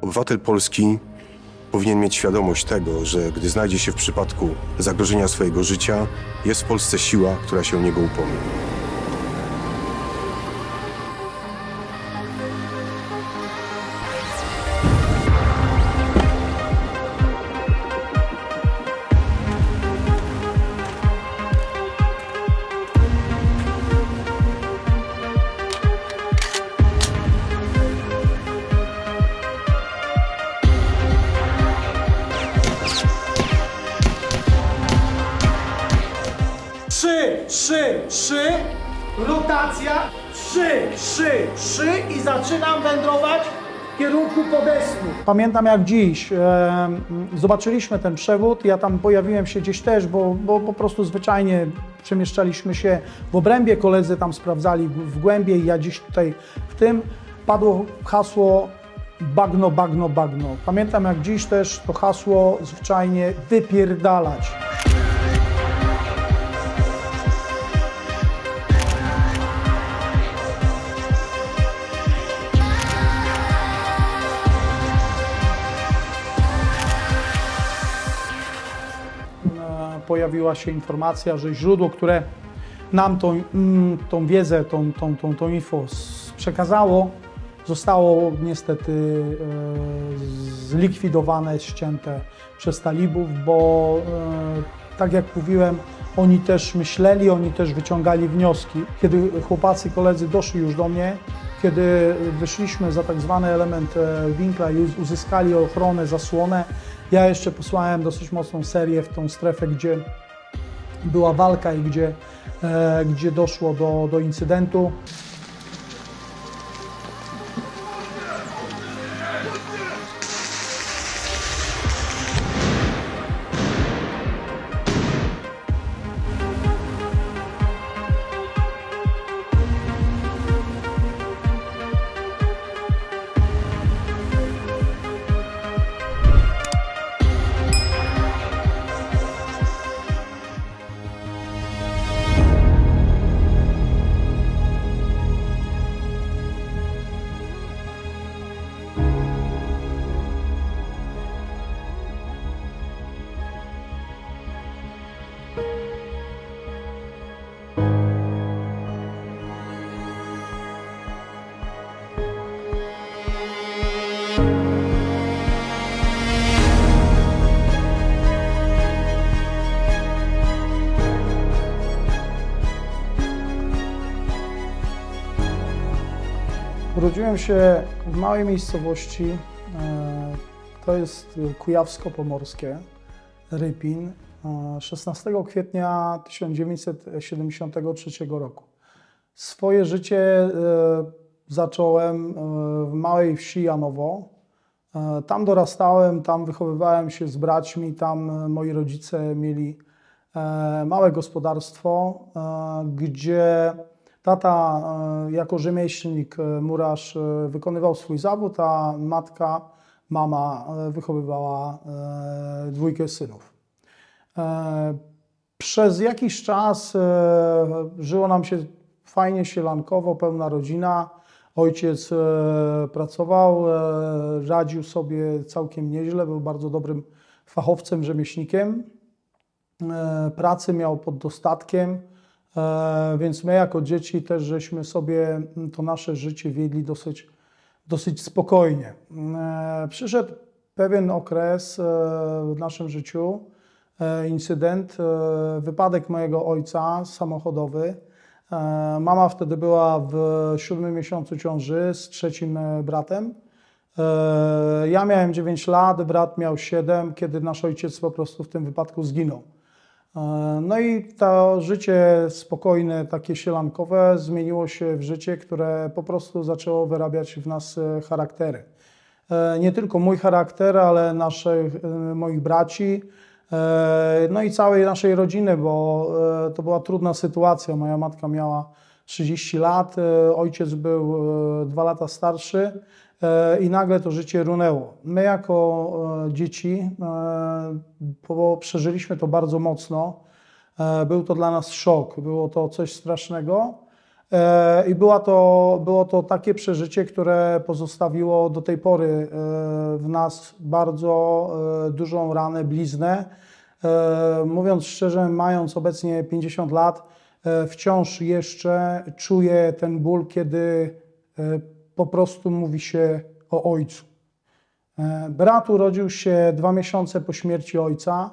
Obywatel Polski powinien mieć świadomość tego, że gdy znajdzie się w przypadku zagrożenia swojego życia, jest w Polsce siła, która się o niego upomni. Pamiętam jak dziś, e, mm, zobaczyliśmy ten przewód, ja tam pojawiłem się gdzieś też, bo, bo po prostu zwyczajnie przemieszczaliśmy się w obrębie, koledzy tam sprawdzali w głębie i ja dziś tutaj w tym padło hasło bagno, bagno, bagno. Pamiętam jak dziś też to hasło zwyczajnie wypierdalać. pojawiła się informacja, że źródło, które nam tą, mm, tą wiedzę, tą, tą, tą, tą info przekazało, zostało niestety e, zlikwidowane, ścięte przez talibów, bo e, tak jak mówiłem, oni też myśleli, oni też wyciągali wnioski. Kiedy chłopacy, koledzy doszli już do mnie, kiedy wyszliśmy za tak zwany element e, winkla i uzyskali ochronę, zasłonę, ja jeszcze posłałem dosyć mocną serię w tą strefę, gdzie była walka i gdzie, e, gdzie doszło do, do incydentu. Znajdujemy się w małej miejscowości, e, to jest Kujawsko-Pomorskie, Rypin, 16 e, kwietnia 1973 roku. Swoje życie e, zacząłem w małej wsi Janowo. Tam dorastałem, tam wychowywałem się z braćmi, tam moi rodzice mieli małe gospodarstwo, gdzie Tata e, jako rzemieślnik, e, murarz e, wykonywał swój zawód, a matka, mama wychowywała dwójkę synów. Przez jakiś czas żyło nam się fajnie sielankowo, pełna rodzina. Ojciec pracował, radził sobie całkiem nieźle, był bardzo dobrym fachowcem, rzemieślnikiem. Pracy miał pod dostatkiem E, więc my jako dzieci też żeśmy sobie to nasze życie wiedli dosyć, dosyć spokojnie. E, przyszedł pewien okres e, w naszym życiu, incydent, wypadek mojego ojca samochodowy. Mama wtedy była w siódmym miesiącu ciąży z trzecim bratem. Ja miałem 9 lat, brat miał 7, kiedy nasz ojciec po prostu w tym wypadku zginął. E, no i to życie spokojne, takie sielankowe zmieniło się w życie, które po prostu zaczęło wyrabiać w nas e, charaktery. E, nie tylko mój charakter, ale naszych, moich braci, no i całej naszej rodziny, bo to była trudna sytuacja. Moja matka miała 30 lat, ojciec był 2 lata starszy. E, i nagle to życie runęło. My jako e, dzieci e, przeżyliśmy to bardzo mocno. Był to dla nas szok, było to coś strasznego i była to, było to takie przeżycie, które pozostawiło do tej pory w nas bardzo dużą ranę, bliznę. Mówiąc szczerze, mając obecnie 50 lat, wciąż jeszcze czuję ten ból, kiedy po prostu mówi się o ojcu. E, brat urodził się dwa miesiące po śmierci ojca,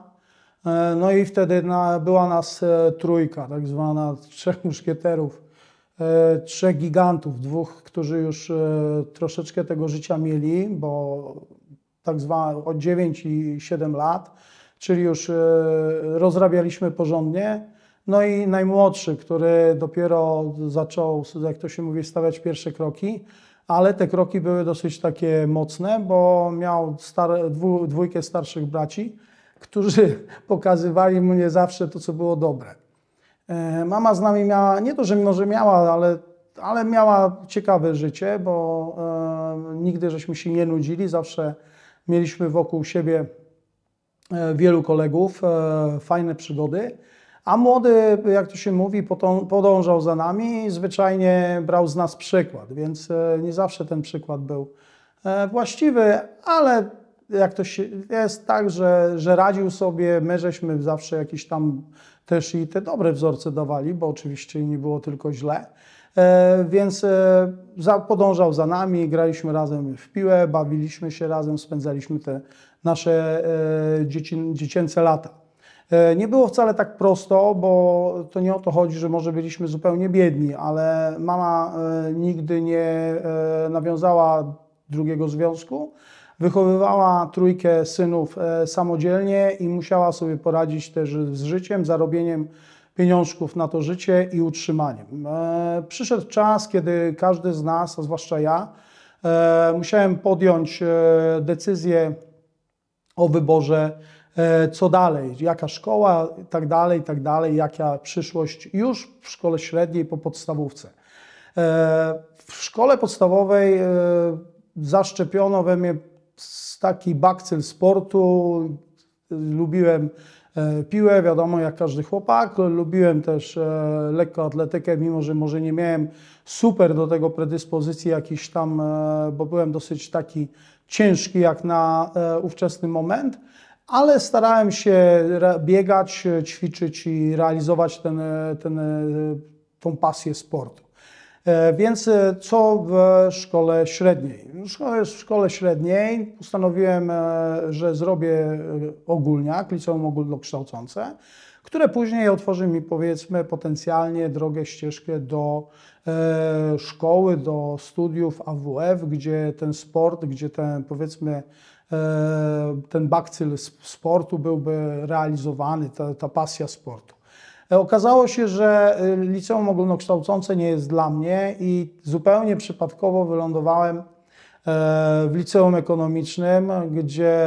e, no i wtedy na, była nas e, trójka, tak zwana trzech muszkieterów, trzech gigantów, dwóch, którzy już troszeczkę tego życia mieli, bo tak zwane od 9 i 7 lat, czyli już rozrabialiśmy porządnie. No i najmłodszy, który dopiero zaczął, jak to się mówi, stawiać pierwsze kroki, ale te kroki były dosyć takie mocne, bo miał star, dwu, dwójkę starszych braci, którzy pokazywali mu nie zawsze to, co było dobre. E, mama z nami miała, nie to, że może miała, ale, ale miała ciekawe życie, bo e, nigdy żeśmy się nie nudzili, zawsze mieliśmy wokół siebie e, wielu kolegów, e, fajne przygody. A młody, jak to się mówi, podążał za nami i zwyczajnie brał z nas przykład, więc e, nie zawsze ten przykład był e, właściwy, ale jak to się jest tak, że, że radził sobie, my żeśmy zawsze jakieś tam też i te dobre wzorce dawali, bo oczywiście nie było tylko źle. E, więc podążał za nami, graliśmy razem w piłę, bawiliśmy się razem, spędzaliśmy te nasze dzieci, dziecięce lata. E, nie było wcale tak prosto, bo to nie o to chodzi, że może byliśmy zupełnie biedni, ale mama e, nigdy nie e, nawiązała drugiego związku. Wychowywała trójkę synów samodzielnie i musiała sobie poradzić też z życiem, zarobieniem pieniążków na to życie i utrzymaniem. Przyszedł czas, kiedy każdy z nas, a zwłaszcza ja, musiałem podjąć decyzję o wyborze E, co dalej, jaka szkoła, tak dalej, tak dalej, jaka przyszłość już w szkole średniej po podstawówce. E, w szkole podstawowej e, zaszczepiono we mnie taki bakcyl sportu. Lubiłem piłę, wiadomo, jak każdy chłopak. Lubiłem też lekkoatletykę, mimo że może nie miałem super do tego predyspozycji jakiś tam, bo byłem dosyć taki ciężki jak na ówczesny moment ale starałem się biegać, ćwiczyć i realizować ten, ten, tą pasję sportu. E, więc e, co w szkole średniej? W szkole średniej postanowiłem, e, że zrobię ogólniak, liceum ogólnokształcące, które później otworzy mi powiedzmy potencjalnie drogę, ścieżkę do szkoły, do studiów AWF, gdzie ten sport, gdzie ten powiedzmy E, ten bakcyl sportu byłby realizowany, ta, ta pasja sportu. E, okazało się, że y, liceum ogólnokształcące nie jest dla mnie i zupełnie przypadkowo wylądowałem e, w liceum ekonomicznym, gdzie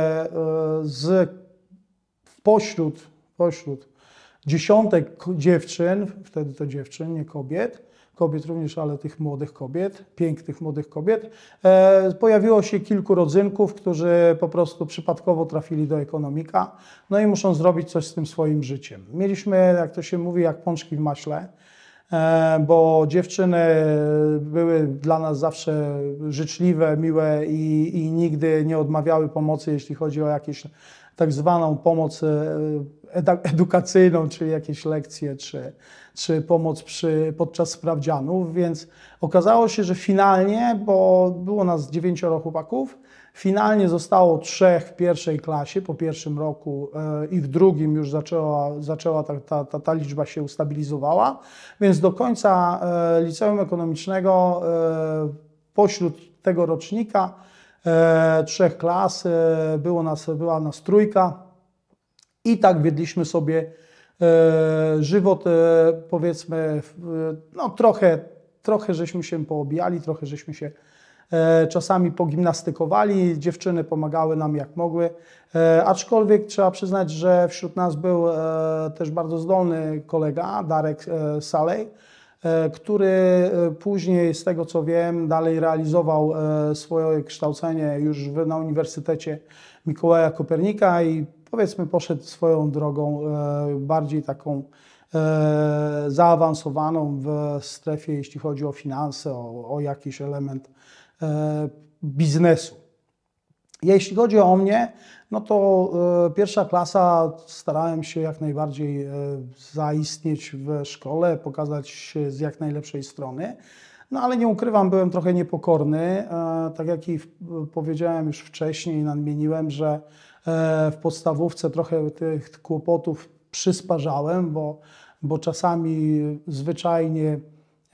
z, pośród, pośród dziesiątek dziewczyn, wtedy to dziewczyn, nie kobiet, kobiet również, ale tych młodych kobiet, pięknych młodych kobiet. E, pojawiło się kilku rodzynków, którzy po prostu przypadkowo trafili do ekonomika, no i muszą zrobić coś z tym swoim życiem. Mieliśmy, jak to się mówi, jak pączki w maśle, e, bo dziewczyny były dla nas zawsze życzliwe, miłe i, i nigdy nie odmawiały pomocy, jeśli chodzi o jakieś tak zwaną pomoc e, edukacyjną, czyli jakieś lekcje, czy, czy pomoc przy, podczas sprawdzianów, więc okazało się, że finalnie, bo było nas dziewięcioro chłopaków, finalnie zostało trzech w pierwszej klasie po pierwszym roku e, i w drugim już zaczęła, zaczęła ta, ta, ta, ta liczba się ustabilizowała, więc do końca e, liceum ekonomicznego pośród tego rocznika E, trzech klas, e, było nas, była nas trójka i tak wiedliśmy sobie e, żywot, powiedzmy, no trochę, trochę żeśmy się poobijali, trochę żeśmy się czasami pogimnastykowali, dziewczyny pomagały nam jak mogły, aczkolwiek trzeba przyznać, że wśród nas był też bardzo zdolny kolega, Darek Salej, E, który e, później, z tego co wiem, dalej realizował e, swoje kształcenie już na Uniwersytecie Mikołaja Kopernika i powiedzmy poszedł swoją drogą bardziej taką zaawansowaną w strefie, jeśli chodzi o finanse, o, o jakiś element biznesu. Jeśli chodzi o mnie, no to e, pierwsza klasa starałem się jak najbardziej e, zaistnieć w szkole, pokazać się z jak najlepszej strony. No ale nie ukrywam, byłem trochę niepokorny. E, tak jak i w, powiedziałem już wcześniej, nadmieniłem, że e, w podstawówce trochę tych kłopotów przysparzałem, bo, bo czasami zwyczajnie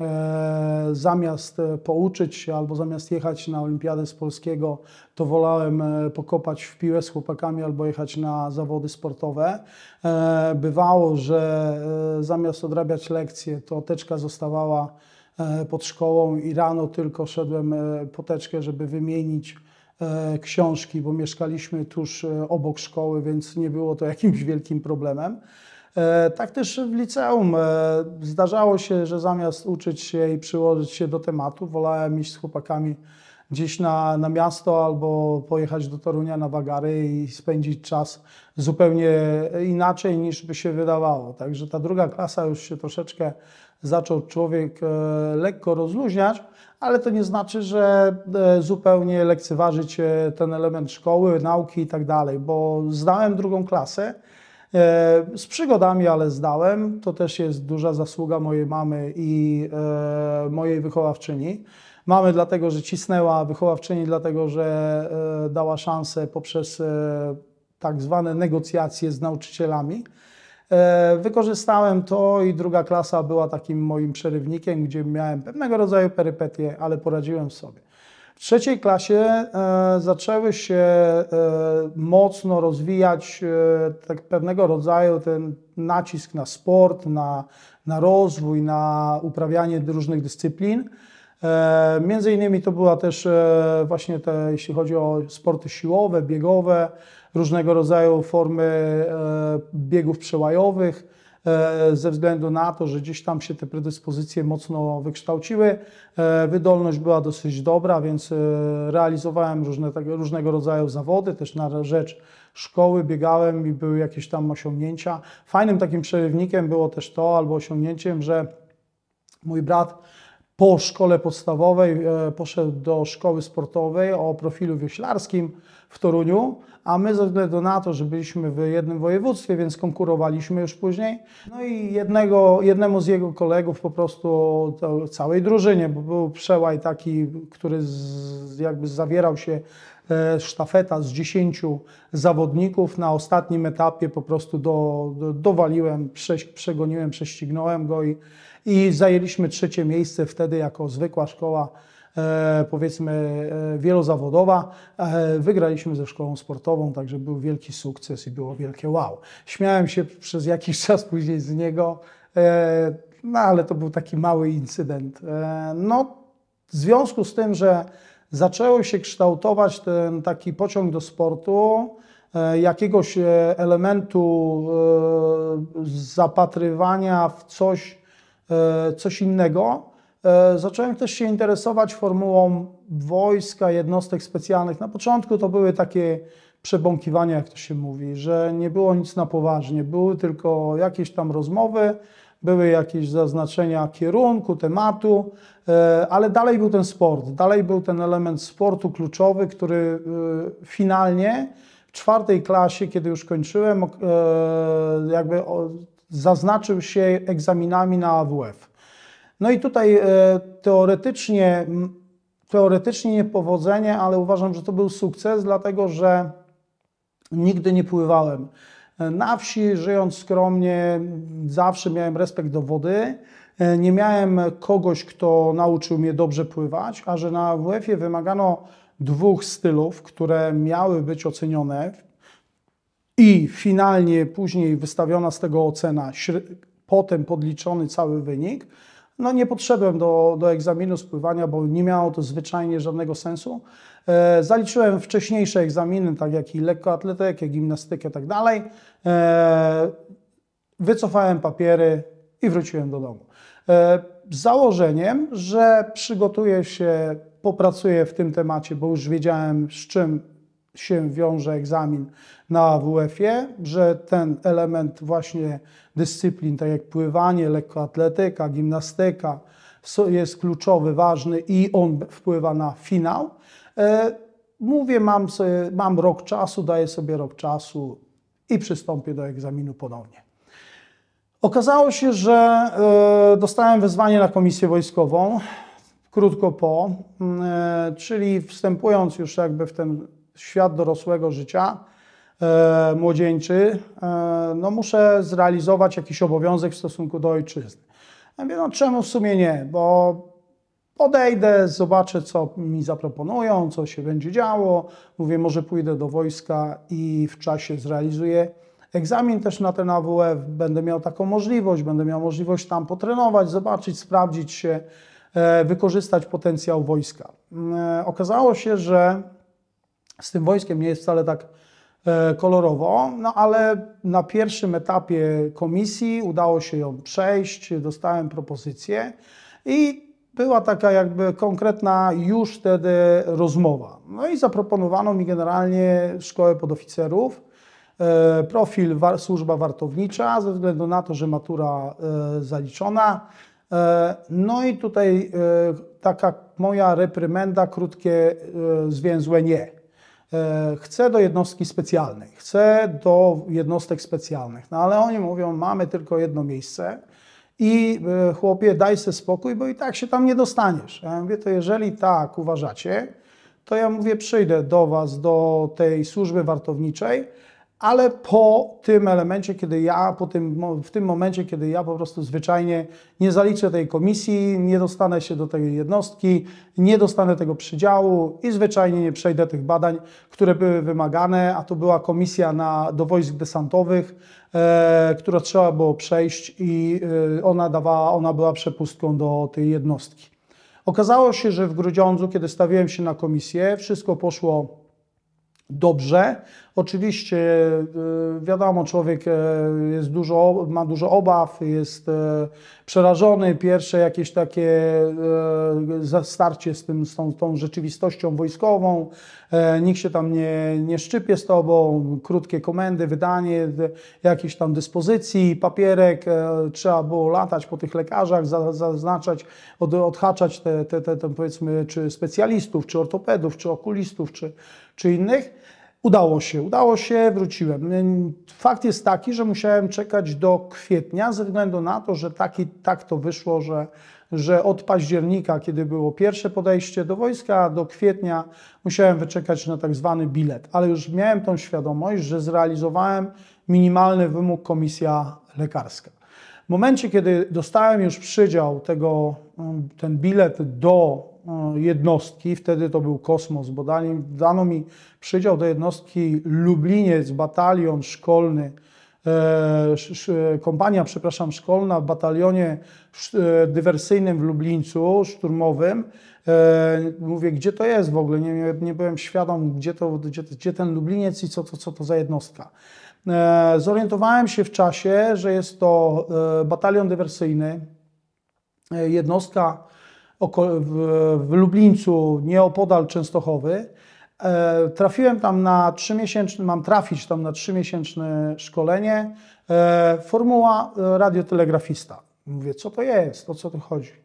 E, zamiast e, pouczyć się albo zamiast jechać na olimpiadę z polskiego, to wolałem e, pokopać w piłę z chłopakami albo jechać na zawody sportowe. Bywało, że zamiast odrabiać lekcje, to teczka zostawała pod szkołą i rano tylko szedłem po teczkę, żeby wymienić książki, bo mieszkaliśmy tuż obok szkoły, więc nie było to jakimś wielkim problemem. E, tak też w liceum. E, zdarzało się, że zamiast uczyć się i przyłożyć się do tematu, wolałem iść z chłopakami gdzieś na, na miasto albo pojechać do Torunia na wagary i spędzić czas zupełnie inaczej niż by się wydawało. Także ta druga klasa już się troszeczkę zaczął człowiek e, lekko rozluźniać, ale to nie znaczy, że zupełnie lekceważyć ten element szkoły, nauki i tak dalej, bo zdałem drugą klasę. E, z przygodami, ale zdałem. To też jest duża zasługa mojej mamy i e, mojej wychowawczyni. Mamy dlatego, że cisnęła, wychowawczyni dlatego, że e, dała szansę poprzez tak zwane negocjacje z nauczycielami. Wykorzystałem to i druga klasa była takim moim przerywnikiem, gdzie miałem pewnego rodzaju perypetie, ale poradziłem sobie. W trzeciej klasie e, zaczęły się e, mocno rozwijać e, tak pewnego rodzaju ten nacisk na sport, na, na rozwój, na uprawianie różnych dyscyplin. Między innymi to była też właśnie te, jeśli chodzi o sporty siłowe, biegowe, różnego rodzaju formy biegów przełajowych, E, ze względu na to, że gdzieś tam się te predyspozycje mocno wykształciły. E, wydolność była dosyć dobra, więc e, realizowałem różne, tak, różnego rodzaju zawody, też na rzecz szkoły biegałem i były jakieś tam osiągnięcia. Fajnym takim przerywnikiem było też to, albo osiągnięciem, że mój brat po szkole podstawowej e, poszedł do szkoły sportowej o profilu wioślarskim w Toruniu, a my ze względu na to, że byliśmy w jednym województwie, więc konkurowaliśmy już później. No i jednego, jednemu z jego kolegów po prostu całej drużynie, bo był przełaj taki, który z, jakby zawierał się e, sztafeta z 10 zawodników. Na ostatnim etapie po prostu do, do, dowaliłem, prze, przegoniłem, prześcignąłem go i i zajęliśmy trzecie miejsce wtedy jako zwykła szkoła E, powiedzmy e, wielozawodowa. E, wygraliśmy ze szkołą sportową, także był wielki sukces i było wielkie wow. Śmiałem się przez jakiś czas później z niego, e, no ale to był taki mały incydent. E, no, w związku z tym, że zaczęło się kształtować ten taki pociąg do sportu, e, jakiegoś elementu zapatrywania w coś, E, coś innego. E, zacząłem też się interesować formułą wojska, jednostek specjalnych. Na początku to były takie przebąkiwania, jak to się mówi, że nie było nic na poważnie, były tylko jakieś tam rozmowy, były jakieś zaznaczenia kierunku, tematu, e, ale dalej był ten sport, dalej był ten element sportu kluczowy, który finalnie w czwartej klasie, kiedy już kończyłem, jakby zaznaczył się egzaminami na AWF. No i tutaj e, teoretycznie, teoretycznie niepowodzenie, ale uważam, że to był sukces, dlatego że nigdy nie pływałem. E, na wsi, żyjąc skromnie, zawsze miałem respekt do wody. E, nie miałem kogoś, kto nauczył mnie dobrze pływać, a że na WF-ie wymagano dwóch stylów, które miały być ocenione i finalnie później wystawiona z tego ocena, potem podliczony cały wynik, no nie potrzebem do, do egzaminu spływania, bo nie miało to zwyczajnie żadnego sensu. E, zaliczyłem wcześniejsze egzaminy, tak jak i lekkoatletykę, gimnastykę i tak dalej. E, wycofałem papiery i wróciłem do domu. E, z założeniem, że przygotuję się, popracuję w tym temacie, bo już wiedziałem z czym się wiąże egzamin na wf ie że ten element właśnie dyscyplin, tak jak pływanie, lekkoatletyka, gimnastyka, jest kluczowy, ważny i on wpływa na finał. E, mówię, mam, sobie, mam rok czasu, daję sobie rok czasu i przystąpię do egzaminu ponownie. Okazało się, że e, dostałem wezwanie na komisję wojskową krótko po, e, czyli wstępując już jakby w ten świat dorosłego życia, e, młodzieńczy, e, no muszę zrealizować jakiś obowiązek w stosunku do ojczyzny. Ja mówię, no czemu w sumie nie, bo podejdę, zobaczę co mi zaproponują, co się będzie działo, mówię, może pójdę do wojska i w czasie zrealizuję egzamin też na ten AWF, będę miał taką możliwość, będę miał możliwość tam potrenować, zobaczyć, sprawdzić się, e, wykorzystać potencjał wojska. E, okazało się, że z tym wojskiem nie jest wcale tak e, kolorowo, no ale na pierwszym etapie komisji udało się ją przejść, dostałem propozycję i była taka jakby konkretna już wtedy rozmowa. No i zaproponowano mi generalnie szkołę podoficerów, e, profil war, służba wartownicza ze względu na to, że matura e, zaliczona. No i tutaj taka moja reprymenda, krótkie, zwięzłe nie. E, chcę do jednostki specjalnej, chcę do jednostek specjalnych, no ale oni mówią, mamy tylko jedno miejsce i e, chłopie, daj sobie spokój, bo i tak się tam nie dostaniesz. Ja mówię, to jeżeli tak uważacie, to ja mówię, przyjdę do Was, do tej służby wartowniczej, ale po tym elemencie, kiedy ja, po tym, w tym momencie, kiedy ja po prostu zwyczajnie nie zaliczę tej komisji, nie dostanę się do tej jednostki, nie dostanę tego przydziału i zwyczajnie nie przejdę tych badań, które były wymagane, a to była komisja na, do wojsk desantowych, e, która trzeba było przejść i e, ona, dawała, ona była przepustką do tej jednostki. Okazało się, że w Grudziądzu, kiedy stawiłem się na komisję, wszystko poszło dobrze. Oczywiście e, wiadomo, człowiek e, jest dużo, ma dużo obaw, jest e, przerażony. Pierwsze jakieś takie starcie z, tym, z tą, tą rzeczywistością wojskową, nikt się tam nie, nie szczypie z tobą, krótkie komendy, wydanie jakiejś tam dyspozycji, papierek, trzeba było latać po tych lekarzach, zaznaczać, od, odhaczać te, te, te, te powiedzmy, czy specjalistów, czy ortopedów, czy okulistów, czy, czy innych. Udało się, udało się, wróciłem. Fakt jest taki, że musiałem czekać do kwietnia ze względu na to, że taki, tak to wyszło, że, że od października, kiedy było pierwsze podejście do wojska, do kwietnia musiałem wyczekać na tak zwany bilet. Ale już miałem tą świadomość, że zrealizowałem minimalny wymóg komisja lekarska. W momencie, kiedy dostałem już przydział tego, ten bilet do E, jednostki, wtedy to był kosmos, bo dali, dano mi przydział do jednostki Lubliniec, batalion szkolny, e, kompania, przepraszam, szkolna w batalionie e, dywersyjnym w Lublińcu, szturmowym. Mówię, gdzie to jest w ogóle? Nie, nie byłem świadom, gdzie, to, gdzie, gdzie ten Lubliniec i co co to za jednostka. Zorientowałem się w czasie, że jest to batalion dywersyjny, jednostka w Lublińcu, nieopodal Częstochowy. E, trafiłem tam na trzymiesięczny, mam trafić tam na trzymiesięczne szkolenie. E, formuła e, radiotelegrafista. Mówię, co to jest, o co tu chodzi?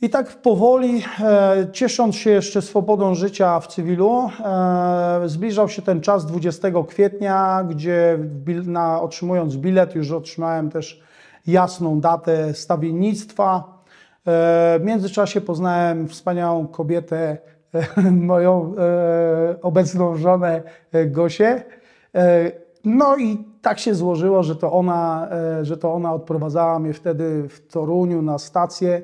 I tak powoli, ciesząc się jeszcze swobodą życia w cywilu, zbliżał się ten czas 20 kwietnia, gdzie na, otrzymując bilet już otrzymałem też jasną datę stawiennictwa. E, w międzyczasie poznałem wspaniałą kobietę, e, moją e, obecną żonę Gosię. No i tak się złożyło, że to ona, że to ona odprowadzała mnie wtedy w Toruniu na stację,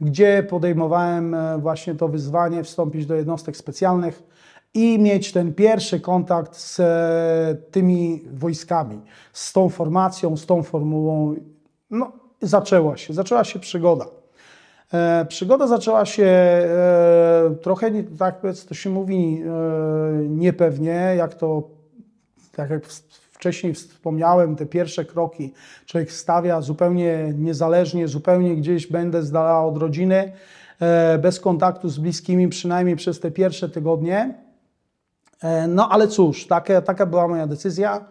gdzie podejmowałem właśnie to wyzwanie wstąpić do jednostek specjalnych i mieć ten pierwszy kontakt z tymi wojskami, z tą formacją, z tą formułą. No, zaczęła się, zaczęła się przygoda. E, przygoda zaczęła się e, trochę, nie, tak to się mówi, e, niepewnie, jak to, tak jak wcześniej wspomniałem, te pierwsze kroki człowiek stawia zupełnie niezależnie, zupełnie gdzieś będę z dala od rodziny, e, bez kontaktu z bliskimi, przynajmniej przez te pierwsze tygodnie. E, no ale cóż, taka, taka była moja decyzja.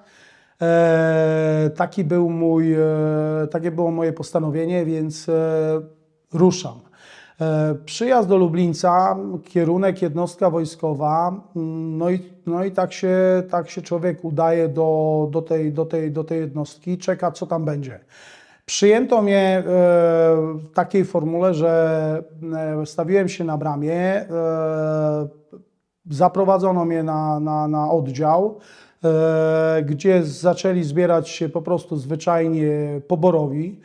E, taki był mój, takie było moje postanowienie, więc ruszam. E, przyjazd do Lublińca, kierunek jednostka wojskowa, mm, no i, no i tak, się, tak się człowiek udaje do, do, tej, do, tej, do tej jednostki, czeka co tam będzie. Przyjęto mnie e, w takiej formule, że e, stawiłem się na bramie, zaprowadzono mnie na, na, na oddział, gdzie zaczęli zbierać się po prostu zwyczajnie poborowi.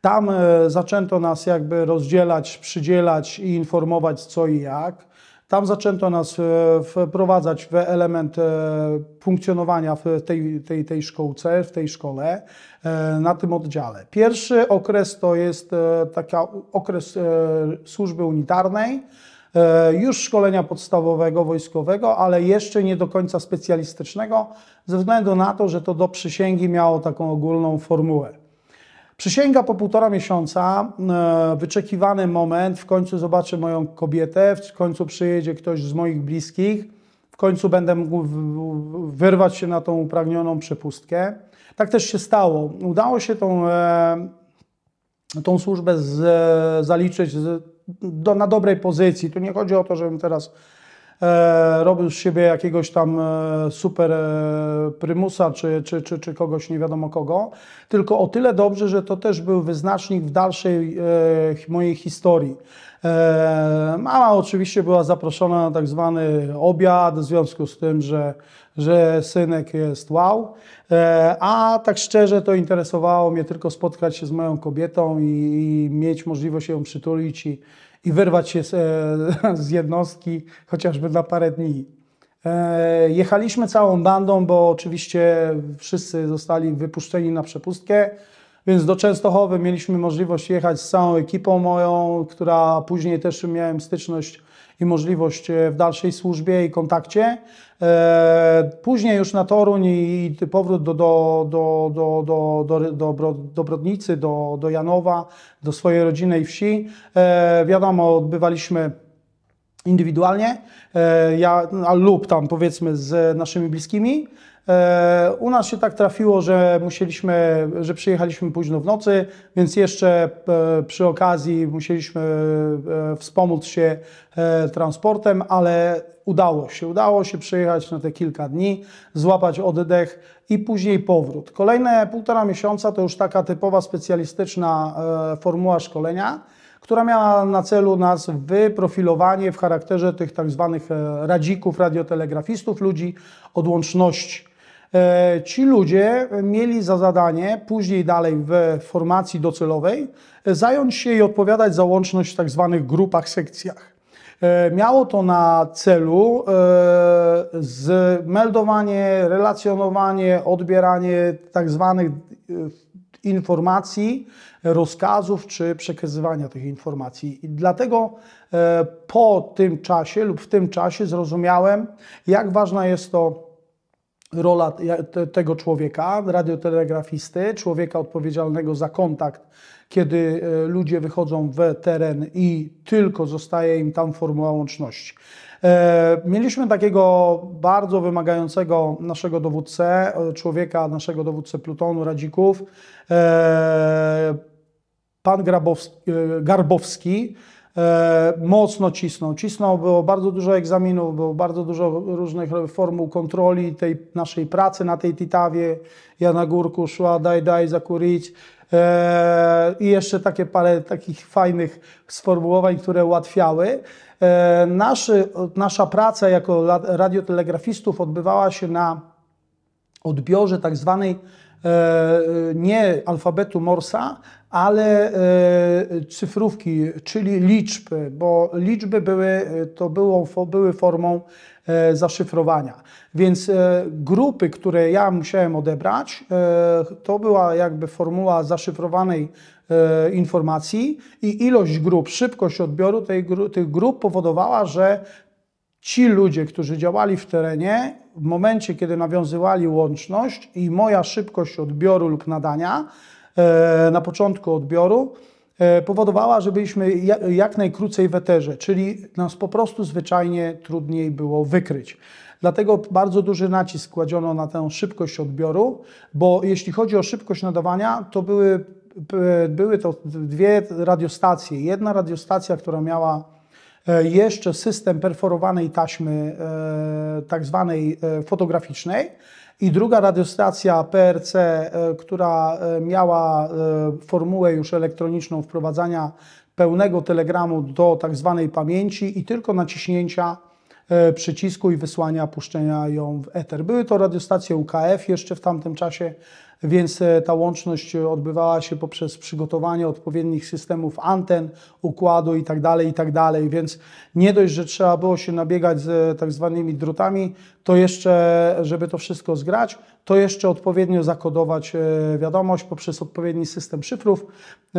Tam e, zaczęto nas jakby rozdzielać, przydzielać i informować co i jak. Tam zaczęto nas e, wprowadzać w element e, funkcjonowania w tej, tej, tej w tej szkole, na tym oddziale. Pierwszy okres to jest taki okres służby unitarnej, już szkolenia podstawowego, wojskowego, ale jeszcze nie do końca specjalistycznego, ze względu na to, że to do przysięgi miało taką ogólną formułę. Przysięga po półtora miesiąca, e, wyczekiwany moment, w końcu zobaczę moją kobietę, w końcu przyjedzie ktoś z moich bliskich, w końcu będę mógł wyrwać się na tą upragnioną przepustkę. Tak też się stało. Udało się tą, e, tą służbę z, e, zaliczyć z, do, na dobrej pozycji. Tu nie chodzi o to, żebym teraz E, robił z siebie jakiegoś tam e, super e, prymusa czy, czy, czy, czy kogoś nie wiadomo kogo, tylko o tyle dobrze, że to też był wyznacznik w dalszej mojej historii. Mama oczywiście była zaproszona na tak zwany obiad, w związku z tym, że, że synek jest wow. A tak szczerze to interesowało mnie tylko spotkać się z moją kobietą i, i mieć możliwość ją przytulić i, i wyrwać się z, e, z jednostki chociażby dla parę dni. E, jechaliśmy całą bandą, bo oczywiście wszyscy zostali wypuszczeni na przepustkę, więc do Częstochowy mieliśmy możliwość jechać z całą ekipą moją, która później też miałem styczność i możliwość e, w dalszej służbie i kontakcie. E, później już na Toruń i powrót do, do, do, do, do, do, do Brodnicy, do, do Janowa, do swojej rodziny i wsi. E, wiadomo, odbywaliśmy indywidualnie, ja, lub tam powiedzmy z naszymi bliskimi. E, u nas się tak trafiło, że musieliśmy, że przyjechaliśmy późno w nocy, więc jeszcze e, przy okazji musieliśmy e, wspomóc się transportem, ale udało się. Udało się przyjechać na te kilka dni, złapać oddech i później powrót. Kolejne półtora miesiąca to już taka typowa specjalistyczna formuła szkolenia która miała na celu nas wyprofilowanie w charakterze tych tak zwanych radzików, radiotelegrafistów, ludzi od łączności. E, ci ludzie mieli za zadanie później dalej w formacji docelowej e, zająć się i odpowiadać za łączność w tak zwanych grupach, sekcjach. E, miało to na celu zmeldowanie, relacjonowanie, odbieranie tak zwanych informacji, rozkazów czy przekazywania tych informacji. I dlatego po tym czasie lub w tym czasie zrozumiałem, jak ważna jest to rola tego człowieka, radiotelegrafisty, człowieka odpowiedzialnego za kontakt, kiedy e, ludzie wychodzą w teren i tylko zostaje im tam formuła łączności. E, mieliśmy takiego bardzo wymagającego naszego dowódcę, e, człowieka, naszego dowódcę plutonu Radzików, pan Grabowski, Garbowski E, mocno cisnął. Cisnął, było bardzo dużo egzaminów, było bardzo dużo różnych formuł kontroli tej naszej pracy na tej Titawie. Ja na górku szła, daj, daj, zakurić. E, I jeszcze takie parę takich fajnych sformułowań, które ułatwiały. E, naszy, nasza praca jako radiotelegrafistów odbywała się na odbiorze tak zwanej nie alfabetu Morsa, ale e, cyfrówki, czyli liczby, bo liczby były, to było, były formą e, zaszyfrowania. Więc e, grupy, które ja musiałem odebrać, to była jakby formuła zaszyfrowanej informacji i ilość grup, szybkość odbioru tej, tych grup powodowała, że ci ludzie, którzy działali w terenie, w momencie, kiedy nawiązywali łączność i moja szybkość odbioru lub nadania, E, na początku odbioru, e, powodowała, że byliśmy jak najkrócej w eterze, czyli nas po prostu zwyczajnie trudniej było wykryć. Dlatego bardzo duży nacisk kładziono na tę szybkość odbioru, bo jeśli chodzi o szybkość nadawania, to były, były to dwie radiostacje. Jedna radiostacja, która miała e, jeszcze system perforowanej taśmy, tak zwanej fotograficznej, i druga radiostacja PRC, e, która e, miała e, formułę już elektroniczną wprowadzania pełnego telegramu do tak zwanej pamięci i tylko naciśnięcia przycisku i wysłania, puszczenia ją w eter. Były to radiostacje UKF jeszcze w tamtym czasie, więc e, ta łączność e, odbywała się poprzez przygotowanie odpowiednich systemów anten, układu itd., tak itd. Tak więc nie dość, że trzeba było się nabiegać z e, tak zwanymi drutami, to jeszcze, żeby to wszystko zgrać, to jeszcze odpowiednio zakodować wiadomość poprzez odpowiedni system szyfrów,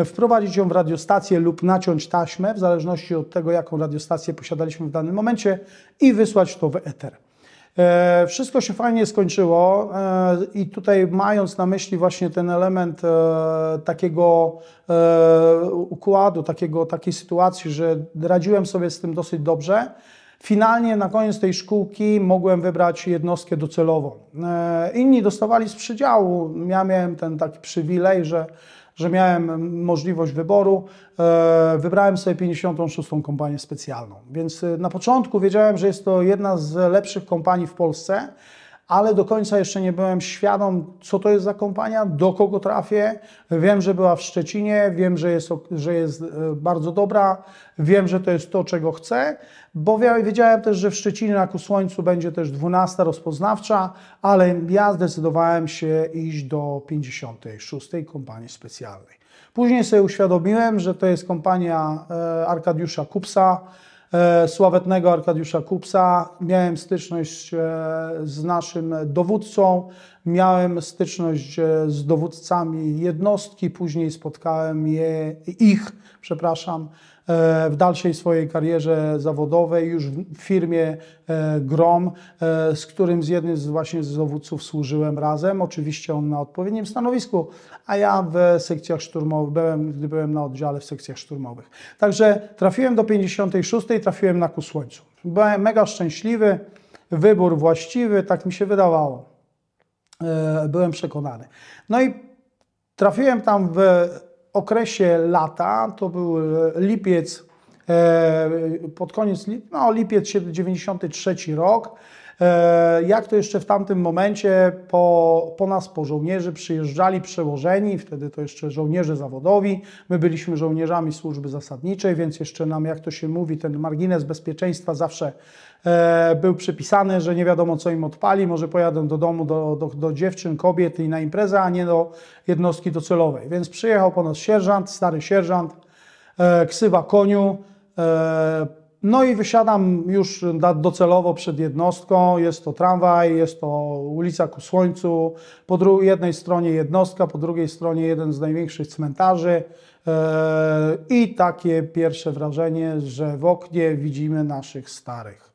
wprowadzić ją w radiostację lub naciąć taśmę, w zależności od tego, jaką radiostację posiadaliśmy w danym momencie i wysłać to w Ether. E, wszystko się fajnie skończyło e, i tutaj mając na myśli właśnie ten element e, takiego układu, takiego, takiej sytuacji, że radziłem sobie z tym dosyć dobrze, Finalnie na koniec tej szkółki mogłem wybrać jednostkę docelową. Inni dostawali z przydziału. Ja miałem ten taki przywilej, że że miałem możliwość wyboru, e, wybrałem sobie 56. kompanię specjalną. Więc e, na początku wiedziałem, że jest to jedna z lepszych kompanii w Polsce, ale do końca jeszcze nie byłem świadom, co to jest za kompania, do kogo trafię. Wiem, że była w Szczecinie, wiem, że jest, że jest e, bardzo dobra, wiem, że to jest to, czego chcę, bo wiedziałem też, że w Szczecinie na słońcu będzie też 12 rozpoznawcza, ale ja zdecydowałem się iść do 56 kompanii specjalnej. Później sobie uświadomiłem, że to jest kompania e, Arkadiusza Kupsa, e, sławetnego Arkadiusza Kupsa. Miałem styczność e, z naszym dowódcą, miałem styczność z dowódcami jednostki, później spotkałem je, ich, przepraszam, w dalszej swojej karierze zawodowej, już w firmie e, Grom, e, z którym z jednym z właśnie z dowódców służyłem razem. Oczywiście on na odpowiednim stanowisku, a ja w sekcjach szturmowych, byłem, gdy byłem na oddziale w sekcjach szturmowych. Także trafiłem do 56, trafiłem na ku słońcu. Byłem mega szczęśliwy, wybór właściwy, tak mi się wydawało. E, byłem przekonany. No i trafiłem tam w okresie lata, to był e, lipiec, e, pod koniec, no lipiec 93 rok, e, jak to jeszcze w tamtym momencie po, po nas, po żołnierzy, przyjeżdżali przełożeni, wtedy to jeszcze żołnierze zawodowi. My byliśmy żołnierzami służby zasadniczej, więc jeszcze nam, jak to się mówi, ten margines bezpieczeństwa zawsze E, był przypisany, że nie wiadomo co im odpali, może pojadą do domu do, do, do dziewczyn, kobiet i na imprezę, a nie do jednostki docelowej. Więc przyjechał po nas sierżant, stary sierżant, e, ksywa koniu, e, no i wysiadam już docelowo przed jednostką. Jest to tramwaj, jest to ulica ku słońcu. Po jednej stronie jednostka, po drugiej stronie jeden z największych cmentarzy. I takie pierwsze wrażenie, że w oknie widzimy naszych starych.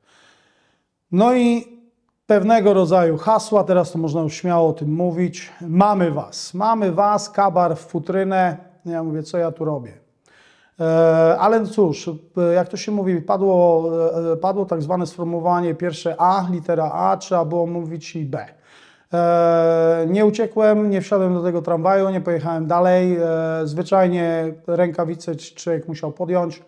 No i pewnego rodzaju hasła, teraz to można już śmiało o tym mówić. Mamy was, mamy was, kabar w futrynę. Ja mówię, co ja tu robię? E, ale no cóż, e, jak to się mówi, padło, e, padło tak zwane sformułowanie pierwsze A, litera A, trzeba było mówić i B. Nie uciekłem, nie wsiadłem do tego tramwaju, nie pojechałem dalej. Zwyczajnie rękawice człowiek musiał podjąć.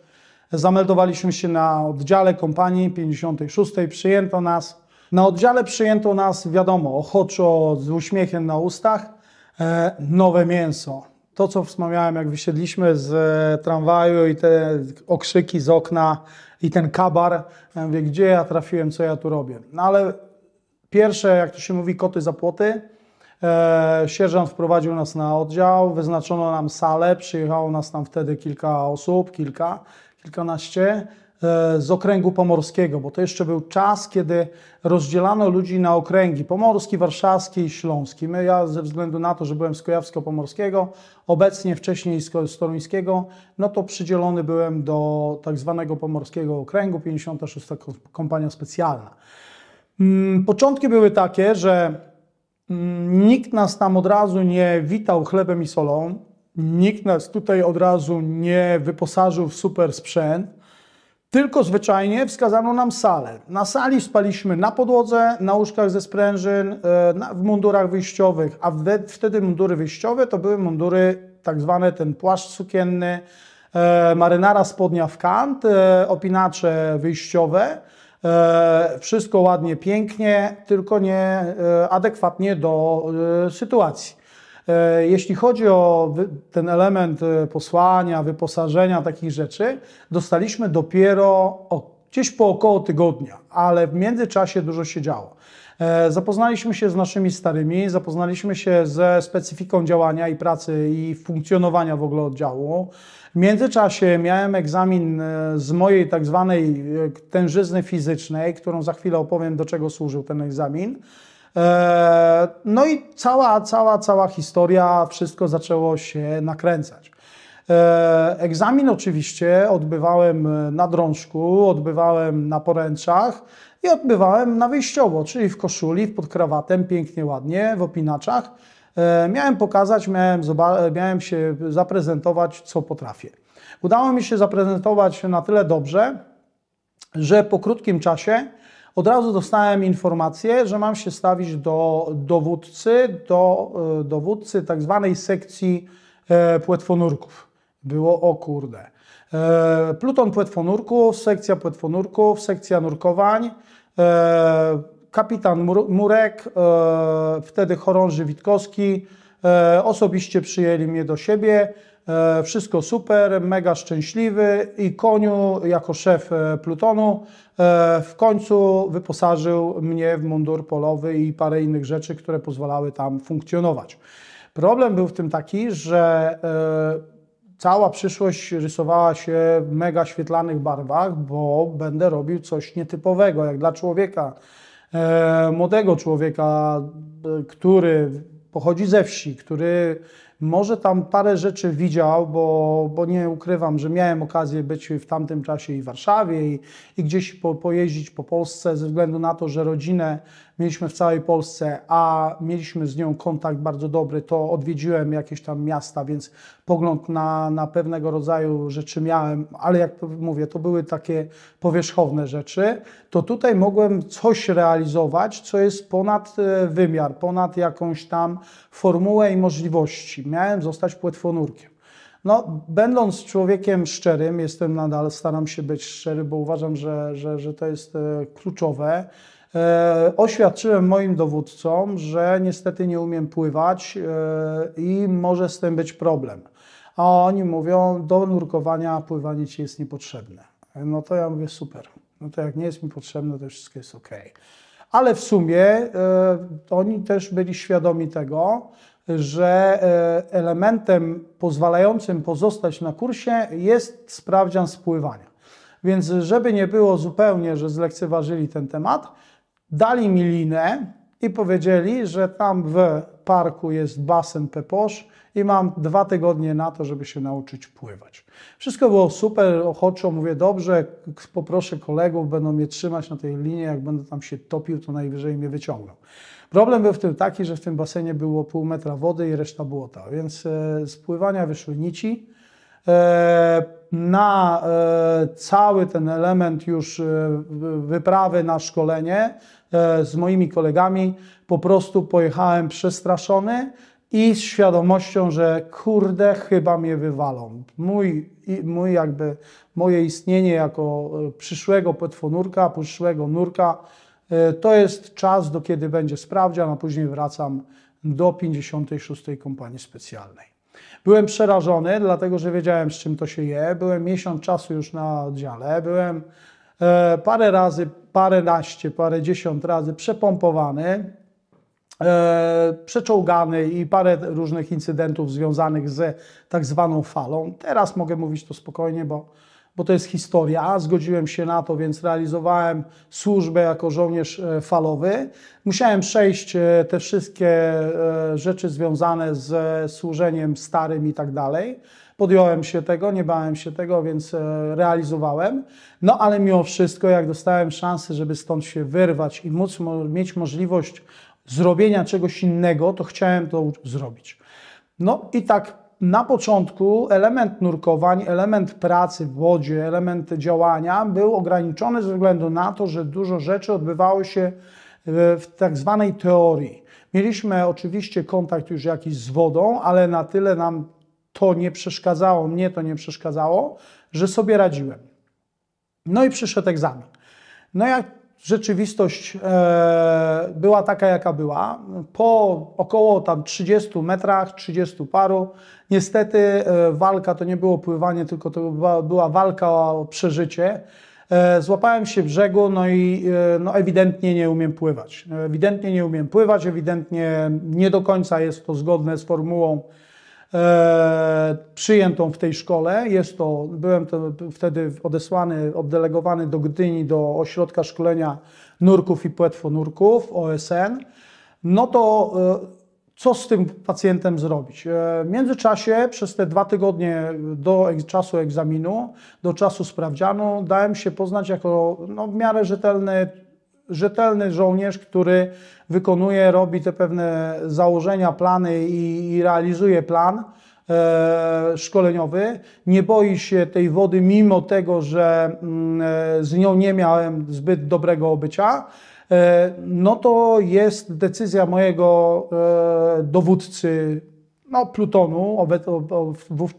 Zameldowaliśmy się na oddziale kompanii 56. Przyjęto nas. Na oddziale przyjęto nas, wiadomo, ochoczo, z uśmiechem na ustach, e, nowe mięso. To, co wspomniałem, jak wysiedliśmy z e, tramwaju i te okrzyki z okna i ten kabar, ja mówię, gdzie ja trafiłem, co ja tu robię. No ale pierwsze, jak to się mówi, koty za płoty. E, sierżant wprowadził nas na oddział, wyznaczono nam salę, przyjechało nas tam wtedy kilka osób, kilka kilkanaście e, z okręgu pomorskiego, bo to jeszcze był czas, kiedy rozdzielano ludzi na okręgi pomorski, warszawski i śląski. My, ja ze względu na to, że byłem z Kojawsko-Pomorskiego, obecnie wcześniej z Toruńskiego, no to przydzielony byłem do tak zwanego pomorskiego okręgu, 56. Kompania Specjalna. Mm, początki były takie, że mm, nikt nas tam od razu nie witał chlebem i solą, Nikt nas tutaj od razu nie wyposażył w super sprzęt, tylko zwyczajnie wskazano nam salę. Na sali spaliśmy na podłodze, na łóżkach ze sprężyn, e, w mundurach wyjściowych, a wtedy mundury wyjściowe to były mundury tak zwane ten płaszcz sukienny, e, marynara spodnia w kant, e, opinacze wyjściowe. Wszystko ładnie, pięknie, tylko nie adekwatnie do sytuacji. E, jeśli chodzi o ten element e, posłania, wyposażenia, takich rzeczy, dostaliśmy dopiero gdzieś po około tygodnia, ale w międzyczasie dużo się działo. E, zapoznaliśmy się z naszymi starymi, zapoznaliśmy się ze specyfiką działania i pracy i funkcjonowania w ogóle oddziału. W międzyczasie miałem egzamin z mojej tak zwanej tężyzny fizycznej, którą za chwilę opowiem, do czego służył ten egzamin. E, no i cała, cała, cała historia, wszystko zaczęło się nakręcać. E, egzamin oczywiście odbywałem na drążku, odbywałem na poręczach i odbywałem na wyjściowo, czyli w koszuli, pod krawatem, pięknie, ładnie, w opinaczach. E, miałem pokazać, miałem, miałem się zaprezentować, co potrafię. Udało mi się zaprezentować na tyle dobrze, że po krótkim czasie od razu dostałem informację, że mam się stawić do dowódcy, do e, dowódcy tak zwanej sekcji e, płetwonurków. Było o kurde. E, pluton płetwonurków, sekcja płetwonurków, sekcja nurkowań, kapitan Murek, wtedy chorąży Witkowski, osobiście przyjęli mnie do siebie. E, wszystko super, mega szczęśliwy i koniu jako szef e, Plutonu e, w końcu wyposażył mnie w mundur polowy i parę innych rzeczy, które pozwalały tam funkcjonować. Problem był w tym taki, że cała przyszłość rysowała się w mega świetlanych barwach, bo będę robił coś nietypowego, jak dla człowieka, młodego człowieka, który pochodzi ze wsi, który może tam parę rzeczy widział, bo, bo nie ukrywam, że miałem okazję być w tamtym czasie i w Warszawie i, i gdzieś po, pojeździć po Polsce ze względu na to, że rodzinę mieliśmy w całej Polsce, a mieliśmy z nią kontakt bardzo dobry, to odwiedziłem jakieś tam miasta, więc pogląd na, na pewnego rodzaju rzeczy miałem, ale jak mówię, to były takie powierzchowne rzeczy, to tutaj mogłem coś realizować, co jest ponad e, wymiar, ponad jakąś tam formułę i możliwości. Miałem zostać płetwonurkiem. No, będąc człowiekiem szczerym, jestem nadal, staram się być szczery, bo uważam, że, że, że to jest e, kluczowe. E, oświadczyłem moim dowódcom, że niestety nie umiem pływać e, i może z tym być problem. A oni mówią, do nurkowania pływanie ci jest niepotrzebne. No to ja mówię, super. No to jak nie jest mi potrzebne, to wszystko jest ok. Ale w sumie e, oni też byli świadomi tego, że elementem pozwalającym pozostać na kursie jest sprawdzian spływania. Więc żeby nie było zupełnie, że zlekceważyli ten temat, Dali mi linę i powiedzieli, że tam w parku jest basen Peposz i mam dwa tygodnie na to, żeby się nauczyć pływać. Wszystko było super, ochoczo, mówię dobrze, poproszę kolegów, będą mnie trzymać na tej linie, jak będę tam się topił, to najwyżej mnie wyciągną. Problem był w tym taki, że w tym basenie było pół metra wody i reszta błota, więc e, z pływania wyszły nici, E, na e, cały ten element już e, wyprawy na szkolenie z moimi kolegami po prostu pojechałem przestraszony i z świadomością, że kurde, chyba mnie wywalą. Mój, mój jakby, moje istnienie jako przyszłego potwonurka, przyszłego nurka, to jest czas, do kiedy będzie sprawdzian, a później wracam do 56. Kompanii Specjalnej. Byłem przerażony, dlatego że wiedziałem, z czym to się je. Byłem miesiąc czasu już na oddziale. Byłem e, parę razy, parę dziesiąt razy przepompowany, e, przeczołgany i parę różnych incydentów związanych z tak zwaną falą. Teraz mogę mówić to spokojnie, bo bo to jest historia. Zgodziłem się na to, więc realizowałem służbę jako żołnierz e, falowy. Musiałem przejść e, te wszystkie e, rzeczy związane z służeniem starym i tak dalej. Podjąłem się tego, nie bałem się tego, więc realizowałem. No ale mimo wszystko, jak dostałem szansę, żeby stąd się wyrwać i móc mieć możliwość zrobienia czegoś innego, to chciałem to zrobić. No i tak na początku element nurkowań, element pracy w wodzie, element działania był ograniczony ze względu na to, że dużo rzeczy odbywało się e, w tak zwanej teorii. Mieliśmy oczywiście kontakt już jakiś z wodą, ale na tyle nam to nie przeszkadzało, mnie to nie przeszkadzało, że sobie radziłem. No i przyszedł egzamin. No jak rzeczywistość e, była taka, jaka była. Po około tam 30 metrach, 30 paru, niestety e, walka to nie było pływanie, tylko to była, walka o przeżycie. E, złapałem się brzegu, no i no ewidentnie nie umiem pływać. Ewidentnie nie umiem pływać, ewidentnie nie do końca jest to zgodne z formułą E, przyjętą w tej szkole. Jest to, byłem to wtedy odesłany, oddelegowany do Gdyni, do ośrodka szkolenia nurków i płetwonurków OSN. No to e, co z tym pacjentem zrobić? E, w międzyczasie przez te dwa tygodnie do czasu egzaminu, do czasu sprawdzianu dałem się poznać jako no, w miarę rzetelny rzetelny żołnierz, który wykonuje, robi te pewne założenia, plany i, i realizuje plan e, szkoleniowy. Nie boi się tej wody, mimo tego, że mm, e, z nią nie miałem zbyt dobrego obycia. E, no to jest decyzja mojego e, dowódcy no, plutonu,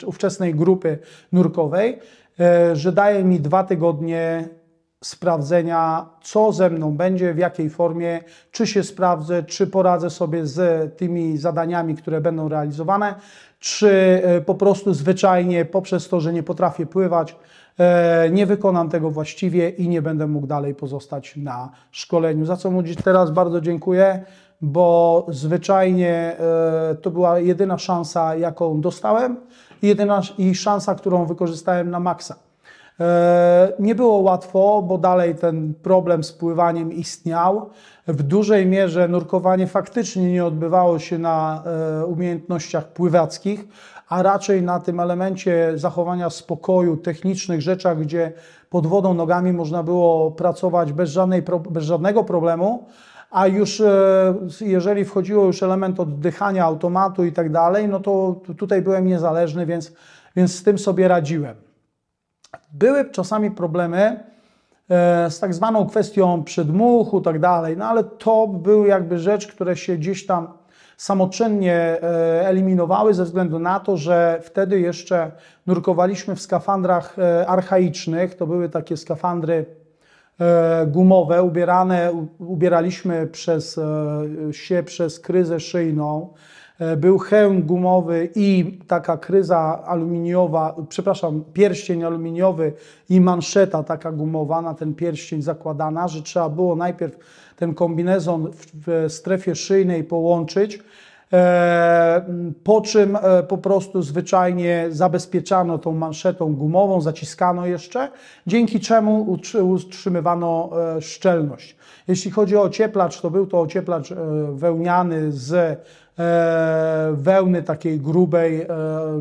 ówczesnej grupy nurkowej, e, że daje mi dwa tygodnie sprawdzenia, co ze mną będzie, w jakiej formie, czy się sprawdzę, czy poradzę sobie z tymi zadaniami, które będą realizowane, czy e, po prostu zwyczajnie poprzez to, że nie potrafię pływać, e, nie wykonam tego właściwie i nie będę mógł dalej pozostać na szkoleniu. Za co mu teraz bardzo dziękuję, bo zwyczajnie e, to była jedyna szansa, jaką dostałem, jedyna i szansa, którą wykorzystałem na maksa. E, nie było łatwo, bo dalej ten problem z pływaniem istniał. W dużej mierze nurkowanie faktycznie nie odbywało się na e, umiejętnościach pływackich, a raczej na tym elemencie zachowania spokoju, technicznych rzeczach, gdzie pod wodą nogami można było pracować bez, żadnej, bez żadnego problemu. A już e, jeżeli wchodziło już element oddychania, automatu i tak dalej, no to tutaj byłem niezależny, więc, więc z tym sobie radziłem. Były czasami problemy e, z tak zwaną kwestią przedmuchu, tak dalej, no ale to był jakby rzecz, które się gdzieś tam samoczynnie e, eliminowały ze względu na to, że wtedy jeszcze nurkowaliśmy w skafandrach e, archaicznych. To były takie skafandry gumowe, ubierane, ubieraliśmy przez się przez kryzę szyjną. E, był hełm gumowy i taka kryza aluminiowa, przepraszam, pierścień aluminiowy i manszeta taka gumowa na ten pierścień zakładana, że trzeba było najpierw ten kombinezon w, strefie szyjnej połączyć, e, po czym e, po prostu zwyczajnie zabezpieczano tą manszetą gumową, zaciskano jeszcze, dzięki czemu utrzymywano szczelność. Jeśli chodzi o cieplacz, to był to ocieplacz wełniany z E, wełny takiej grubej, e,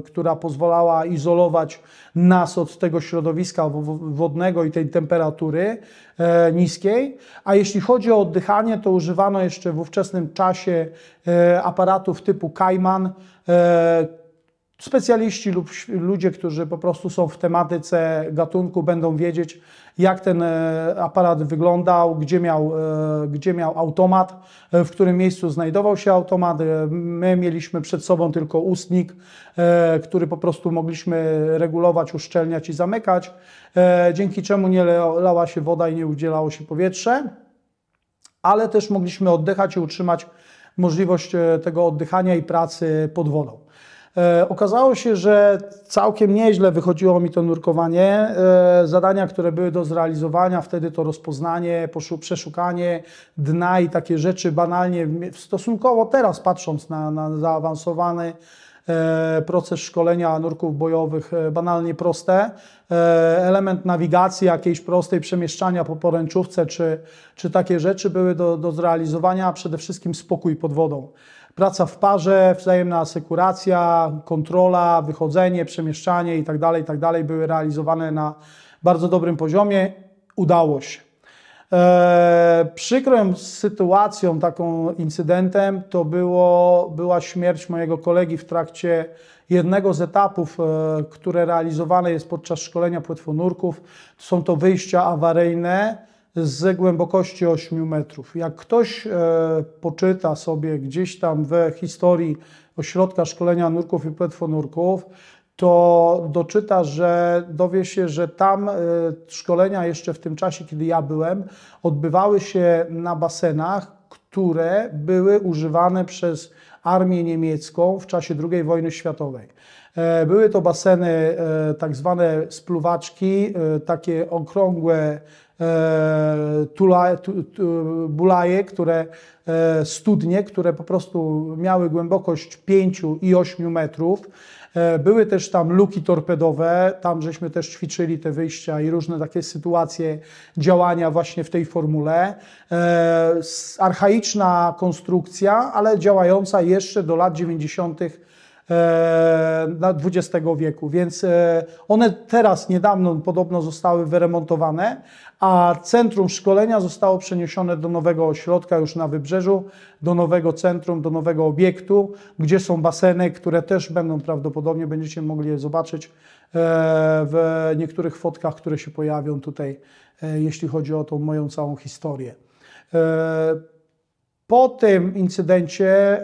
która pozwalała izolować nas od tego środowiska wodnego i tej temperatury e, niskiej. A jeśli chodzi o oddychanie, to używano jeszcze w ówczesnym czasie aparatów typu Kaiman, specjaliści lub ludzie, którzy po prostu są w tematyce gatunku, będą wiedzieć, jak ten e, aparat wyglądał, gdzie miał, e, gdzie miał automat, e, w którym miejscu znajdował się automat. My mieliśmy przed sobą tylko ustnik, który po prostu mogliśmy regulować, uszczelniać i zamykać, dzięki czemu nie lała się woda i nie udzielało się powietrze, ale też mogliśmy oddychać i utrzymać możliwość tego oddychania i pracy pod wodą. E, okazało się, że całkiem nieźle wychodziło mi to nurkowanie. E, zadania, które były do zrealizowania, wtedy to rozpoznanie, przeszukanie dna i takie rzeczy banalnie, stosunkowo teraz patrząc na, na zaawansowany e, proces szkolenia nurków bojowych banalnie proste. Element nawigacji jakiejś prostej przemieszczania po poręczówce czy, czy takie rzeczy były do, do zrealizowania, a przede wszystkim spokój pod wodą. Praca w parze, wzajemna asekuracja, kontrola, wychodzenie, przemieszczanie itd., tak itd. Tak były realizowane na bardzo dobrym poziomie. Udało się. Eee, przykrą sytuacją, taką incydentem, to było, była śmierć mojego kolegi w trakcie jednego z etapów, e, które realizowane jest podczas szkolenia płetwonurków. Są to wyjścia awaryjne z głębokości 8 metrów. Jak ktoś e, poczyta sobie gdzieś tam we historii ośrodka szkolenia nurków i płetwonurków, to doczyta, że dowie się, że tam e, szkolenia jeszcze w tym czasie, kiedy ja byłem, odbywały się na basenach, które były używane przez armię niemiecką w czasie II wojny światowej. E, były to baseny, tak zwane spluwaczki, takie okrągłe E, tula, bulaje, które e, studnie, które po prostu miały głębokość 5 i 8 metrów. E, były też tam luki torpedowe, tam żeśmy też ćwiczyli te wyjścia i różne takie sytuacje działania właśnie w tej formule. Archaiczna konstrukcja, ale działająca jeszcze do lat 90 XX e, wieku, więc e, one teraz niedawno podobno zostały wyremontowane, a centrum szkolenia zostało przeniesione do nowego ośrodka już na wybrzeżu, do nowego centrum, do nowego obiektu, gdzie są baseny, które też będą prawdopodobnie, będziecie mogli je zobaczyć e, w niektórych fotkach, które się pojawią tutaj, jeśli chodzi o tą moją całą historię. Po tym incydencie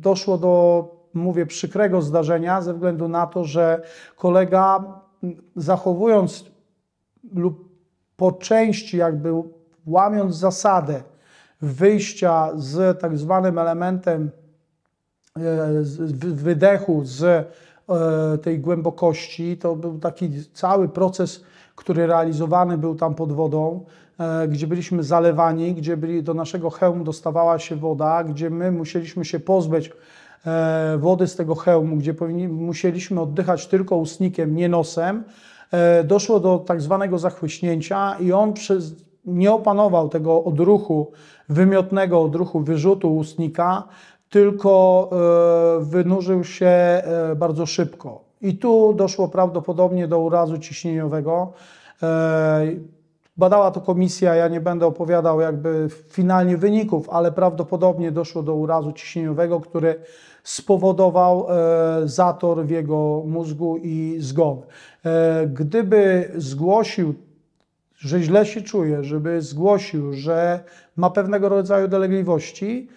doszło do mówię, przykrego zdarzenia ze względu na to, że kolega zachowując lub po części jakby łamiąc zasadę wyjścia z tak zwanym elementem e, wydechu z e, tej głębokości, to był taki cały proces, który realizowany był tam pod wodą, e, gdzie byliśmy zalewani, gdzie byli, do naszego hełmu dostawała się woda, gdzie my musieliśmy się pozbyć E, wody z tego hełmu, gdzie musieliśmy oddychać tylko ustnikiem, nie nosem, e, doszło do tak zwanego zachłyśnięcia i on przez, nie opanował tego odruchu, wymiotnego odruchu wyrzutu ustnika, tylko e, wynurzył się bardzo szybko. I tu doszło prawdopodobnie do urazu ciśnieniowego. Badała to komisja, ja nie będę opowiadał jakby finalnie wyników, ale prawdopodobnie doszło do urazu ciśnieniowego, który spowodował e, zator w jego mózgu i zgon. E, gdyby zgłosił, że źle się czuje, żeby zgłosił, że ma pewnego rodzaju dolegliwości,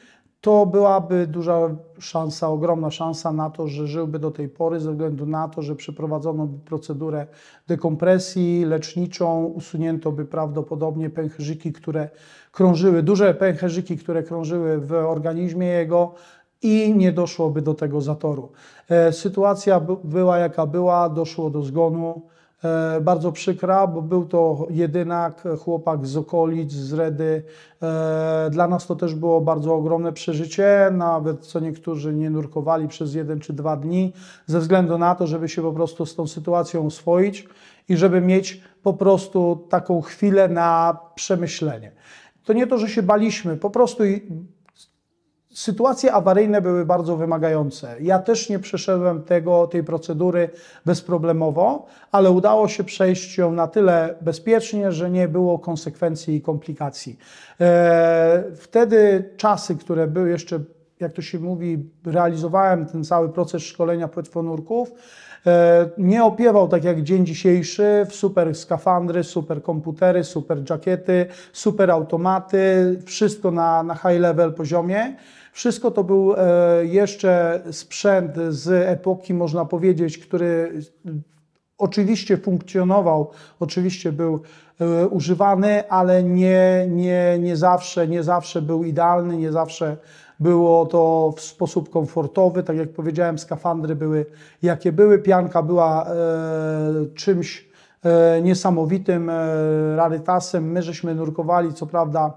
to byłaby duża szansa, ogromna szansa na to, że żyłby do tej pory ze względu na to, że przeprowadzono by procedurę dekompresji leczniczą, usunięto by prawdopodobnie pęcherzyki, które krążyły, duże pęcherzyki, które krążyły w organizmie jego, i nie doszłoby do tego zatoru. E, sytuacja była jaka była, doszło do zgonu. E, bardzo przykra, bo był to jedynak chłopak z okolic, z Redy. E, dla nas to też było bardzo ogromne przeżycie, nawet co niektórzy nie nurkowali przez jeden czy dwa dni, ze względu na to, żeby się po prostu z tą sytuacją oswoić i żeby mieć po prostu taką chwilę na przemyślenie. To nie to, że się baliśmy, po prostu Sytuacje awaryjne były bardzo wymagające. Ja też nie przeszedłem tego, tej procedury bezproblemowo, ale udało się przejść ją na tyle bezpiecznie, że nie było konsekwencji i komplikacji. E, wtedy czasy, które były jeszcze, jak to się mówi, realizowałem ten cały proces szkolenia płetwonurków, E, nie opiewał tak jak dzień dzisiejszy w super skafandry, super komputery, super jakiety, super automaty, wszystko na, na high level poziomie. Wszystko to był e, jeszcze sprzęt z epoki, można powiedzieć, który oczywiście funkcjonował, oczywiście był e, używany, ale nie, nie, nie, zawsze, nie zawsze był idealny, nie zawsze było to w sposób komfortowy, tak jak powiedziałem, skafandry były jakie były, pianka była e, czymś e, niesamowitym, e, rarytasem. My żeśmy nurkowali, co prawda,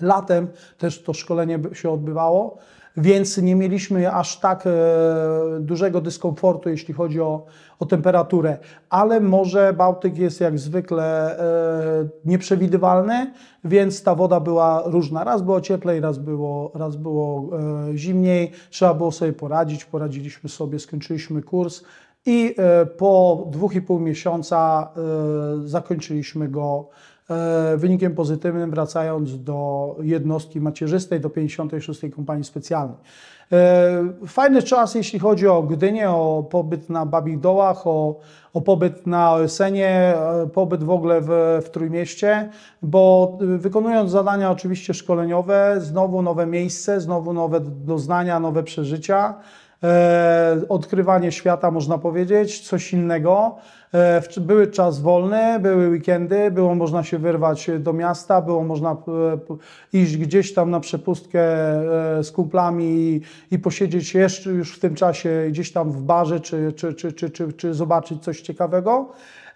latem też to szkolenie się odbywało, więc nie mieliśmy aż tak e, dużego dyskomfortu, jeśli chodzi o, o temperaturę. Ale morze Bałtyk jest jak zwykle e, nieprzewidywalne, więc ta woda była różna. Raz było cieplej, raz było, raz było e, zimniej. Trzeba było sobie poradzić. Poradziliśmy sobie, skończyliśmy kurs i po dwóch i pół miesiąca zakończyliśmy go E, wynikiem pozytywnym wracając do jednostki macierzystej, do 56. Kompanii Specjalnej. E, fajny czas, jeśli chodzi o Gdynię, o pobyt na Babich Dołach, o, o pobyt na Osenie, e, pobyt w ogóle w, w Trójmieście, bo wykonując zadania oczywiście szkoleniowe, znowu nowe miejsce, znowu nowe doznania, nowe przeżycia. E, odkrywanie świata, można powiedzieć, coś innego. E, były czas wolny, były weekendy, było można się wyrwać do miasta, było można e, iść gdzieś tam na przepustkę z kumplami i, posiedzieć jeszcze już w tym czasie gdzieś tam w barze, czy, czy, czy, czy, czy, czy zobaczyć coś ciekawego.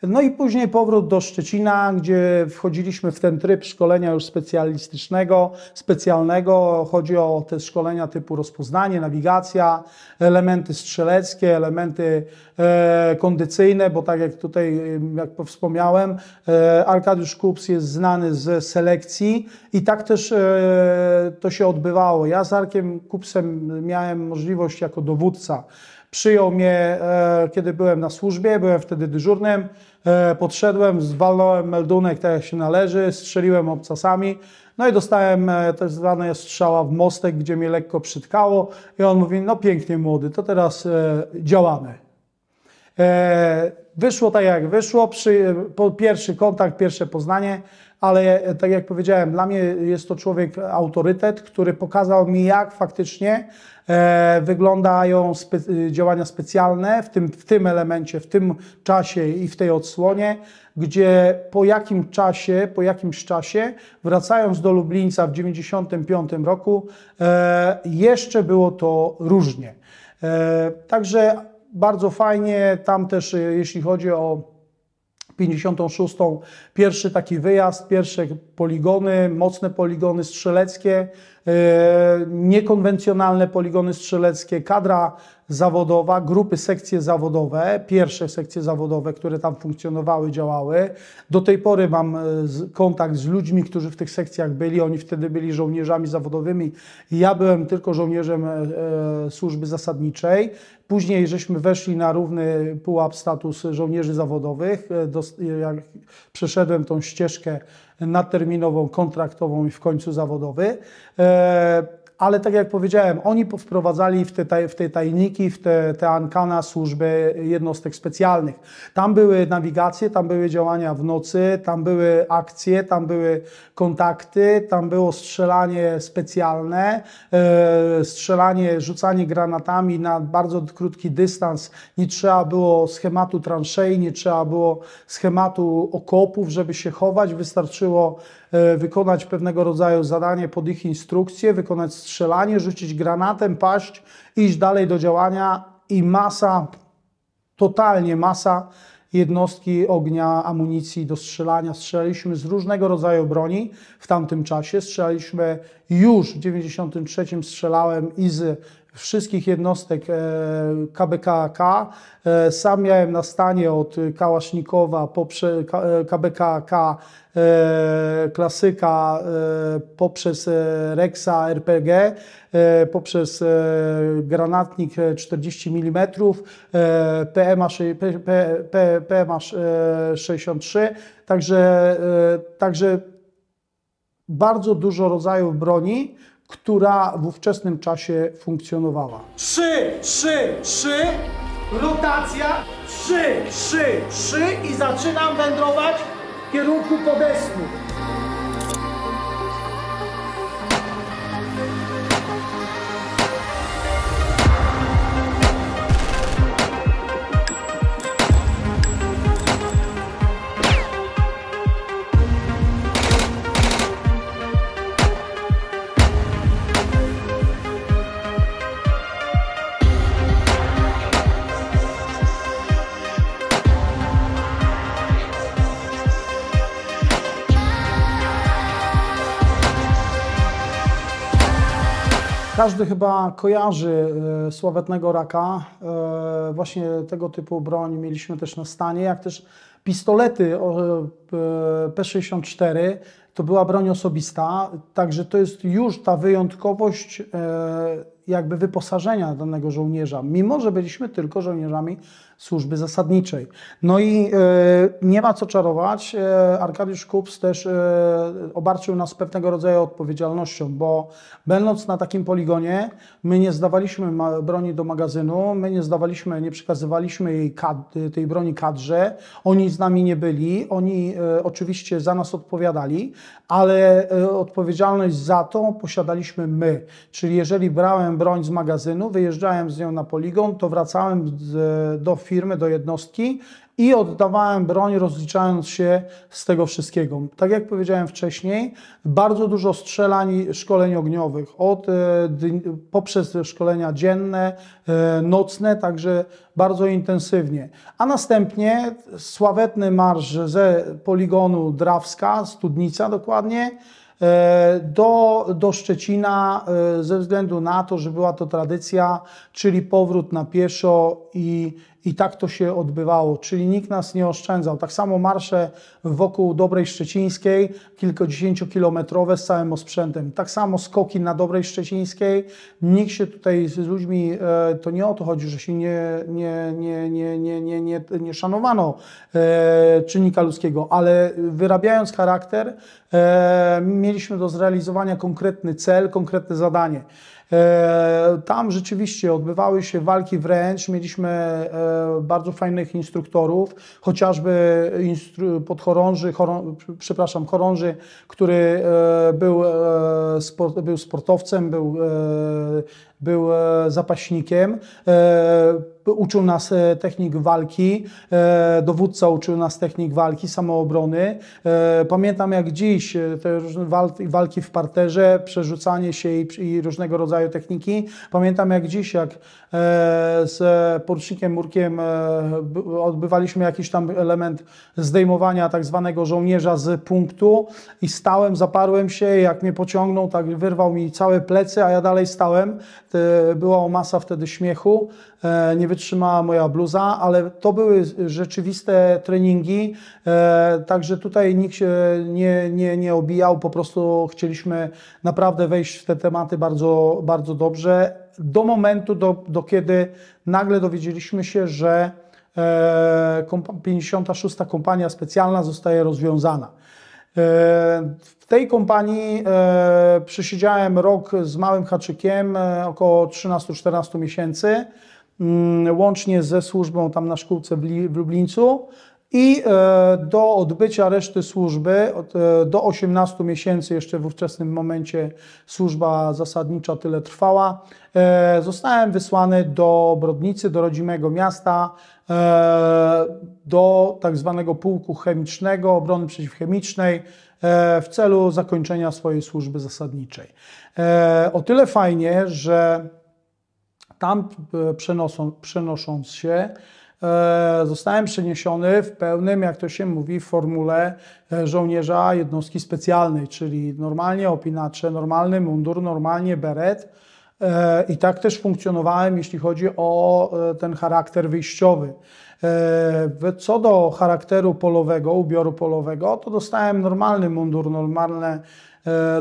No i później powrót do Szczecina, gdzie wchodziliśmy w ten tryb szkolenia już specjalistycznego, specjalnego. Chodzi o te szkolenia typu rozpoznanie, nawigacja, elementy strzeleckie, elementy e, kondycyjne, bo tak jak tutaj, jak wspomniałem, e, Arkadiusz Kups jest znany z selekcji i tak też e, to się odbywało. Ja z Arkiem Kupsem miałem możliwość jako dowódca Przyjął mnie, e, kiedy byłem na służbie, byłem wtedy dyżurnym. E, podszedłem, zwalnąłem meldunek tak jak się należy, strzeliłem obcasami. No i dostałem e, tak zwane strzała w mostek, gdzie mnie lekko przytkało. I on mówi, no pięknie młody, to teraz działamy. Wyszło tak jak wyszło, przy, po pierwszy kontakt, pierwsze poznanie, ale tak jak powiedziałem, dla mnie jest to człowiek autorytet, który pokazał mi jak faktycznie E, wyglądają spe y, działania specjalne w tym, w tym elemencie, w tym czasie i w tej odsłonie, gdzie po jakim czasie, po jakimś czasie, wracając do Lublińca w 1995 roku, e, jeszcze było to różnie. E, także bardzo fajnie, tam też jeśli chodzi o 56. Pierwszy taki wyjazd, pierwsze poligony, mocne poligony strzeleckie. E, niekonwencjonalne poligony strzeleckie, kadra zawodowa, grupy, sekcje zawodowe, pierwsze sekcje zawodowe, które tam funkcjonowały, działały. Do tej pory mam e, kontakt z ludźmi, którzy w tych sekcjach byli. Oni wtedy byli żołnierzami zawodowymi. Ja byłem tylko żołnierzem e, e, służby zasadniczej. Później żeśmy weszli na równy pułap status żołnierzy zawodowych. Jak przeszedłem tą ścieżkę nadterminową, kontraktową i w końcu zawodowy ale tak jak powiedziałem, oni wprowadzali w te, w te tajniki, w te, te ankana służby jednostek specjalnych. Tam były nawigacje, tam były działania w nocy, tam były akcje, tam były kontakty, tam było strzelanie specjalne, e, strzelanie, rzucanie granatami na bardzo krótki dystans. Nie trzeba było schematu transzei, nie trzeba było schematu okopów, żeby się chować, wystarczyło E, wykonać pewnego rodzaju zadanie pod ich instrukcję, wykonać strzelanie, rzucić granatem, paść, iść dalej do działania i masa, totalnie masa jednostki ognia, amunicji do strzelania. Strzelaliśmy z różnego rodzaju broni w tamtym czasie. Strzelaliśmy już w 93 strzelałem i z wszystkich jednostek KBKK. E, e, sam miałem na stanie od Kałasznikowa poprzez KBKK klasyka e, poprzez Rexa RPG, poprzez granatnik 40 mm, PMA, PMA 63, także, także bardzo dużo rodzajów broni, która w ówczesnym czasie funkcjonowała. Trzy, trzy, trzy, rotacja, trzy, trzy, trzy i zaczynam wędrować w kierunku podestu. Każdy chyba kojarzy e, sławetnego raka. E, właśnie tego typu broń mieliśmy też na stanie, jak też pistolety e, P64. To była broń osobista, także to jest już ta wyjątkowość jakby wyposażenia danego żołnierza. Mimo, że byliśmy tylko żołnierzami służby zasadniczej. No i e, nie ma co czarować, e, Arkadiusz Kups też e, obarczył nas pewnego rodzaju odpowiedzialnością, bo będąc na takim poligonie, my nie zdawaliśmy broni do magazynu, my nie zdawaliśmy, nie przekazywaliśmy tej broni kadrze, oni z nami nie byli, oni oczywiście za nas odpowiadali, ale odpowiedzialność za to posiadaliśmy my. Czyli jeżeli brałem broń z magazynu, wyjeżdżałem z nią na poligon, to wracałem do firmy, firmy, do jednostki i oddawałem broń, rozliczając się z tego wszystkiego. Tak jak powiedziałem wcześniej, bardzo dużo strzelań szkoleń ogniowych, od, e, poprzez szkolenia dzienne, e, nocne, także bardzo intensywnie. A następnie sławetny marsz ze poligonu Drawska, Studnica dokładnie, e, do, do Szczecina ze względu na to, że była to tradycja, czyli powrót na pieszo i i tak to się odbywało, czyli nikt nas nie oszczędzał. Tak samo marsze wokół Dobrej Szczecińskiej, kilkudziesięciokilometrowe z całym osprzętem. Tak samo skoki na Dobrej Szczecińskiej. Nikt się tutaj z ludźmi, e, to nie o to chodzi, że się nie, nie, nie, nie, nie, nie, nie, nie szanowano e, czynnika ludzkiego, ale wyrabiając charakter, e, mieliśmy do zrealizowania konkretny cel, konkretne zadanie. E, tam rzeczywiście odbywały się walki wręcz, mieliśmy e, bardzo fajnych instruktorów, chociażby instru podchorąży, chorą, przepraszam, chorąży, który e, był, był sportowcem, był był e, zapaśnikiem, e, uczył nas e, technik walki, dowódca uczył nas technik walki, samoobrony. Pamiętam jak dziś te różne walki w parterze, przerzucanie się i, różnego rodzaju techniki. Pamiętam jak dziś, jak z porucznikiem Murkiem odbywaliśmy jakiś tam element zdejmowania tak zwanego żołnierza z punktu i stałem, zaparłem się, jak mnie pociągnął, tak wyrwał mi całe plecy, a ja dalej stałem E, była masa wtedy śmiechu, e, nie wytrzymała moja bluza, ale to były rzeczywiste treningi, e, także tutaj nikt się nie, nie, nie obijał, po prostu chcieliśmy naprawdę wejść w te tematy bardzo, bardzo dobrze, do momentu, do, do kiedy nagle dowiedzieliśmy się, że 56. Kompania Specjalna zostaje rozwiązana. E, w tej kompanii e, przysiedziałem rok z małym haczykiem, e, około 13-14 miesięcy, mm, łącznie ze służbą tam na szkółce w Lublińcu i e, do odbycia reszty służby e, do 18 miesięcy, jeszcze w ówczesnym momencie służba zasadnicza tyle trwała, e, zostałem wysłany do Brodnicy, do rodzimego miasta, do tak zwanego pułku chemicznego, obrony przeciwchemicznej w celu zakończenia swojej służby zasadniczej. O tyle fajnie, że tam przenosą, przenosząc się, E, zostałem przeniesiony w pełnym, jak to się mówi, formule e, żołnierza jednostki specjalnej, czyli normalnie opinacze, normalny mundur, normalnie beret. E, I tak też funkcjonowałem, jeśli chodzi o ten charakter wyjściowy. Co do charakteru polowego, ubioru polowego, to dostałem normalny mundur, normalne,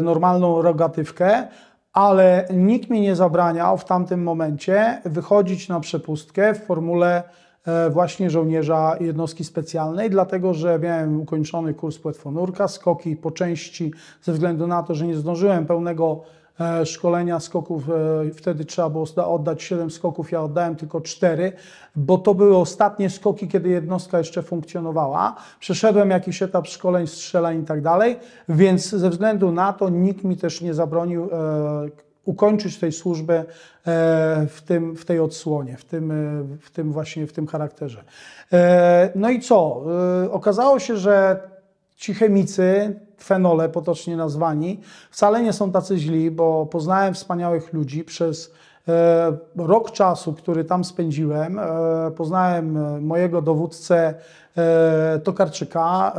normalną rogatywkę, ale nikt mi nie zabraniał w tamtym momencie wychodzić na przepustkę w formule E, właśnie żołnierza jednostki specjalnej, dlatego że miałem ukończony kurs płetwonurka, skoki po części ze względu na to, że nie zdążyłem pełnego e, szkolenia skoków, e, wtedy trzeba było oddać 7 skoków, ja oddałem tylko 4, bo to były ostatnie skoki, kiedy jednostka jeszcze funkcjonowała. Przeszedłem jakiś etap szkoleń, strzelań i tak dalej, więc ze względu na to nikt mi też nie zabronił ukończyć tej służbę e, w, tym, w tej odsłonie, w tym, e, w tym właśnie w tym charakterze. E, no i co? Okazało się, że ci chemicy, fenole potocznie nazwani, wcale nie są tacy źli, bo poznałem wspaniałych ludzi przez E, rok czasu, który tam spędziłem, e, poznałem e, mojego dowódcę Tokarczyka,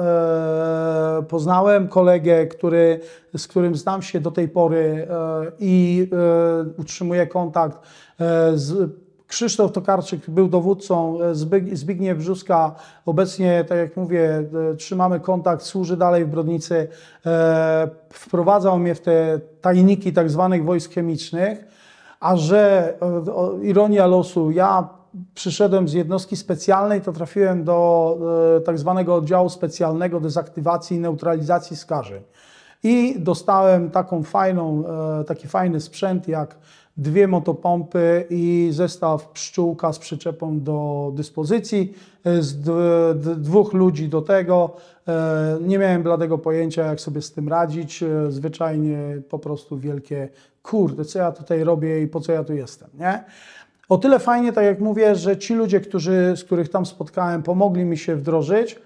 poznałem kolegę, który, z którym znam się do tej pory i utrzymuję kontakt z Krzysztof Tokarczyk był dowódcą, Zbigniew Brzuska obecnie, tak jak mówię, trzymamy kontakt, służy dalej w Brodnicy, wprowadzał mnie w te tajniki tak zwanych wojsk chemicznych. A że e, ironia losu, ja przyszedłem z jednostki specjalnej, to trafiłem do e, tak zwanego oddziału specjalnego dezaktywacji i neutralizacji skażeń. I dostałem taką fajną, e, taki fajny sprzęt jak dwie motopompy i zestaw pszczółka z przyczepą do dyspozycji, z dwóch ludzi do tego, E, nie miałem bladego pojęcia, jak sobie z tym radzić. E, zwyczajnie po prostu wielkie kurde, co ja tutaj robię i po co ja tu jestem, nie? O tyle fajnie, tak jak mówię, że ci ludzie, którzy, z których tam spotkałem, pomogli mi się wdrożyć.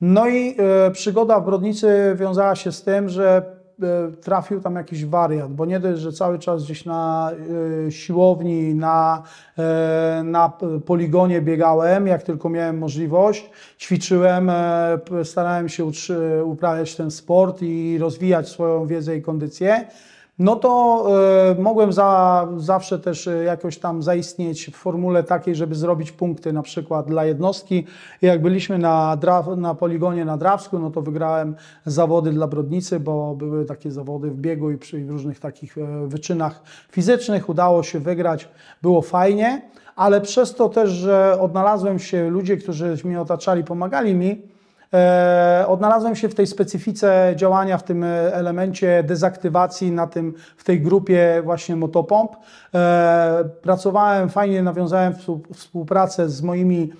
No i e, przygoda w Brodnicy wiązała się z tym, że E, trafił tam jakiś wariat, bo nie dość, że cały czas gdzieś na e, siłowni, na, e, na poligonie biegałem, jak tylko miałem możliwość, ćwiczyłem, starałem się uprawiać ten sport i rozwijać swoją wiedzę i kondycję no to y, mogłem za, zawsze też e, jakoś tam zaistnieć w formule takiej, żeby zrobić punkty na przykład dla jednostki. Jak byliśmy na, draf, na poligonie na Drawsku, no to wygrałem zawody dla Brodnicy, bo były takie zawody w biegu i przy różnych takich e, wyczynach fizycznych. Udało się wygrać, było fajnie, ale przez to też, że odnalazłem się, ludzie, którzy mnie otaczali, pomagali mi, E, odnalazłem się w tej specyfice działania, w tym e, elemencie dezaktywacji, na tym, w tej grupie właśnie motopomp. E, pracowałem fajnie, nawiązałem współpracę z moimi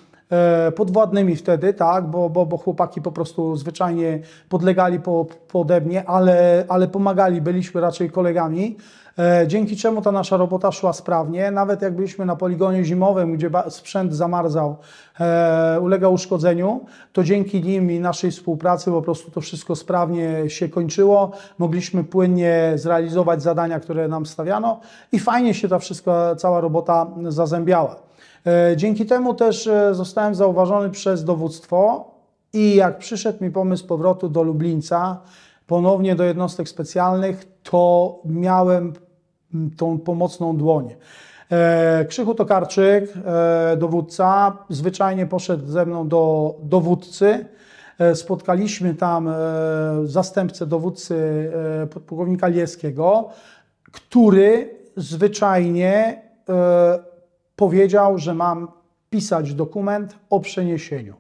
podwładnymi wtedy, tak, bo, bo, bo chłopaki po prostu zwyczajnie podlegali po, pode mnie, ale, ale pomagali, byliśmy raczej kolegami. E, dzięki czemu ta nasza robota szła sprawnie. Nawet jak byliśmy na poligonie zimowym, gdzie sprzęt zamarzał, e, ulegał uszkodzeniu, to dzięki nim i naszej współpracy po prostu to wszystko sprawnie się kończyło. Mogliśmy płynnie zrealizować zadania, które nam stawiano i fajnie się ta wszystko, cała robota zazębiała. E, dzięki temu też zostałem zauważony przez dowództwo i jak przyszedł mi pomysł powrotu do Lublińca, ponownie do jednostek specjalnych, to miałem tą pomocną dłoń. E, Krzychu Tokarczyk, e, dowódca, zwyczajnie poszedł ze mną do dowódcy. E, spotkaliśmy tam zastępcę dowódcy podpułkownika Lieskiego, który zwyczajnie powiedział, że mam pisać dokument o przeniesieniu.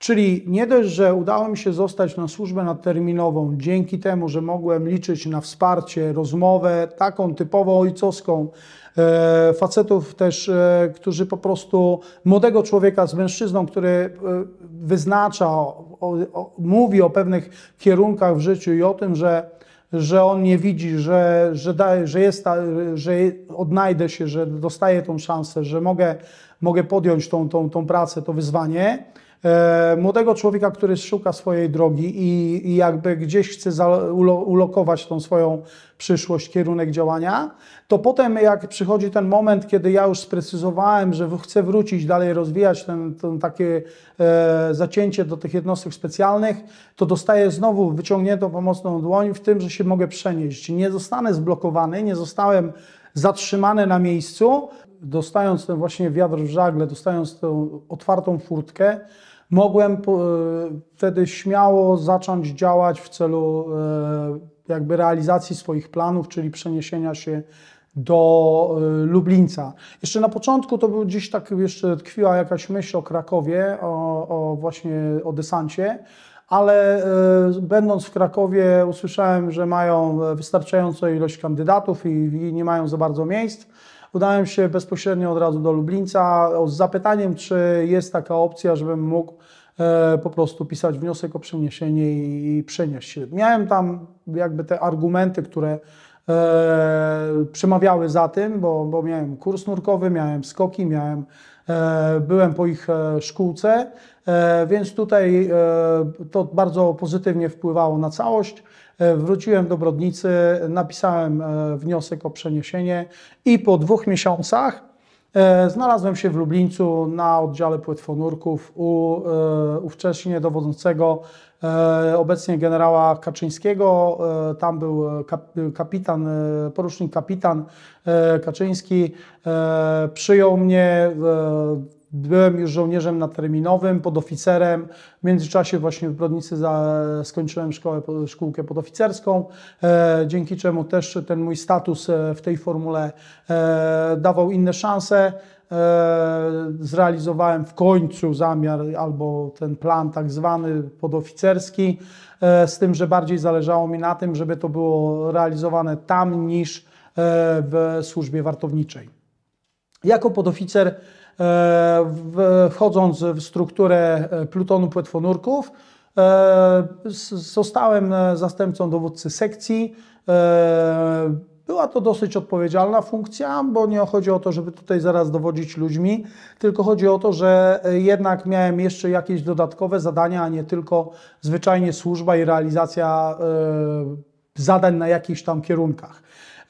Czyli nie dość, że udało mi się zostać na służbę nadterminową dzięki temu, że mogłem liczyć na wsparcie, rozmowę taką typowo ojcowską, e, facetów też, e, którzy po prostu młodego człowieka z mężczyzną, który e, wyznacza, o, o, mówi o pewnych kierunkach w życiu i o tym, że że on nie widzi, że, że, da, że, jest, że odnajdę się, że dostaję tą szansę, że mogę, mogę podjąć tą, tą, tą pracę, to wyzwanie. E, młodego człowieka, który szuka swojej drogi i, i jakby gdzieś chce za, ulo, ulokować tą swoją przyszłość, kierunek działania, to potem jak przychodzi ten moment, kiedy ja już sprecyzowałem, że chcę wrócić, dalej rozwijać ten, ten takie e, zacięcie do tych jednostek specjalnych, to dostaję znowu wyciągniętą pomocną dłoń w tym, że się mogę przenieść. Nie zostanę zblokowany, nie zostałem zatrzymany na miejscu, dostając ten właśnie wiatr w żagle, dostając tę otwartą furtkę, mogłem e, wtedy śmiało zacząć działać w celu e, jakby realizacji swoich planów, czyli przeniesienia się do e, Lublińca. Jeszcze na początku to był gdzieś tak, jeszcze tkwiła jakaś myśl o Krakowie, o, o właśnie o desancie, ale będąc w Krakowie usłyszałem, że mają wystarczającą ilość kandydatów i, i, nie mają za bardzo miejsc. Udałem się bezpośrednio od razu do Lublińca z zapytaniem, czy jest taka opcja, żebym mógł E, po prostu pisać wniosek o przeniesienie i przenieść się. Miałem tam jakby te argumenty, które e, przemawiały za tym, bo, bo miałem kurs nurkowy, miałem skoki, miałem, e, byłem po ich szkółce, więc tutaj to bardzo pozytywnie wpływało na całość. Wróciłem do Brodnicy, napisałem wniosek o przeniesienie i po dwóch miesiącach E, znalazłem się w Lublińcu na oddziale płetwonurków u e, ówcześnie dowodzącego e, obecnie generała Kaczyńskiego. Tam był kapitan, porucznik kapitan Kaczyński. Przyjął mnie byłem już żołnierzem na terminowym, podoficerem. W międzyczasie właśnie w Brodnicy za, skończyłem szkołę, szkółkę podoficerską, e, dzięki czemu też ten mój status e, w tej formule e, dawał inne szanse. E, zrealizowałem w końcu zamiar albo ten plan tak zwany podoficerski, e, z tym, że bardziej zależało mi na tym, żeby to było realizowane tam niż e, w służbie wartowniczej. Jako podoficer E, wchodząc w strukturę e, plutonu płetwonurków, e, zostałem zastępcą dowódcy sekcji. Była to dosyć odpowiedzialna funkcja, bo nie chodzi o to, żeby tutaj zaraz dowodzić ludźmi, tylko chodzi o to, że jednak miałem jeszcze jakieś dodatkowe zadania, a nie tylko zwyczajnie służba i realizacja zadań na jakichś tam kierunkach.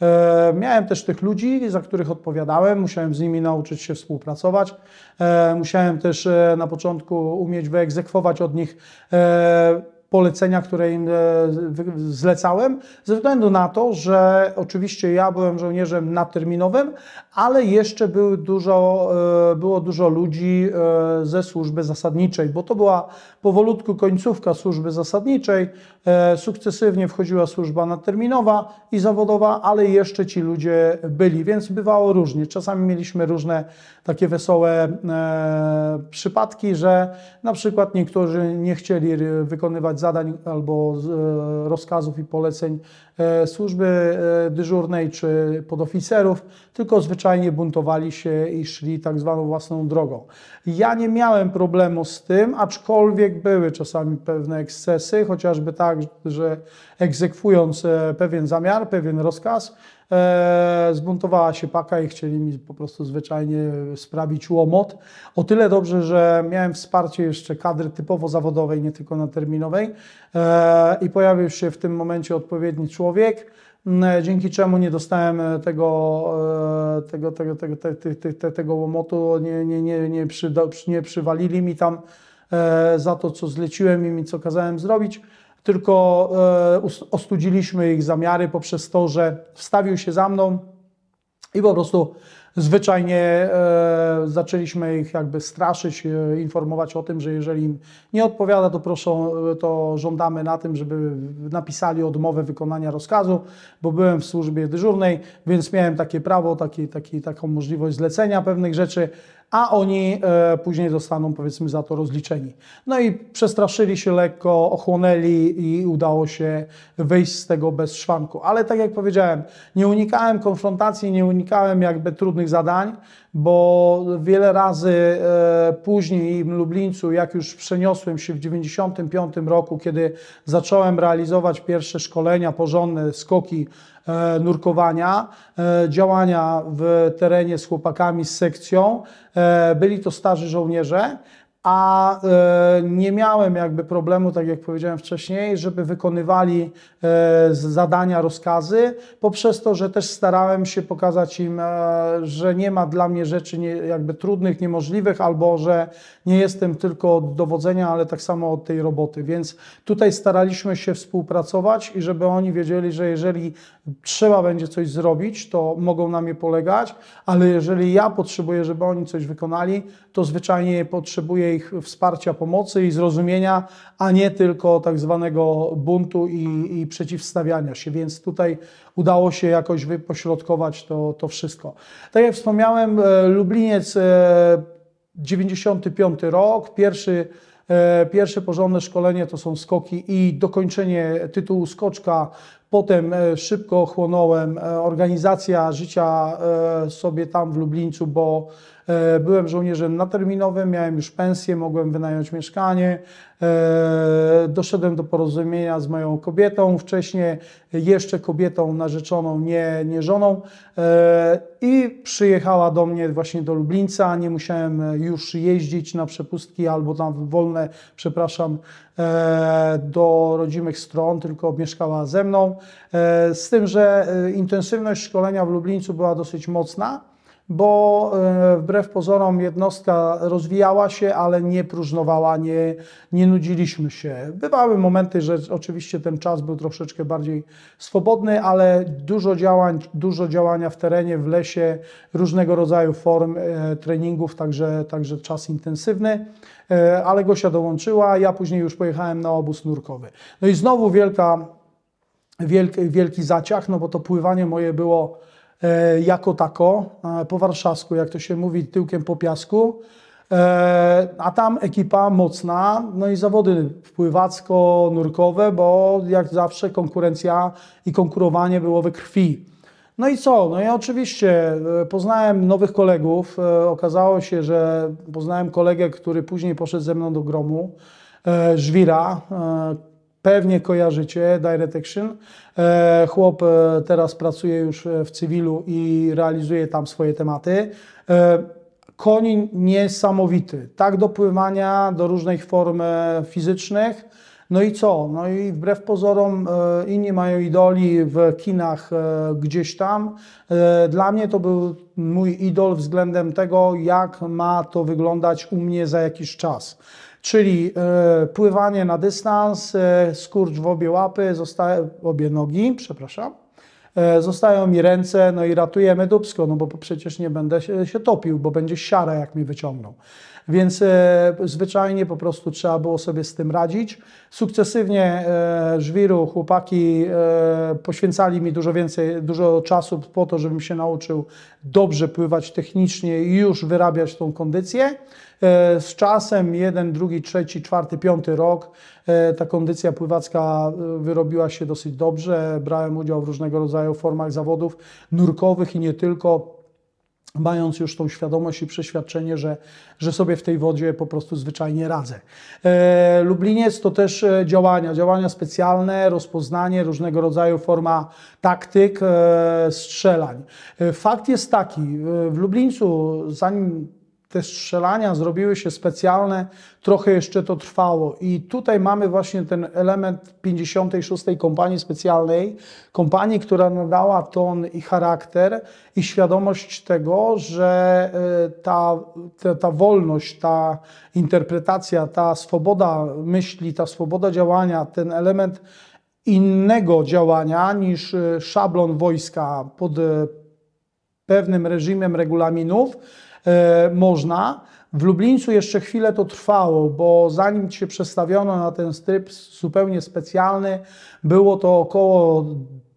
E, miałem też tych ludzi, za których odpowiadałem, musiałem z nimi nauczyć się współpracować. E, musiałem też e, na początku umieć wyegzekwować od nich polecenia, które im e, zlecałem, ze względu na to, że oczywiście ja byłem żołnierzem nadterminowym, ale jeszcze był dużo, e, było dużo ludzi e, ze służby zasadniczej, bo to była powolutku końcówka służby zasadniczej, sukcesywnie wchodziła służba nadterminowa i zawodowa, ale jeszcze ci ludzie byli, więc bywało różnie. Czasami mieliśmy różne takie wesołe przypadki, że na przykład niektórzy nie chcieli wykonywać zadań albo e, rozkazów i poleceń e, służby e, dyżurnej czy podoficerów, tylko zwyczajnie buntowali się i szli tak zwaną własną drogą. Ja nie miałem problemu z tym, aczkolwiek były czasami pewne ekscesy, chociażby tak, że egzekwując pewien zamiar, pewien rozkaz, e, zbuntowała się paka i chcieli mi po prostu zwyczajnie sprawić łomot. O tyle dobrze, że miałem wsparcie jeszcze kadry typowo zawodowej, nie tylko na terminowej e, i pojawił się w tym momencie odpowiedni człowiek, dzięki czemu nie dostałem tego, e, tego, tego, tego, te, te, te, tego łomotu, nie, nie, nie, nie, przy, nie przywalili mi tam e, za to, co zleciłem im i co kazałem zrobić tylko e, ostudziliśmy ich zamiary poprzez to, że wstawił się za mną i po prostu zwyczajnie e, zaczęliśmy ich jakby straszyć, e, informować o tym, że jeżeli im nie odpowiada, to proszą, to żądamy na tym, żeby napisali odmowę wykonania rozkazu, bo byłem w służbie dyżurnej, więc miałem takie prawo, taki, taki, taką możliwość zlecenia pewnych rzeczy, a oni e, później zostaną powiedzmy za to rozliczeni. No i przestraszyli się lekko, ochłonęli i udało się wyjść z tego bez szwanku. Ale tak jak powiedziałem, nie unikałem konfrontacji, nie unikałem jakby trudnych zadań bo wiele razy e, później w Lublińcu, jak już przeniosłem się w 95 roku, kiedy zacząłem realizować pierwsze szkolenia, porządne skoki e, nurkowania, e, działania w terenie z chłopakami, z sekcją, byli to starzy żołnierze, a e, nie miałem jakby problemu, tak jak powiedziałem wcześniej, żeby wykonywali e, zadania, rozkazy, poprzez to, że też starałem się pokazać im, e, że nie ma dla mnie rzeczy jakby trudnych, niemożliwych, albo że nie jestem tylko od dowodzenia, ale tak samo od tej roboty. Więc tutaj staraliśmy się współpracować i żeby oni wiedzieli, że jeżeli trzeba będzie coś zrobić, to mogą na mnie polegać, ale jeżeli ja potrzebuję, żeby oni coś wykonali, to zwyczajnie potrzebuję ich wsparcia, pomocy i zrozumienia, a nie tylko tak zwanego buntu i, i przeciwstawiania się. Więc tutaj udało się jakoś wypośrodkować to, to wszystko. Tak jak wspomniałem, e, Lubliniec 95 e, rok, pierwszy e, Pierwsze porządne szkolenie to są skoki i dokończenie tytułu skoczka. Potem szybko chłonąłem organizacja życia sobie tam w Lublińcu, bo E, byłem żołnierzem naterminowym, miałem już pensję, mogłem wynająć mieszkanie. E, doszedłem do porozumienia z moją kobietą, wcześniej jeszcze kobietą narzeczoną, nie, nie żoną. E, I przyjechała do mnie właśnie do Lublińca. Nie musiałem już jeździć na przepustki albo tam wolne, przepraszam, do rodzimych stron, tylko mieszkała ze mną. Z tym, że intensywność szkolenia w Lublińcu była dosyć mocna, bo e, wbrew pozorom jednostka rozwijała się, ale nie próżnowała, nie, nie nudziliśmy się. Bywały momenty, że oczywiście ten czas był troszeczkę bardziej swobodny, ale dużo działań, dużo działania w terenie, w lesie, różnego rodzaju form e, treningów, także, także czas intensywny e, ale Gosia dołączyła, ja później już pojechałem na obóz nurkowy. No i znowu wielka, wielki, wielki zaciach, no bo to pływanie moje było E, jako tako, e, po warszawsku, jak to się mówi, tyłkiem po piasku. E, a tam ekipa mocna, no i zawody pływacko-nurkowe, bo jak zawsze konkurencja i konkurowanie było we krwi. No i co? No i oczywiście poznałem nowych kolegów. Okazało się, że poznałem kolegę, który później poszedł ze mną do gromu, Żwira, Pewnie kojarzycie Direct Action. E, chłop e, teraz pracuje już e, w cywilu i realizuje tam swoje tematy. Koń niesamowity, tak do pływania, do różnych form fizycznych. No i co? No i wbrew pozorom inni mają idoli w kinach gdzieś tam. Dla mnie to był mój idol względem tego, jak ma to wyglądać u mnie za jakiś czas czyli e, pływanie na dystans, skurcz w obie łapy, zostaje, obie nogi, przepraszam, e, zostają mi ręce, no i ratujemy dubsko, no bo przecież nie będę się, się topił, bo będzie siara, jak mi wyciągną. Więc e, zwyczajnie po prostu trzeba było sobie z tym radzić. Sukcesywnie e, żwiru chłopaki e, poświęcali mi dużo więcej, dużo czasu po to, żebym się nauczył dobrze pływać technicznie i już wyrabiać tą kondycję. Z czasem jeden, drugi, trzeci, czwarty, piąty rok ta kondycja pływacka wyrobiła się dosyć dobrze. Brałem udział w różnego rodzaju formach zawodów nurkowych i nie tylko mając już tą świadomość i przeświadczenie, że, że sobie w tej wodzie po prostu zwyczajnie radzę. E, Lubliniec to też e, działania, działania specjalne, rozpoznanie, różnego rodzaju forma taktyk, e, strzelań. E, fakt jest taki, e, w Lublińcu, zanim te strzelania zrobiły się specjalne, trochę jeszcze to trwało. I tutaj mamy właśnie ten element 56. Kompanii Specjalnej, kompanii, która nadała ton i charakter i świadomość tego, że e, ta, ta, ta wolność, ta interpretacja, ta swoboda myśli, ta swoboda działania, ten element innego działania niż e, szablon wojska pod e, pewnym reżimem regulaminów, E, można. W Lublińcu jeszcze chwilę to trwało, bo zanim się przestawiono na ten tryb zupełnie specjalny, było to około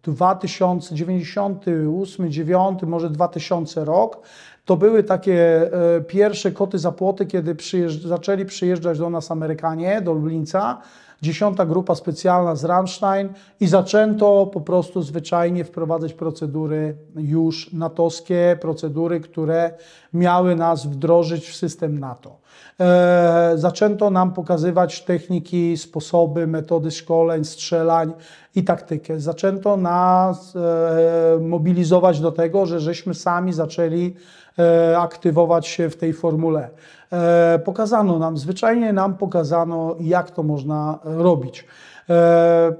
2098, 2009 może 2000 rok. To były takie e, pierwsze koty za płoty, kiedy przyjeżdż zaczęli przyjeżdżać do nas Amerykanie, do Lublińca dziesiąta grupa specjalna z Rammstein i zaczęto po prostu zwyczajnie wprowadzać procedury już natowskie, procedury, które miały nas wdrożyć w system NATO. E, zaczęto nam pokazywać techniki, sposoby, metody szkoleń, strzelań i taktykę. Zaczęto nas e, mobilizować do tego, że żeśmy sami zaczęli E, aktywować się w tej formule. E, pokazano nam, zwyczajnie nam pokazano, jak to można robić e,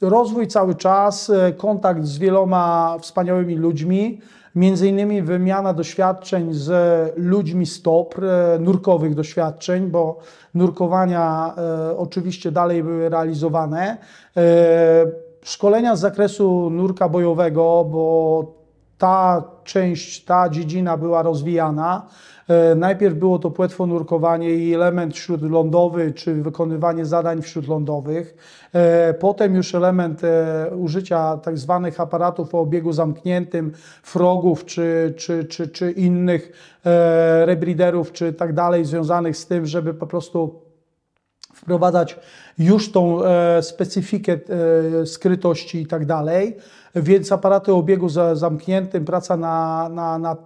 rozwój cały czas, kontakt z wieloma wspaniałymi ludźmi, między innymi wymiana doświadczeń z ludźmi stop nurkowych doświadczeń, bo nurkowania oczywiście dalej były realizowane. szkolenia z zakresu nurka bojowego, bo ta część, ta dziedzina była rozwijana. E, najpierw było to płetwo nurkowanie i element śródlądowy, czy wykonywanie zadań śródlądowych. E, potem już element e, użycia tak zwanych aparatów o obiegu zamkniętym, frogów, czy, czy, czy, czy innych rebriderów, czy tak dalej, związanych z tym, żeby po prostu wprowadzać już tą specyfikę skrytości i tak dalej więc aparaty o obiegu zamkniętym, praca na, na, na,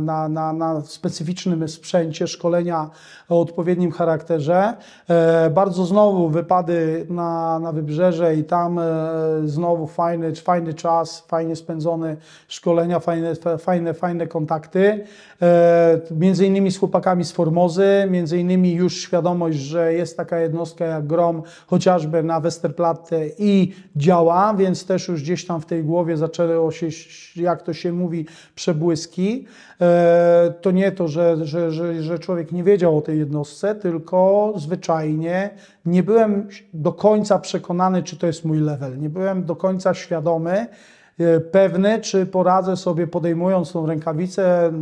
na, na, na specyficznym sprzęcie, szkolenia o odpowiednim charakterze. E, bardzo znowu wypady na, na wybrzeże i tam e, znowu fajny, fajny czas, fajnie spędzony, szkolenia, fajne, fajne, fajne kontakty. E, między innymi z chłopakami z Formozy, między innymi już świadomość, że jest taka jednostka jak GROM, chociażby na Westerplatte i działa, więc też już gdzieś tam w tej głowie głowie zaczęło się, jak to się mówi, przebłyski. E, to nie to, że, że, że, że człowiek nie wiedział o tej jednostce, tylko zwyczajnie nie byłem do końca przekonany, czy to jest mój level. Nie byłem do końca świadomy, e, pewny, czy poradzę sobie podejmując tą rękawicę.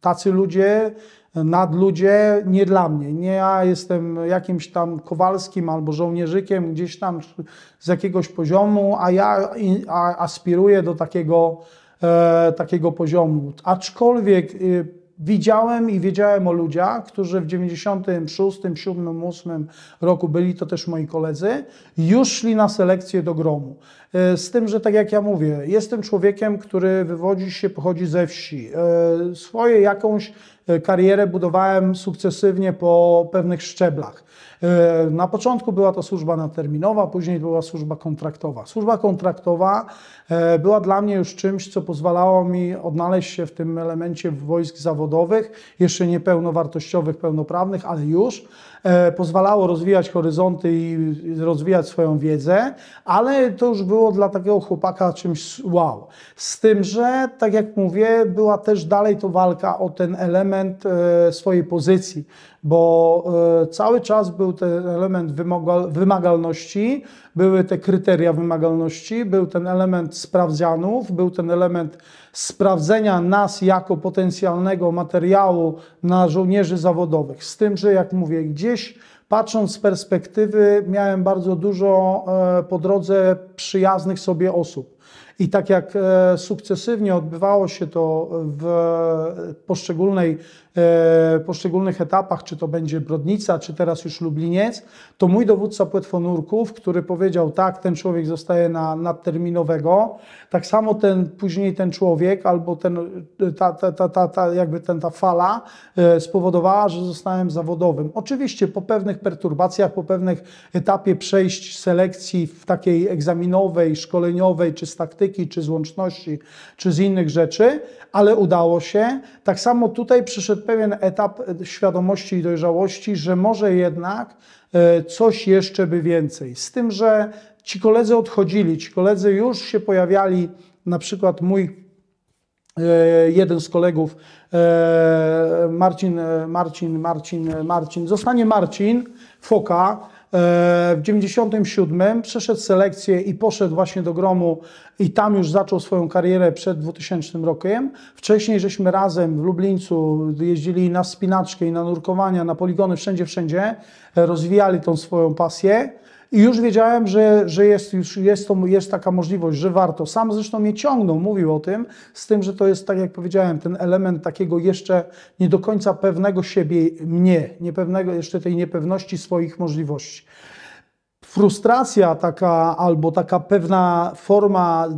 Tacy ludzie nad ludzie nie dla mnie. Nie ja jestem jakimś tam kowalskim albo żołnierzykiem gdzieś tam z jakiegoś poziomu, a ja aspiruję do takiego, e, takiego poziomu. Aczkolwiek e, widziałem i wiedziałem o ludziach, którzy w 96, 7, 8 roku byli, to też moi koledzy, już szli na selekcję do gromu. E, z tym, że tak jak ja mówię, jestem człowiekiem, który wywodzi się, pochodzi ze wsi. E, swoje jakąś karierę budowałem sukcesywnie po pewnych szczeblach. E, na początku była to służba naterminowa, później była służba kontraktowa. Służba kontraktowa e, była dla mnie już czymś, co pozwalało mi odnaleźć się w tym elemencie wojsk zawodowych, jeszcze nie pełnowartościowych, pełnoprawnych, ale już e, pozwalało rozwijać horyzonty i rozwijać swoją wiedzę, ale to już było dla takiego chłopaka czymś wow. Z tym, że tak jak mówię, była też dalej to walka o ten element swojej pozycji, bo e, cały czas był ten element wymagalności, były te kryteria wymagalności, był ten element sprawdzianów, był ten element sprawdzenia nas jako potencjalnego materiału na żołnierzy zawodowych. Z tym, że jak mówię, gdzieś patrząc z perspektywy, miałem bardzo dużo e, po drodze przyjaznych sobie osób. I tak jak e, sukcesywnie odbywało się to w poszczególnej E, poszczególnych etapach, czy to będzie Brodnica, czy teraz już Lubliniec, to mój dowódca płetwonurków, który powiedział tak, ten człowiek zostaje na nadterminowego, tak samo ten później ten człowiek albo ten, ta, ta, ta, ta, jakby ten, ta fala e, spowodowała, że zostałem zawodowym. Oczywiście po pewnych perturbacjach, po pewnych etapie przejść selekcji w takiej egzaminowej, szkoleniowej, czy z taktyki, czy z łączności, czy z innych rzeczy, ale udało się. Tak samo tutaj przyszedł pewien etap e, świadomości i dojrzałości, że może jednak e, coś jeszcze by więcej. Z tym, że ci koledzy odchodzili, ci koledzy już się pojawiali, na przykład mój e, jeden z kolegów, Marcin, Marcin, Marcin, Marcin, zostanie Marcin Foka, E, w 97 przeszedł selekcję i poszedł właśnie do Gromu i tam już zaczął swoją karierę przed 2000 rokiem. Wcześniej żeśmy razem w Lublińcu jeździli na wspinaczkę i na nurkowania, na poligony, wszędzie, wszędzie. E, rozwijali tą swoją pasję. I już wiedziałem, że, że jest, już jest, to, jest taka możliwość, że warto. Sam zresztą mnie ciągnął, mówił o tym, z tym, że to jest, tak jak powiedziałem, ten element takiego jeszcze nie do końca pewnego siebie mnie, niepewnego, jeszcze tej niepewności swoich możliwości frustracja taka albo taka pewna forma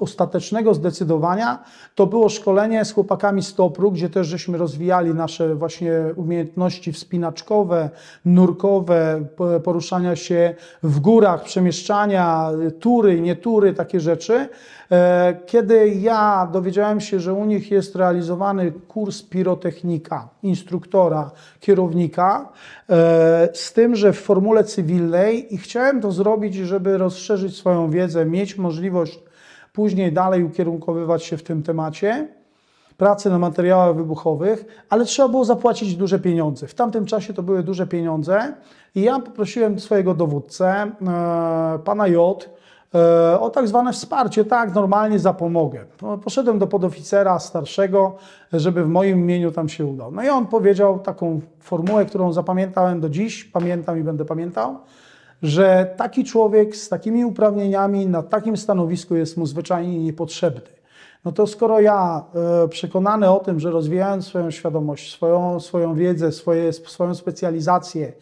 ostatecznego zdecydowania, to było szkolenie z chłopakami z Topru, gdzie też żeśmy rozwijali nasze właśnie umiejętności wspinaczkowe, nurkowe, poruszania się w górach, przemieszczania, tury, nie tury, takie rzeczy. E, kiedy ja dowiedziałem się, że u nich jest realizowany kurs pirotechnika, instruktora, kierownika, e, z tym, że w formule cywilnej i chciałem to zrobić, żeby rozszerzyć swoją wiedzę, mieć możliwość później dalej ukierunkowywać się w tym temacie, pracy na materiałach wybuchowych, ale trzeba było zapłacić duże pieniądze. W tamtym czasie to były duże pieniądze i ja poprosiłem swojego dowódcę, e, pana J., E, o tak zwane wsparcie, tak, normalnie zapomogę. Poszedłem do podoficera starszego, żeby w moim imieniu tam się udał. No i on powiedział taką formułę, którą zapamiętałem do dziś, pamiętam i będę pamiętał, że taki człowiek z takimi uprawnieniami na takim stanowisku jest mu zwyczajnie niepotrzebny. No to skoro ja e, przekonany o tym, że rozwijając swoją świadomość, swoją, swoją wiedzę, swoje, swoją specjalizację,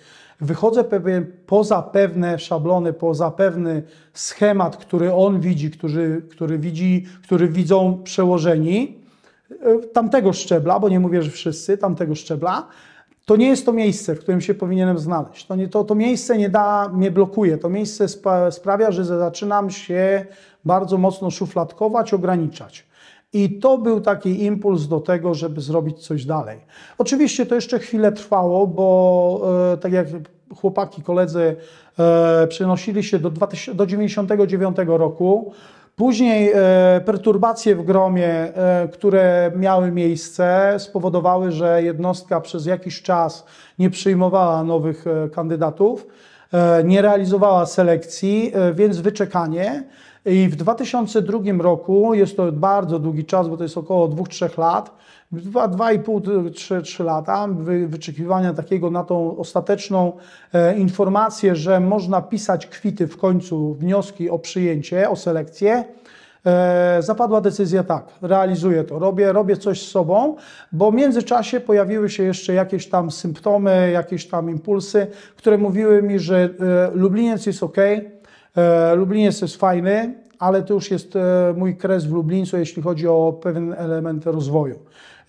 Wychodzę pewien, poza pewne szablony, poza pewny schemat, który on widzi, który, który widzi, który widzą przełożeni e, tamtego szczebla, bo nie mówię, że wszyscy, tamtego szczebla, to nie jest to miejsce, w którym się powinienem znaleźć. To, nie, to, to miejsce nie da, mnie blokuje. To miejsce sprawia, że zaczynam się bardzo mocno szufladkować, ograniczać. I to był taki impuls do tego, żeby zrobić coś dalej. Oczywiście to jeszcze chwilę trwało, bo e, tak jak chłopaki, koledzy e, przenosili się do, 1999 99 roku, Później e, perturbacje w gromie, e, które miały miejsce, spowodowały, że jednostka przez jakiś czas nie przyjmowała nowych e, kandydatów, e, nie realizowała selekcji, e, więc wyczekanie. I w 2002 roku, jest to bardzo długi czas, bo to jest około 2-3 lat, 2,5-3 lata wyczekiwania takiego na tą ostateczną e, informację, że można pisać kwity w końcu, wnioski o przyjęcie, o selekcję. E, zapadła decyzja tak, realizuję to, robię, robię coś z sobą, bo w międzyczasie pojawiły się jeszcze jakieś tam symptomy, jakieś tam impulsy, które mówiły mi, że e, Lubliniec jest ok, E, Lubliniec jest fajny, ale to już jest e, mój kres w Lublińcu, jeśli chodzi o pewien element rozwoju,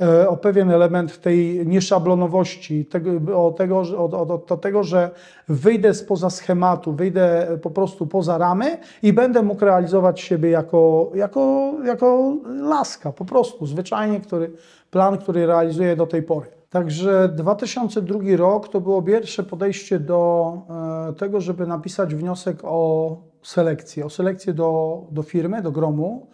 e, o pewien element tej nieszablonowości, tego, o tego, o, o, tego, że wyjdę spoza schematu, wyjdę po prostu poza ramy i będę mógł realizować siebie jako, jako, jako laska, po prostu, zwyczajnie, który, plan, który realizuję do tej pory. Także 2002 rok to było pierwsze podejście do e, tego, żeby napisać wniosek o selekcję, o selekcję do, do firmy, do gromu.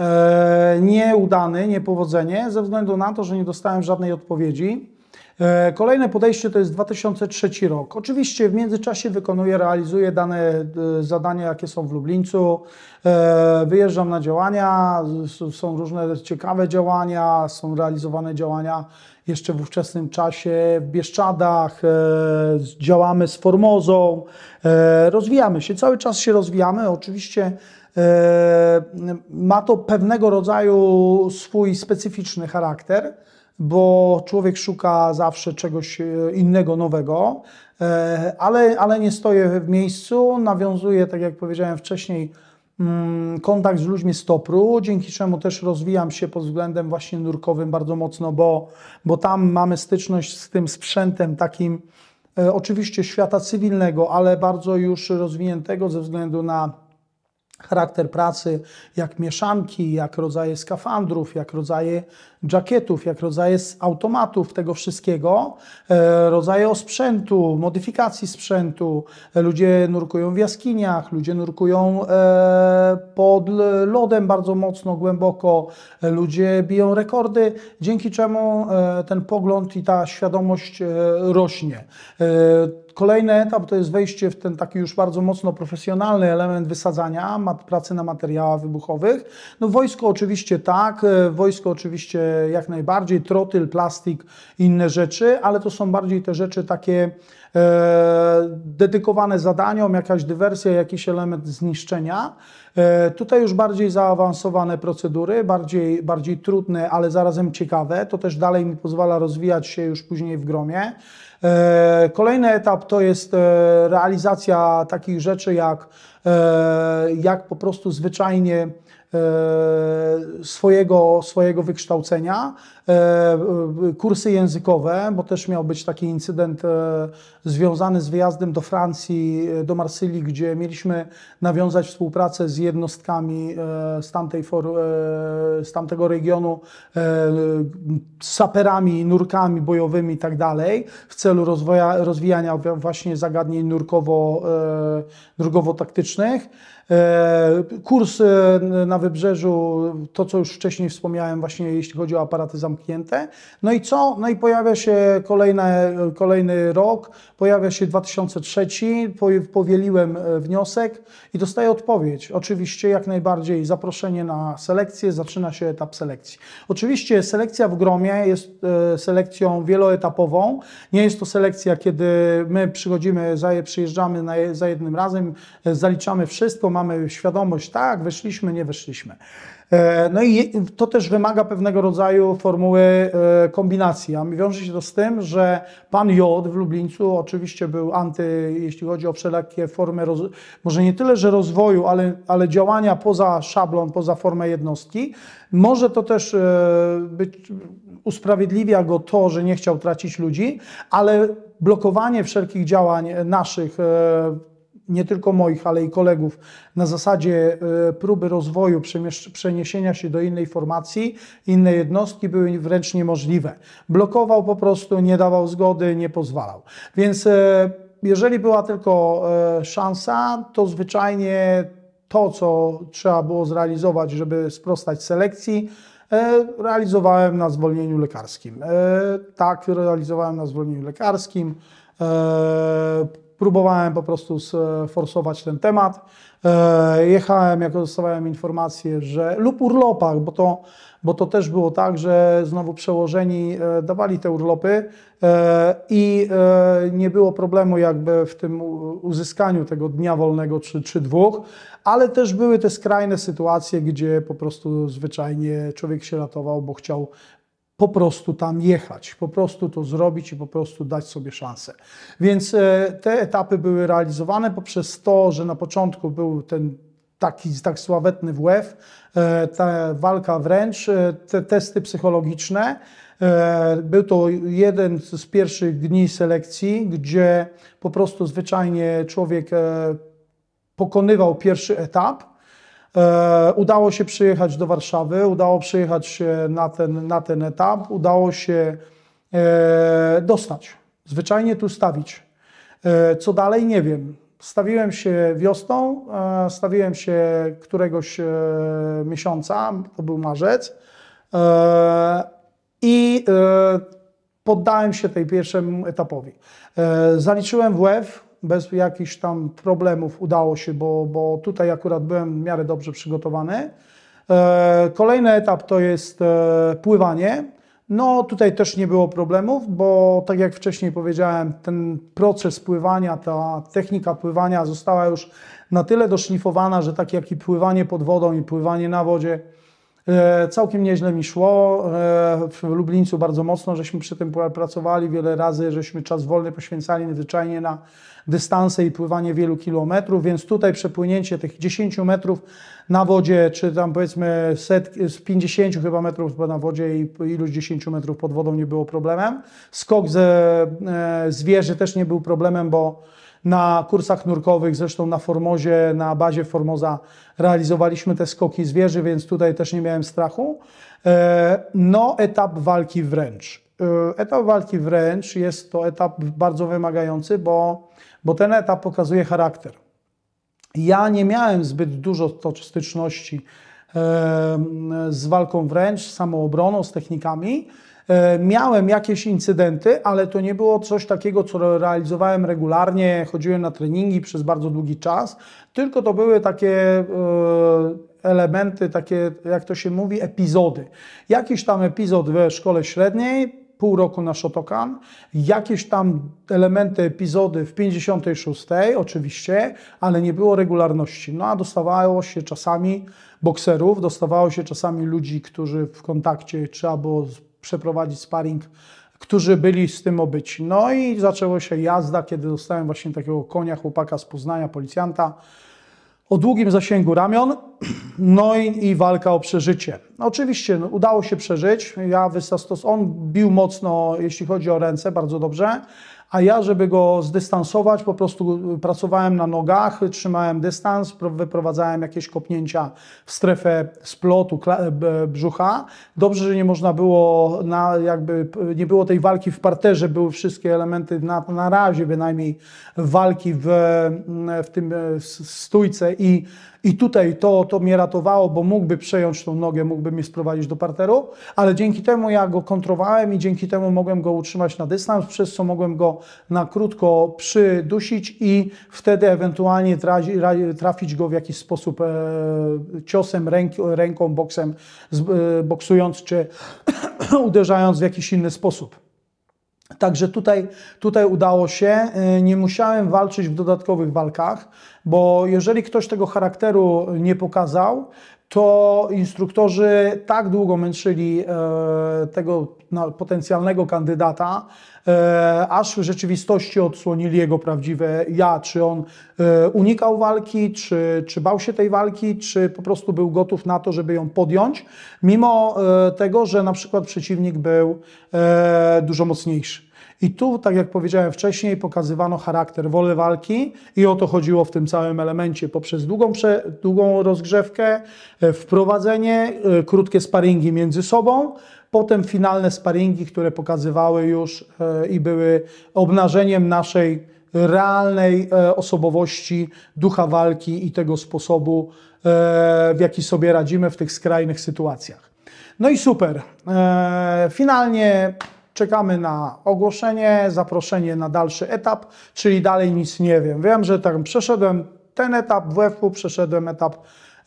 E, nieudany, niepowodzenie, ze względu na to, że nie dostałem żadnej odpowiedzi. E, kolejne podejście to jest 2003 rok. Oczywiście w międzyczasie wykonuję, realizuję dane e, zadania, jakie są w Lublińcu. E, wyjeżdżam na działania, są różne ciekawe działania, są realizowane działania jeszcze w ówczesnym czasie w Bieszczadach, działamy z Formozą, rozwijamy się, cały czas się rozwijamy. Oczywiście ma to pewnego rodzaju swój specyficzny charakter bo człowiek szuka zawsze czegoś e, innego, nowego, e, ale, ale nie stoję w miejscu, nawiązuję, tak jak powiedziałem wcześniej, mm, kontakt z ludźmi z Topru, dzięki czemu też rozwijam się pod względem właśnie nurkowym bardzo mocno, bo, bo tam mamy styczność z tym sprzętem takim e, oczywiście świata cywilnego, ale bardzo już rozwiniętego ze względu na charakter pracy, jak mieszanki, jak rodzaje skafandrów, jak rodzaje jakietów, jak rodzaje automatów tego wszystkiego, e, rodzaje sprzętu, modyfikacji sprzętu. Ludzie nurkują w jaskiniach, ludzie nurkują e, pod lodem bardzo mocno, głęboko, ludzie biją rekordy, dzięki czemu e, ten pogląd i ta świadomość rośnie. Kolejny etap to jest wejście w ten taki już bardzo mocno profesjonalny element wysadzania, pracy na materiałach wybuchowych. No wojsko oczywiście tak, wojsko oczywiście jak najbardziej, trotyl, plastik, inne rzeczy, ale to są bardziej te rzeczy takie e, dedykowane zadaniom, jakaś dywersja, jakiś element zniszczenia. E, tutaj już bardziej zaawansowane procedury, bardziej, bardziej trudne, ale zarazem ciekawe. To też dalej mi pozwala rozwijać się już później w gromie. E, kolejny etap to jest realizacja takich rzeczy jak, jak po prostu zwyczajnie E, swojego, swojego wykształcenia, e, e, kursy językowe, bo też miał być taki incydent związany z wyjazdem do Francji, do Marsylii, gdzie mieliśmy nawiązać współpracę z jednostkami z, tamtej for, z tamtego regionu, saperami, nurkami bojowymi i tak dalej, w celu rozwoja, rozwijania właśnie zagadnień nurkowo, nurkowo-taktycznych. E, kurs e, na wybrzeżu, to co już wcześniej wspomniałem, właśnie jeśli chodzi o aparaty zamknięte. No i co? No i pojawia się kolejne, kolejny rok, pojawia się 2003, powieliłem e, wniosek i dostaję odpowiedź. Oczywiście jak najbardziej zaproszenie na selekcję, zaczyna się etap selekcji. Oczywiście selekcja w gromie jest selekcją wieloetapową. Nie jest to selekcja, kiedy my przychodzimy, przyjeżdżamy za jednym razem, zaliczamy wszystko, mamy świadomość, tak, weszliśmy, nie weszliśmy. E, no i to też wymaga pewnego rodzaju formuły e, kombinacji, a wiąże się to z tym, że pan Jod w Lublińcu oczywiście był anty, jeśli chodzi o wszelakie formy, może nie tyle, że rozwoju, ale, ale działania poza szablon, poza formę jednostki. Może to też e, być, usprawiedliwia go to, że nie chciał tracić ludzi, ale blokowanie wszelkich działań naszych nie tylko moich, ale i kolegów na zasadzie e, próby rozwoju, przeniesienia się do innej formacji, innej jednostki były wręcz niemożliwe. Blokował po prostu, nie dawał zgody, nie pozwalał. Więc e, jeżeli była tylko e, szansa, to zwyczajnie to, co trzeba było zrealizować, żeby sprostać selekcji, realizowałem na zwolnieniu lekarskim. Tak, realizowałem na zwolnieniu lekarskim próbowałem po prostu sforsować ten temat. E, jechałem, jak dostawałem informację, że lub urlopach, bo to, bo to też było tak, że znowu przełożeni e, dawali te urlopy e, i nie było problemu jakby w tym uzyskaniu tego dnia wolnego czy, czy dwóch, ale też były te skrajne sytuacje, gdzie po prostu zwyczajnie człowiek się ratował, bo chciał po prostu tam jechać, po prostu to zrobić i po prostu dać sobie szansę. Więc e, te etapy były realizowane poprzez to, że na początku był ten taki tak sławetny WF, e e, ta walka wręcz, te testy psychologiczne. Był to jeden z pierwszych dni selekcji, gdzie po prostu zwyczajnie człowiek pokonywał pierwszy etap E, udało się przyjechać do Warszawy, udało przyjechać się na ten, na ten etap, udało się e, dostać, zwyczajnie tu stawić. E, co dalej, nie wiem. Stawiłem się wiosną, stawiłem się któregoś miesiąca, to był marzec, i poddałem się tej pierwszemu etapowi. Zaliczyłem w lew bez jakichś tam problemów udało się, bo, bo tutaj akurat byłem w miarę dobrze przygotowany. E, kolejny etap to jest e, pływanie. No tutaj też nie było problemów, bo tak jak wcześniej powiedziałem, ten proces pływania, ta technika pływania została już na tyle doszlifowana, że tak jak i pływanie pod wodą i pływanie na wodzie e, całkiem nieźle mi szło. W Lublińcu bardzo mocno żeśmy przy tym pracowali, wiele razy żeśmy czas wolny poświęcali zwyczajnie na dystanse i pływanie wielu kilometrów, więc tutaj przepłynięcie tych 10 metrów na wodzie, czy tam powiedzmy set, 50 chyba metrów na wodzie i iluś 10 metrów pod wodą nie było problemem. Skok ze, e, z też nie był problemem, bo na kursach nurkowych, zresztą na Formozie, na bazie Formoza realizowaliśmy te skoki zwierzy, więc tutaj też nie miałem strachu. E, no, etap walki wręcz. E, etap walki wręcz jest to etap bardzo wymagający, bo bo ten etap pokazuje charakter. Ja nie miałem zbyt dużo styczności z walką wręcz, z samoobroną, z technikami. E, miałem jakieś incydenty, ale to nie było coś takiego, co realizowałem regularnie, chodziłem na treningi przez bardzo długi czas, tylko to były takie e, elementy, takie, jak to się mówi, epizody. Jakiś tam epizod we szkole średniej, pół roku na Shotokan, jakieś tam elementy, epizody w 56 oczywiście, ale nie było regularności. No a dostawało się czasami bokserów, dostawało się czasami ludzi, którzy w kontakcie trzeba było przeprowadzić sparring, którzy byli z tym obyci. No i zaczęło się jazda, kiedy dostałem właśnie takiego konia chłopaka z Poznania, policjanta, o długim zasięgu ramion, no i, i walka o przeżycie. No oczywiście no, udało się przeżyć. Ja wysastos, on bił mocno, jeśli chodzi o ręce, bardzo dobrze a ja, żeby go zdystansować, po prostu y, pracowałem na nogach, trzymałem dystans, wyprowadzałem jakieś kopnięcia w strefę splotu brzucha. Dobrze, że nie można było, na, jakby nie było tej walki w parterze, były wszystkie elementy na, na razie bynajmniej walki w, mm, w tym w e, stójce i i tutaj to, to mnie ratowało, bo mógłby przejąć tą nogę, mógłby mnie sprowadzić do parteru, ale dzięki temu ja go kontrowałem i dzięki temu mogłem go utrzymać na dystans, przez co mogłem go na krótko przydusić i wtedy ewentualnie trafić, go w jakiś sposób e, ciosem, ręk, ręką, boksem, z, e, boksując czy uderzając w jakiś inny sposób. Także tutaj, tutaj udało się. Y, nie musiałem walczyć w dodatkowych walkach, bo jeżeli ktoś tego charakteru nie pokazał, to instruktorzy tak długo męczyli e, tego potencjalnego kandydata, e, aż w rzeczywistości odsłonili jego prawdziwe ja. Czy on e, unikał walki, czy, czy bał się tej walki, czy po prostu był gotów na to, żeby ją podjąć, mimo tego, że na przykład przeciwnik był dużo mocniejszy. I tu, tak jak powiedziałem wcześniej, pokazywano charakter woli walki i o to chodziło w tym całym elemencie poprzez długą, długą rozgrzewkę, e, wprowadzenie, e, krótkie sparingi między sobą, potem finalne sparingi, które pokazywały już e, i były obnażeniem naszej realnej osobowości, ducha walki i tego sposobu, w jaki sobie radzimy w tych skrajnych sytuacjach. No i super. Finalnie czekamy na ogłoszenie, zaproszenie na dalszy etap, czyli dalej nic nie wiem. Wiem, że tam przeszedłem ten etap WF-u, przeszedłem etap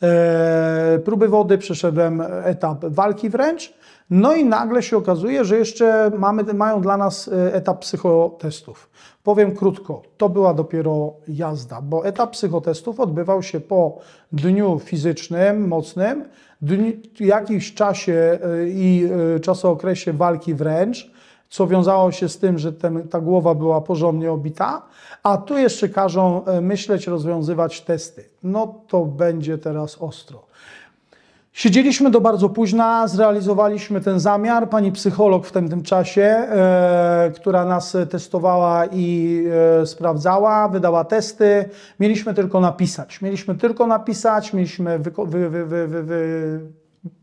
e, próby wody, przeszedłem etap walki wręcz, no i nagle się okazuje, że jeszcze mamy, mają dla nas e, etap psychotestów. Powiem krótko, to była dopiero jazda, bo etap psychotestów odbywał się po dniu fizycznym, mocnym, dni, jakimś czasie e, i e, czasookresie walki wręcz, co wiązało się z tym, że ten, ta głowa była porządnie obita, a tu jeszcze każą e, myśleć, rozwiązywać testy. No to będzie teraz ostro. Siedzieliśmy do bardzo późna, zrealizowaliśmy ten zamiar. Pani psycholog w tym, tym czasie, e, która nas testowała i e, sprawdzała, wydała testy. Mieliśmy tylko napisać. Mieliśmy tylko napisać, mieliśmy, wy, wy, wy,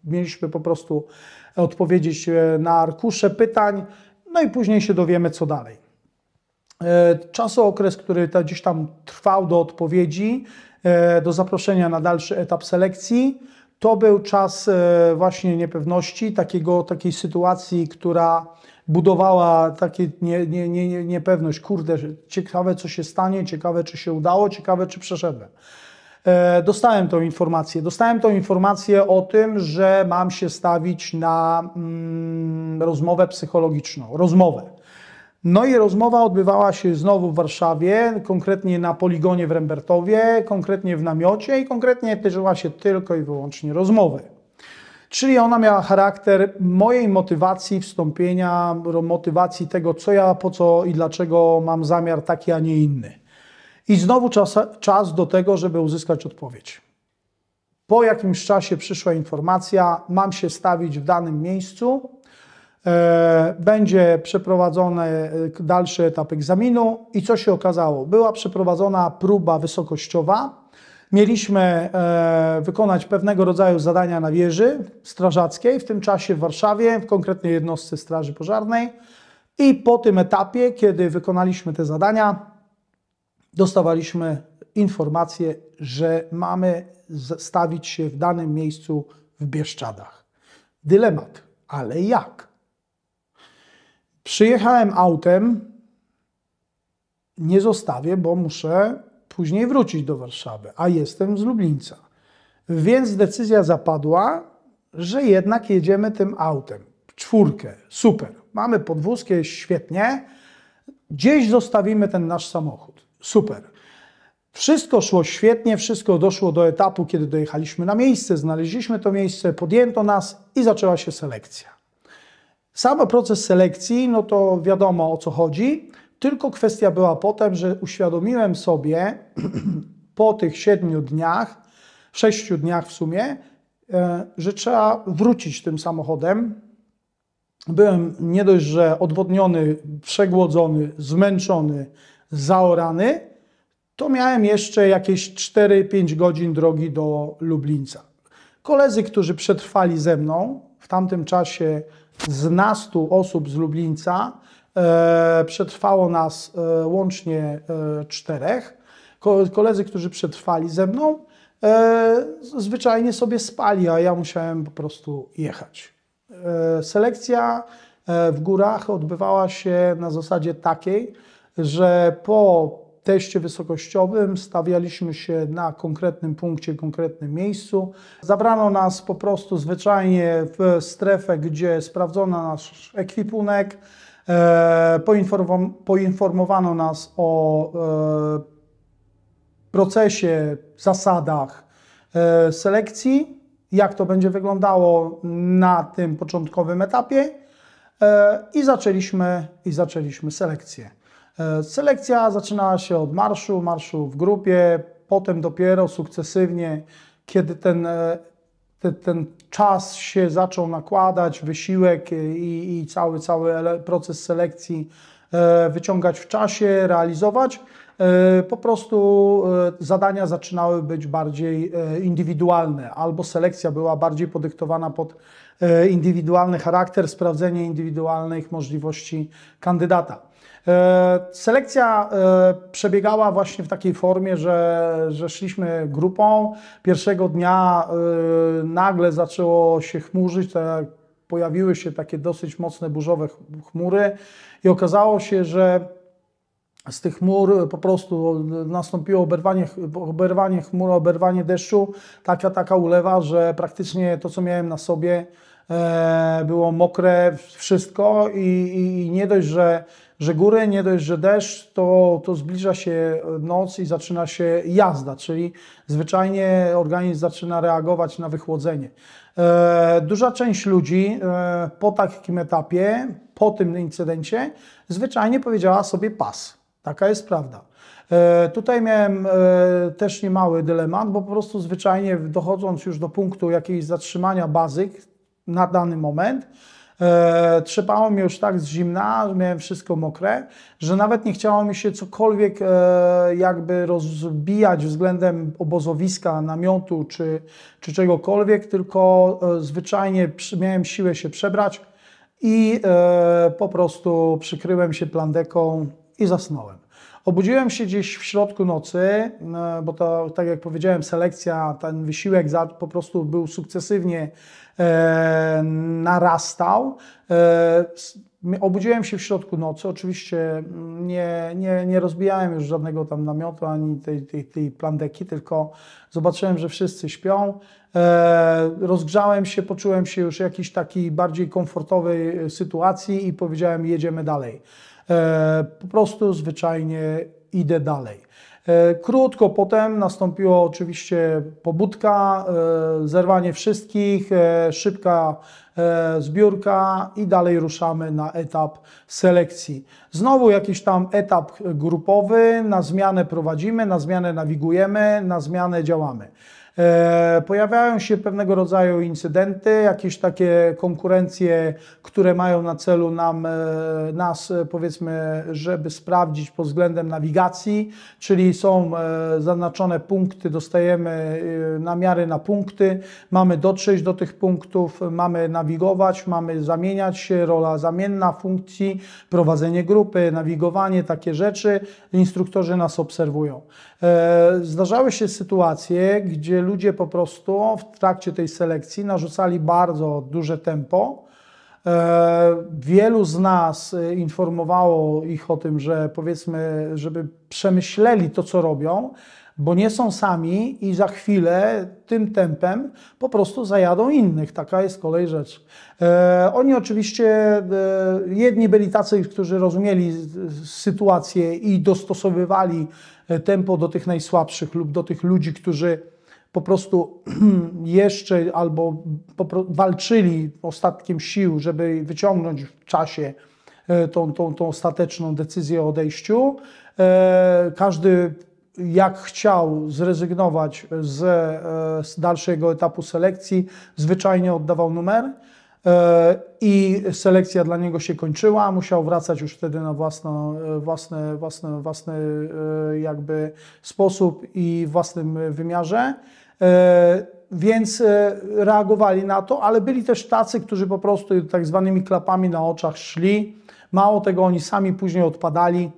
mieliśmy po prostu odpowiedzieć e, na arkusze pytań. No i później się dowiemy, co dalej. E, czasookres, który gdzieś tam trwał do odpowiedzi, e, do zaproszenia na dalszy etap selekcji, to był czas e, właśnie niepewności, takiego, takiej sytuacji, która budowała takie nie, nie, nie, niepewność. Kurde, ciekawe co się stanie, ciekawe czy się udało, ciekawe czy przeszedłem. E, dostałem tą informację. Dostałem tą informację o tym, że mam się stawić na mm, rozmowę psychologiczną. Rozmowę. No i rozmowa odbywała się znowu w Warszawie, konkretnie na poligonie w Rembertowie, konkretnie w namiocie i konkretnie tyczyła się tylko i wyłącznie rozmowy. Czyli ona miała charakter mojej motywacji wstąpienia, motywacji tego, co ja, po co i dlaczego mam zamiar taki, a nie inny. I znowu czas, czas do tego, żeby uzyskać odpowiedź. Po jakimś czasie przyszła informacja, mam się stawić w danym miejscu, e, będzie przeprowadzony e, dalszy etap egzaminu i co się okazało? Była przeprowadzona próba wysokościowa. Mieliśmy e, wykonać pewnego rodzaju zadania na wieży strażackiej, w tym czasie w Warszawie, w konkretnej jednostce Straży Pożarnej. I po tym etapie, kiedy wykonaliśmy te zadania, dostawaliśmy informację, że mamy stawić się w danym miejscu w Bieszczadach. Dylemat, ale jak? Przyjechałem autem, nie zostawię, bo muszę później wrócić do Warszawy, a jestem z Lublińca. Więc decyzja zapadła, że jednak jedziemy tym autem. Czwórkę, super. Mamy podwózkę, świetnie. Gdzieś zostawimy ten nasz samochód. Super. Wszystko szło świetnie, wszystko doszło do etapu, kiedy dojechaliśmy na miejsce, znaleźliśmy to miejsce, podjęto nas i zaczęła się selekcja. Sam proces selekcji, no to wiadomo o co chodzi, tylko kwestia była potem, że uświadomiłem sobie po tych siedmiu dniach, sześciu dniach w sumie, e, że trzeba wrócić tym samochodem. Byłem nie dość, że odwodniony, przegłodzony, zmęczony, zaorany, to miałem jeszcze jakieś 4-5 godzin drogi do Lublińca. Koledzy, którzy przetrwali ze mną, w tamtym czasie z nastu osób z Lublińca e, przetrwało nas e, łącznie e, czterech. Koledzy, którzy przetrwali ze mną, e, zwyczajnie sobie spali, a ja musiałem po prostu jechać. E, selekcja e, w górach odbywała się na zasadzie takiej, że po teście wysokościowym stawialiśmy się na konkretnym punkcie, konkretnym miejscu. Zabrano nas po prostu zwyczajnie w strefę, gdzie sprawdzono nasz ekwipunek, e, poinformowano nas o e, procesie, zasadach e, selekcji, jak to będzie wyglądało na tym początkowym etapie i zaczęliśmy, i zaczęliśmy selekcję. E, selekcja zaczynała się od marszu, marszu w grupie, potem dopiero sukcesywnie, kiedy ten, e, ten, ten czas się zaczął nakładać, wysiłek e, i, i cały, cały proces selekcji wyciągać w czasie, realizować, po prostu zadania zaczynały być bardziej indywidualne, albo selekcja była bardziej podyktowana pod indywidualny charakter, sprawdzenie indywidualnych możliwości kandydata. E, selekcja e, przebiegała właśnie w takiej formie, że, że szliśmy grupą. Pierwszego dnia e, nagle zaczęło się chmurzyć, tak pojawiły się takie dosyć mocne burzowe chmury i okazało się, że z tych chmur po prostu nastąpiło oberwanie, oberwanie chmur, oberwanie deszczu, taka, taka ulewa, że praktycznie to, co miałem na sobie, było mokre wszystko i, i, i nie dość, że że góry nie dość, że deszcz, to, to zbliża się e, noc i zaczyna się jazda, czyli zwyczajnie organizm zaczyna reagować na wychłodzenie. E, duża część ludzi e, po takim etapie, po tym incydencie, zwyczajnie powiedziała sobie pas. Taka jest prawda. E, tutaj miałem e, też niemały dylemat, bo po prostu zwyczajnie dochodząc już do punktu jakiegoś zatrzymania bazyk na dany moment, E, trzepało już tak z zimna, że miałem wszystko mokre, że nawet nie chciało mi się cokolwiek e, jakby rozbijać względem obozowiska, namiotu czy, czy czegokolwiek, tylko e, zwyczajnie miałem siłę się przebrać i e, po prostu przykryłem się plandeką i zasnąłem. Obudziłem się gdzieś w środku nocy, bo to, tak jak powiedziałem, selekcja, ten wysiłek za, po prostu był sukcesywnie E, narastał. E, obudziłem się w środku nocy, oczywiście nie, nie, nie rozbijałem już żadnego tam namiotu ani tej, tej, tej plandeki, tylko zobaczyłem, że wszyscy śpią. E, rozgrzałem się, poczułem się już jakiś taki bardziej komfortowej e, sytuacji i powiedziałem: Jedziemy dalej. E, po prostu zwyczajnie idę dalej. E, krótko potem nastąpiło oczywiście pobudka, e, zerwanie wszystkich, e, szybka zbiórka i dalej ruszamy na etap selekcji. Znowu jakiś tam etap grupowy, na zmianę prowadzimy, na zmianę nawigujemy, na zmianę działamy. E, pojawiają się pewnego rodzaju incydenty, jakieś takie konkurencje, które mają na celu nam, e, nas, e, powiedzmy, żeby sprawdzić pod względem nawigacji, czyli są zaznaczone punkty, dostajemy namiary na punkty, mamy dotrzeć do tych punktów, mamy nawigować, mamy zamieniać się, rola zamienna funkcji, prowadzenie grupy, nawigowanie, takie rzeczy. Instruktorzy nas obserwują. Zdarzały się sytuacje, gdzie ludzie po prostu w trakcie tej selekcji narzucali bardzo duże tempo. E, wielu z nas e, informowało ich o tym, że powiedzmy, żeby przemyśleli to, co robią, bo nie są sami i za chwilę tym tempem po prostu zajadą innych. Taka jest kolej rzecz. E, oni oczywiście, jedni byli tacy, którzy rozumieli sytuację i dostosowywali tempo do tych najsłabszych lub do tych ludzi, którzy po prostu jeszcze albo walczyli ostatkiem sił, żeby wyciągnąć w czasie e, tą, tą, tą ostateczną decyzję o odejściu. E, każdy jak chciał zrezygnować z, e, z dalszego etapu selekcji, zwyczajnie oddawał numer i selekcja dla niego się kończyła, musiał wracać już wtedy na własną, własny, własny, własny jakby sposób i własnym wymiarze. E, więc e, reagowali na to, ale byli też tacy, którzy po prostu tak zwanymi klapami na oczach szli. Mało tego, oni sami później odpadali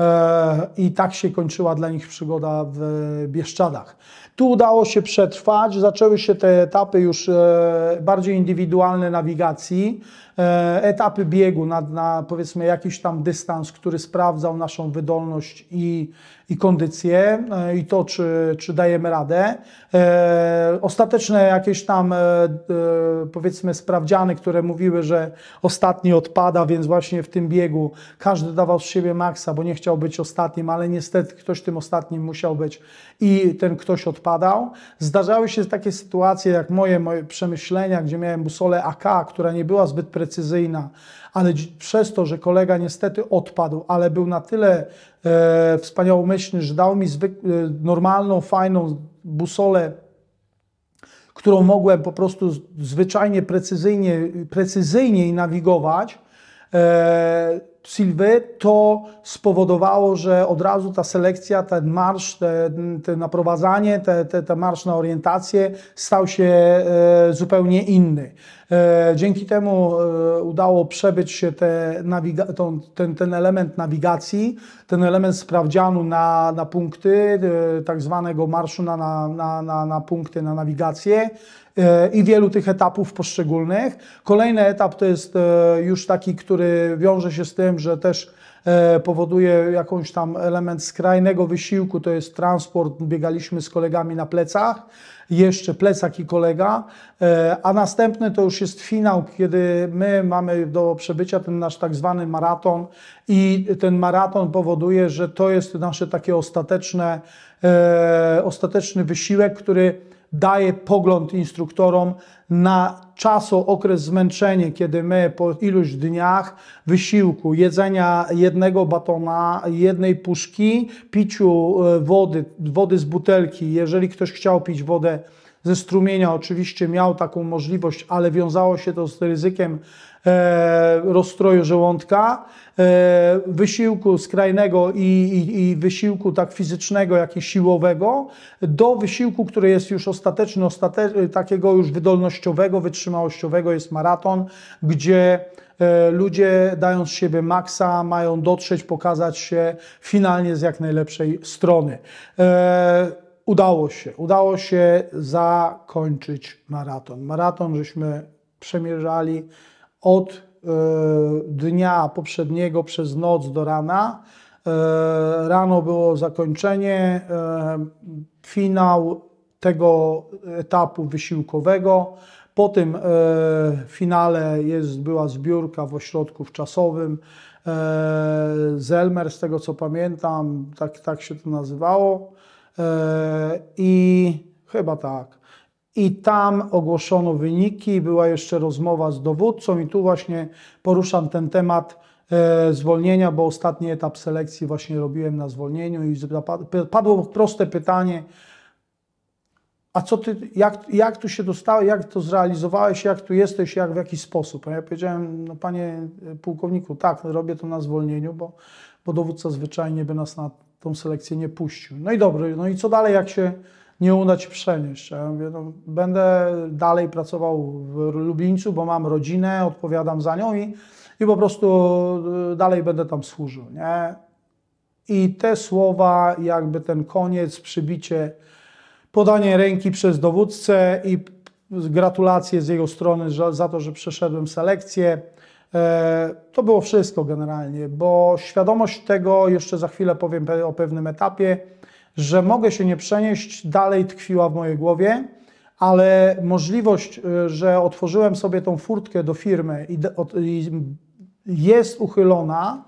e, i tak się kończyła dla nich przygoda w Bieszczadach. Tu udało się przetrwać, zaczęły się te etapy już bardziej indywidualne nawigacji. E, etapy biegu na, na powiedzmy jakiś tam dystans, który sprawdzał naszą wydolność i, i kondycję e, i to, czy, czy dajemy radę. E, ostateczne jakieś tam powiedzmy sprawdziany, które mówiły, że ostatni odpada, więc właśnie w tym biegu każdy dawał z siebie maksa, bo nie chciał być ostatnim, ale niestety ktoś tym ostatnim musiał być i ten ktoś odpadał. Zdarzały się takie sytuacje jak moje, moje przemyślenia, gdzie miałem busolę AK, która nie była zbyt precyzyjna, precyzyjna, ale przez to, że kolega niestety odpadł, ale był na tyle e, wspaniałomyślny, że dał mi e, normalną, fajną busolę, którą mogłem po prostu zwyczajnie precyzyjnie, precyzyjniej nawigować, E, Silwy, to spowodowało, że od razu ta selekcja, ten marsz, te, te naprowadzanie, te, te, ten marsz na orientację stał się e, zupełnie inny. E, dzięki temu e, udało przebyć się te tą, ten, ten element nawigacji, ten element sprawdzianu na, na punkty, e, tak zwanego marszu na, na, na, na punkty, na nawigację i wielu tych etapów poszczególnych. Kolejny etap to jest e, już taki, który wiąże się z tym, że też e, powoduje jakąś tam element skrajnego wysiłku, to jest transport, biegaliśmy z kolegami na plecach, jeszcze plecak i kolega, e, a następny to już jest finał, kiedy my mamy do przebycia ten nasz tak zwany maraton i ten maraton powoduje, że to jest nasze takie ostateczne, ostateczny wysiłek, który daje pogląd instruktorom na czaso okres zmęczenie, kiedy my po iluś dniach wysiłku, jedzenia jednego batona, jednej puszki, piciu e, wody, wody z butelki, jeżeli ktoś chciał pić wodę ze strumienia, oczywiście miał taką możliwość, ale wiązało się to z ryzykiem E, rozstroju żołądka, e, wysiłku skrajnego i, i, i, wysiłku tak fizycznego, jak i siłowego, do wysiłku, który jest już ostateczny, ostate takiego już wydolnościowego, wytrzymałościowego, jest maraton, gdzie e, ludzie dając siebie maksa mają dotrzeć, pokazać się finalnie z jak najlepszej strony. Udało się, udało się zakończyć maraton. Maraton żeśmy przemierzali od e, dnia poprzedniego przez noc do rana. E, rano było zakończenie, e, finał tego etapu wysiłkowego. Po tym finale jest, była zbiórka w ośrodku czasowym. Zelmer, z tego co pamiętam, tak, tak się to nazywało. I chyba tak i tam ogłoszono wyniki, była jeszcze rozmowa z dowódcą i tu właśnie poruszam ten temat e, zwolnienia, bo ostatni etap selekcji właśnie robiłem na zwolnieniu i padło proste pytanie, a co ty, jak, jak tu się dostałeś, jak to zrealizowałeś, jak tu jesteś, jak w jaki sposób? A ja powiedziałem, no panie e, pułkowniku, tak, robię to na zwolnieniu, bo, bo dowódca zwyczajnie by nas na tą selekcję nie puścił. No i dobrze, no i co dalej, jak się nie uda Ci przenieść. Ja mówię, no, będę dalej pracował w Lublińcu, bo mam rodzinę, odpowiadam za nią i, i po prostu y, dalej będę tam służył. Nie? I te słowa, jakby ten koniec, przybicie, podanie ręki przez dowódcę i gratulacje z jego strony za to, że przeszedłem selekcję. E, to było wszystko generalnie, bo świadomość tego, jeszcze za chwilę powiem o pewnym etapie, że mogę się nie przenieść, dalej tkwiła w mojej głowie, ale możliwość, y, że otworzyłem sobie tą furtkę do firmy i, jest uchylona,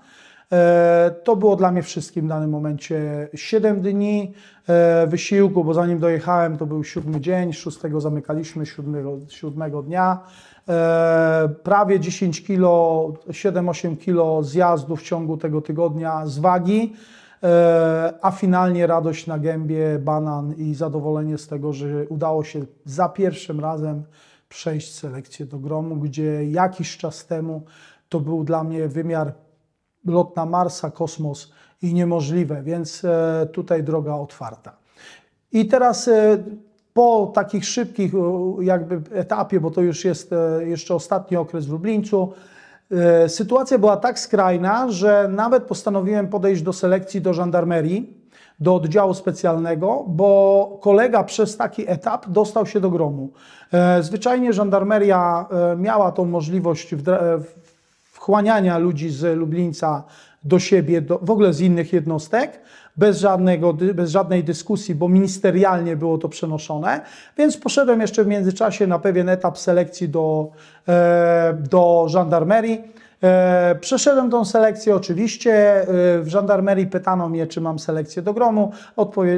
e, to było dla mnie wszystkim w danym momencie 7 dni e, wysiłku, bo zanim dojechałem, to był 7 dzień, 6 zamykaliśmy 7, 7 dnia. E, prawie 10 kg, 7-8 kg zjazdu w ciągu tego tygodnia z wagi. E, a finalnie radość na gębie, banan i zadowolenie z tego, że udało się za pierwszym razem przejść selekcję do gromu, gdzie jakiś czas temu to był dla mnie wymiar lot na Marsa, kosmos i niemożliwe, więc e, tutaj droga otwarta. I teraz e, po takich szybkich jakby etapie, bo to już jest jeszcze ostatni okres w Lublińcu, E, sytuacja była tak skrajna, że nawet postanowiłem podejść do selekcji do żandarmerii, do oddziału specjalnego, bo kolega przez taki etap dostał się do gromu. E, zwyczajnie żandarmeria e, miała tą możliwość wchłaniania ludzi z Lublińca do siebie, do, w ogóle z innych jednostek, bez, żadnego, bez żadnej dyskusji, bo ministerialnie było to przenoszone, więc poszedłem jeszcze w międzyczasie na pewien etap selekcji do, e, do żandarmerii. E, przeszedłem tą selekcję oczywiście. E, w żandarmerii pytano mnie, czy mam selekcję do gromu.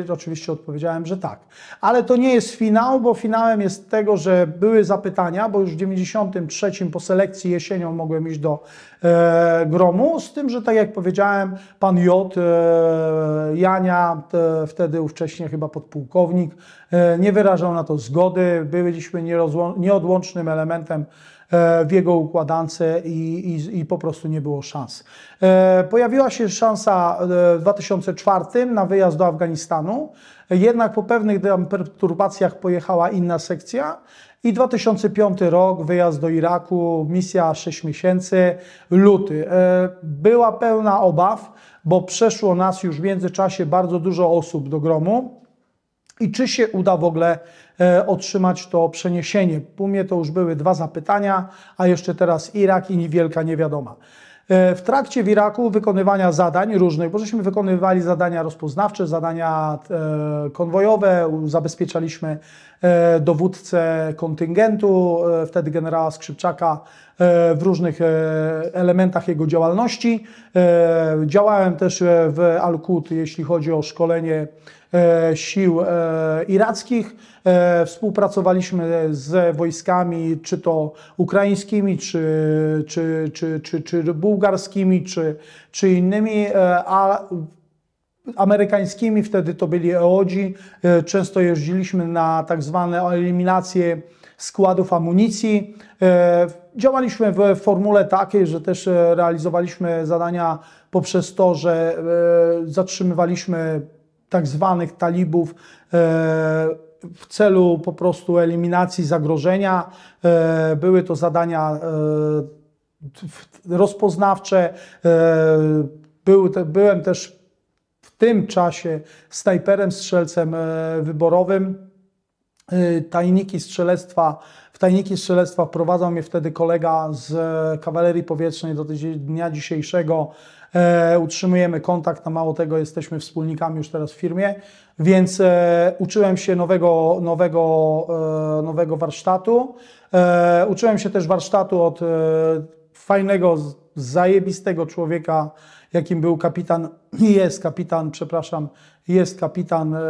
oczywiście odpowiedziałem, że tak. Ale to nie jest finał, bo finałem jest tego, że były zapytania, bo już w 93 po selekcji jesienią mogłem iść do e, gromu. Z tym, że tak jak powiedziałem, pan J, e, Jania, wtedy ówcześnie chyba podpułkownik, e, nie wyrażał na to zgody. Byliśmy nieodłącznym elementem E, w jego układance i, i, i, po prostu nie było szans. E, pojawiła się szansa e, w 2004 na wyjazd do Afganistanu, jednak po pewnych perturbacjach pojechała inna sekcja. I 2005 rok, wyjazd do Iraku, misja 6 miesięcy, luty. Była pełna obaw, bo przeszło nas już w międzyczasie bardzo dużo osób do gromu. I czy się uda w ogóle E, otrzymać to przeniesienie. mnie to już były dwa zapytania, a jeszcze teraz Irak i wielka niewiadoma. E, w trakcie w Iraku wykonywania zadań różnych, bo żeśmy wykonywali zadania rozpoznawcze, zadania e, konwojowe, zabezpieczaliśmy dowódcę kontyngentu, wtedy generała Skrzypczaka w różnych elementach jego działalności. Działałem też w al kut jeśli chodzi o szkolenie E, sił e, irackich. E, współpracowaliśmy z wojskami, czy to ukraińskimi, czy, czy, czy, czy, czy bułgarskimi, czy, czy innymi, a amerykańskimi, wtedy to byli EODZI. Często jeździliśmy na tak zwane eliminacje składów amunicji. Działaliśmy w formule takiej, że też realizowaliśmy zadania poprzez to, że zatrzymywaliśmy tak zwanych talibów e, w celu po prostu eliminacji zagrożenia. E, były to zadania e, rozpoznawcze. Byłem też w tym czasie snajperem, strzelcem wyborowym. Tajniki strzelectwa tajniki strzelectwa wprowadzał mnie wtedy kolega z e, kawalerii powietrznej do dnia dzisiejszego. E, utrzymujemy kontakt, a mało tego jesteśmy wspólnikami już teraz w firmie, więc e, uczyłem się nowego, nowego, e, nowego warsztatu. E, uczyłem się też warsztatu od e, fajnego, zajebistego człowieka, jakim był kapitan, jest kapitan, przepraszam, jest kapitan e, e,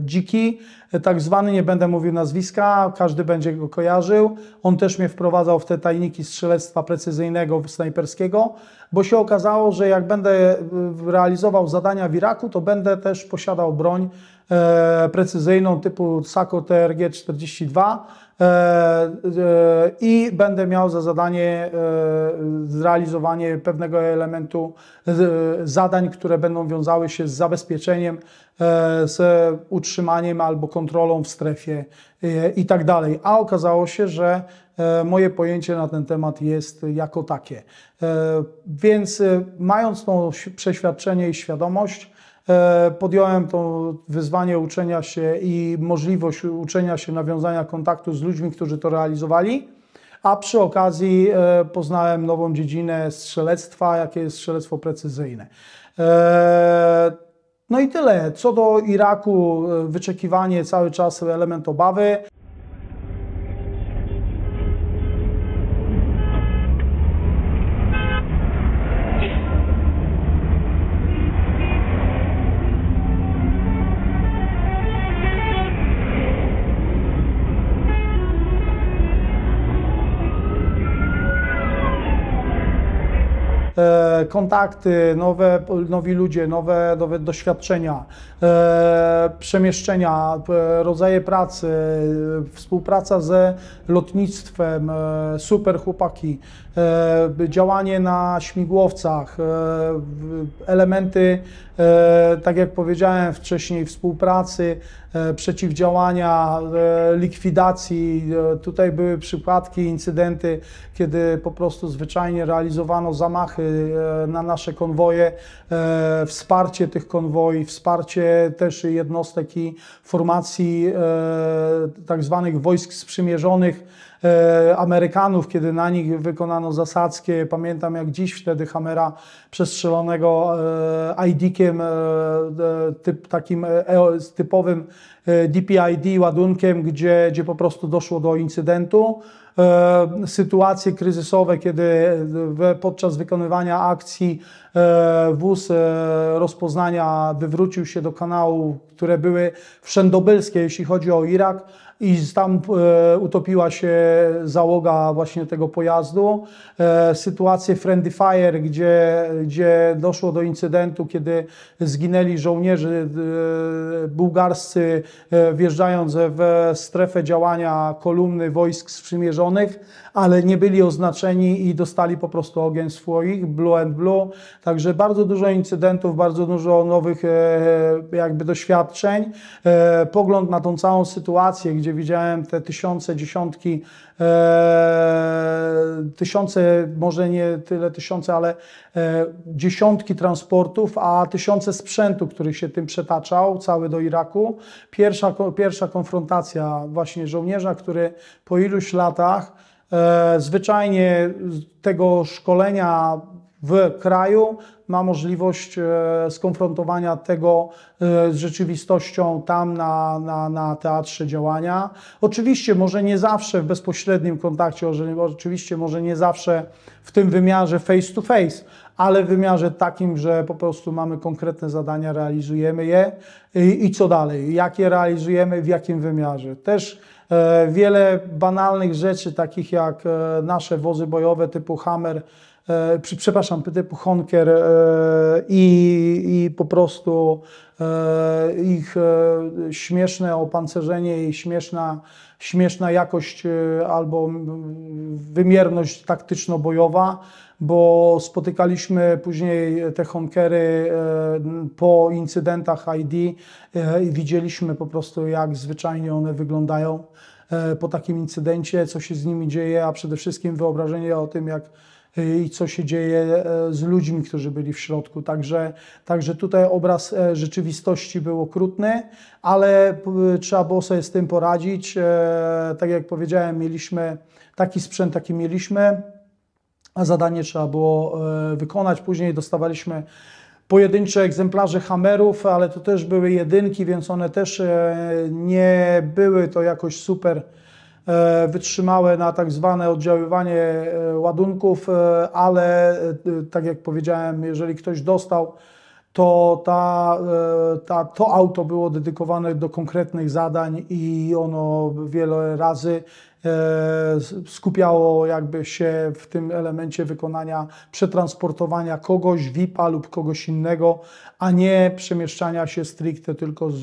Dziki, tak zwany, nie będę mówił nazwiska, każdy będzie go kojarzył. On też mnie wprowadzał w te tajniki strzelectwa precyzyjnego, snajperskiego, bo się okazało, że jak będę e, realizował zadania w Iraku, to będę też posiadał broń, E, precyzyjną typu Sako TRG42 e, e, i będę miał za zadanie zrealizowanie pewnego elementu zadań, które będą wiązały się z zabezpieczeniem, z utrzymaniem albo kontrolą w strefie i tak dalej. A okazało się, że moje pojęcie na ten temat jest jako takie. Więc mając to przeświadczenie i świadomość, E, podjąłem to wyzwanie uczenia się i możliwość uczenia się nawiązania kontaktu z ludźmi, którzy to realizowali. A przy okazji e, poznałem nową dziedzinę strzelectwa, jakie jest strzelectwo precyzyjne. E, no i tyle. Co do Iraku, wyczekiwanie cały czas element obawy. kontakty, nowe, nowi ludzie, nowe, nowe doświadczenia, e, przemieszczenia, e, rodzaje pracy, e, współpraca ze lotnictwem, super chłopaki, działanie na śmigłowcach, elementy E, tak jak powiedziałem wcześniej, współpracy, e, przeciwdziałania, e, likwidacji. Tutaj były przypadki, incydenty, kiedy po prostu zwyczajnie realizowano zamachy na nasze konwoje, wsparcie tych konwoi, wsparcie też jednostek i formacji tak zwanych wojsk sprzymierzonych E, Amerykanów, kiedy na nich wykonano zasadzkie, Pamiętam jak dziś wtedy Hamera przestrzelonego e, IDkiem, e, typ, takim typowym DPID ładunkiem, gdzie, gdzie po prostu doszło do incydentu. sytuacje kryzysowe, kiedy podczas wykonywania akcji wóz rozpoznania wywrócił się do kanału, które były wszędobylskie, jeśli chodzi o Irak i tam e, utopiła się załoga właśnie tego pojazdu. E, sytuację Friendly Fire, gdzie, gdzie doszło do incydentu, kiedy zginęli żołnierze bułgarscy e, wjeżdżając w strefę działania kolumny wojsk sprzymierzonych, ale nie byli oznaczeni i dostali po prostu ogień swoich, blue and blue. Także bardzo dużo incydentów, bardzo dużo nowych e, e, jakby doświadczeń. E, pogląd na tą całą sytuację, gdzie widziałem te tysiące, dziesiątki, tysiące, może nie tyle tysiące, ale dziesiątki transportów, a tysiące sprzętu, który się tym przetaczał, cały do Iraku. Pierwsza, pierwsza konfrontacja właśnie żołnierza, który po iluś latach E, zwyczajnie tego szkolenia w kraju ma możliwość e, skonfrontowania tego e, z rzeczywistością tam na, na, na teatrze działania. Oczywiście może nie zawsze w bezpośrednim kontakcie, oczywiście może nie zawsze w tym wymiarze face to face, ale w wymiarze takim, że po prostu mamy konkretne zadania, realizujemy je i, i co dalej, jak je realizujemy, w jakim wymiarze. Też E, wiele banalnych rzeczy, takich jak e, nasze wozy bojowe typu Hammer, e, przepraszam, typu Honker i, i po prostu ich śmieszne opancerzenie i śmieszna, śmieszna jakość albo mm, wymierność taktyczno-bojowa bo spotykaliśmy później te honkery e, po incydentach ID e, i widzieliśmy po prostu, jak zwyczajnie one wyglądają e, po takim incydencie, co się z nimi dzieje, a przede wszystkim wyobrażenie o tym, jak i co się dzieje z ludźmi, którzy byli w środku. Także, także tutaj obraz rzeczywistości był okrutny, ale trzeba było sobie z tym poradzić. Tak jak powiedziałem, mieliśmy taki sprzęt, taki mieliśmy zadanie trzeba było e, wykonać. Później dostawaliśmy pojedyncze egzemplarze hamerów, ale to też były jedynki, więc one też e, nie były to jakoś super e, wytrzymałe na tak zwane oddziaływanie ładunków, ale tak jak powiedziałem, jeżeli ktoś dostał, to ta, ta, to auto było dedykowane do konkretnych zadań i ono wiele razy E, skupiało jakby się w tym elemencie wykonania przetransportowania kogoś, VIP-a lub kogoś innego, a nie przemieszczania się stricte tylko z,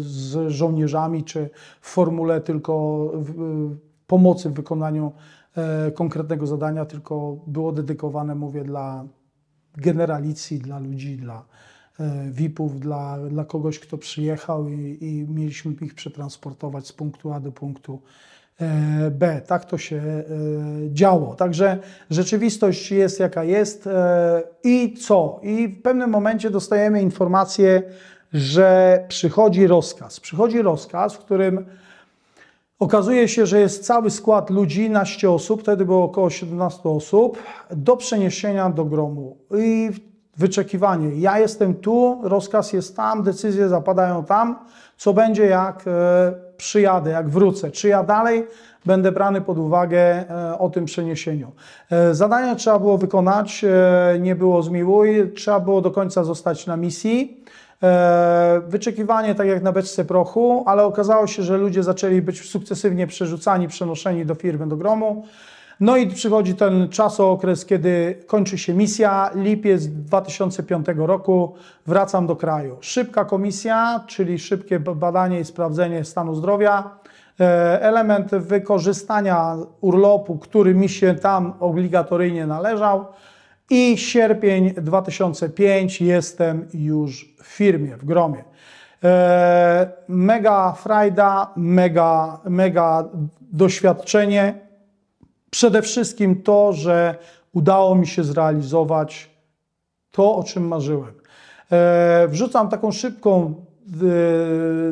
z żołnierzami, czy w formule tylko w pomocy w wykonaniu e, konkretnego zadania, tylko było dedykowane, mówię, dla generalicji, dla ludzi, dla e, VIP-ów, dla, dla kogoś, kto przyjechał i, i mieliśmy ich przetransportować z punktu A do punktu E, B. Tak to się e, działo. Także rzeczywistość jest jaka jest. E, I co? I w pewnym momencie dostajemy informację, że przychodzi rozkaz. Przychodzi rozkaz, w którym okazuje się, że jest cały skład ludzi, naście osób, wtedy było około 17 osób, do przeniesienia do gromu. I wyczekiwanie. Ja jestem tu, rozkaz jest tam, decyzje zapadają tam, co będzie jak e, przyjadę, jak wrócę, czy ja dalej będę brany pod uwagę e, o tym przeniesieniu. E, zadania trzeba było wykonać, nie było zmiłuj, trzeba było do końca zostać na misji. Wyczekiwanie tak jak na beczce prochu, ale okazało się, że ludzie zaczęli być sukcesywnie przerzucani, przenoszeni do firmy, do gromu. No i przychodzi ten czasokres, kiedy kończy się misja, lipiec 2005 roku, wracam do kraju. Szybka komisja, czyli szybkie badanie i sprawdzenie stanu zdrowia. E, element wykorzystania urlopu, który mi się tam obligatoryjnie należał. I sierpień 2005 jestem już w firmie, w gromie. E, mega frajda, mega, mega doświadczenie Przede wszystkim to, że udało mi się zrealizować to, o czym marzyłem. E, wrzucam taką szybką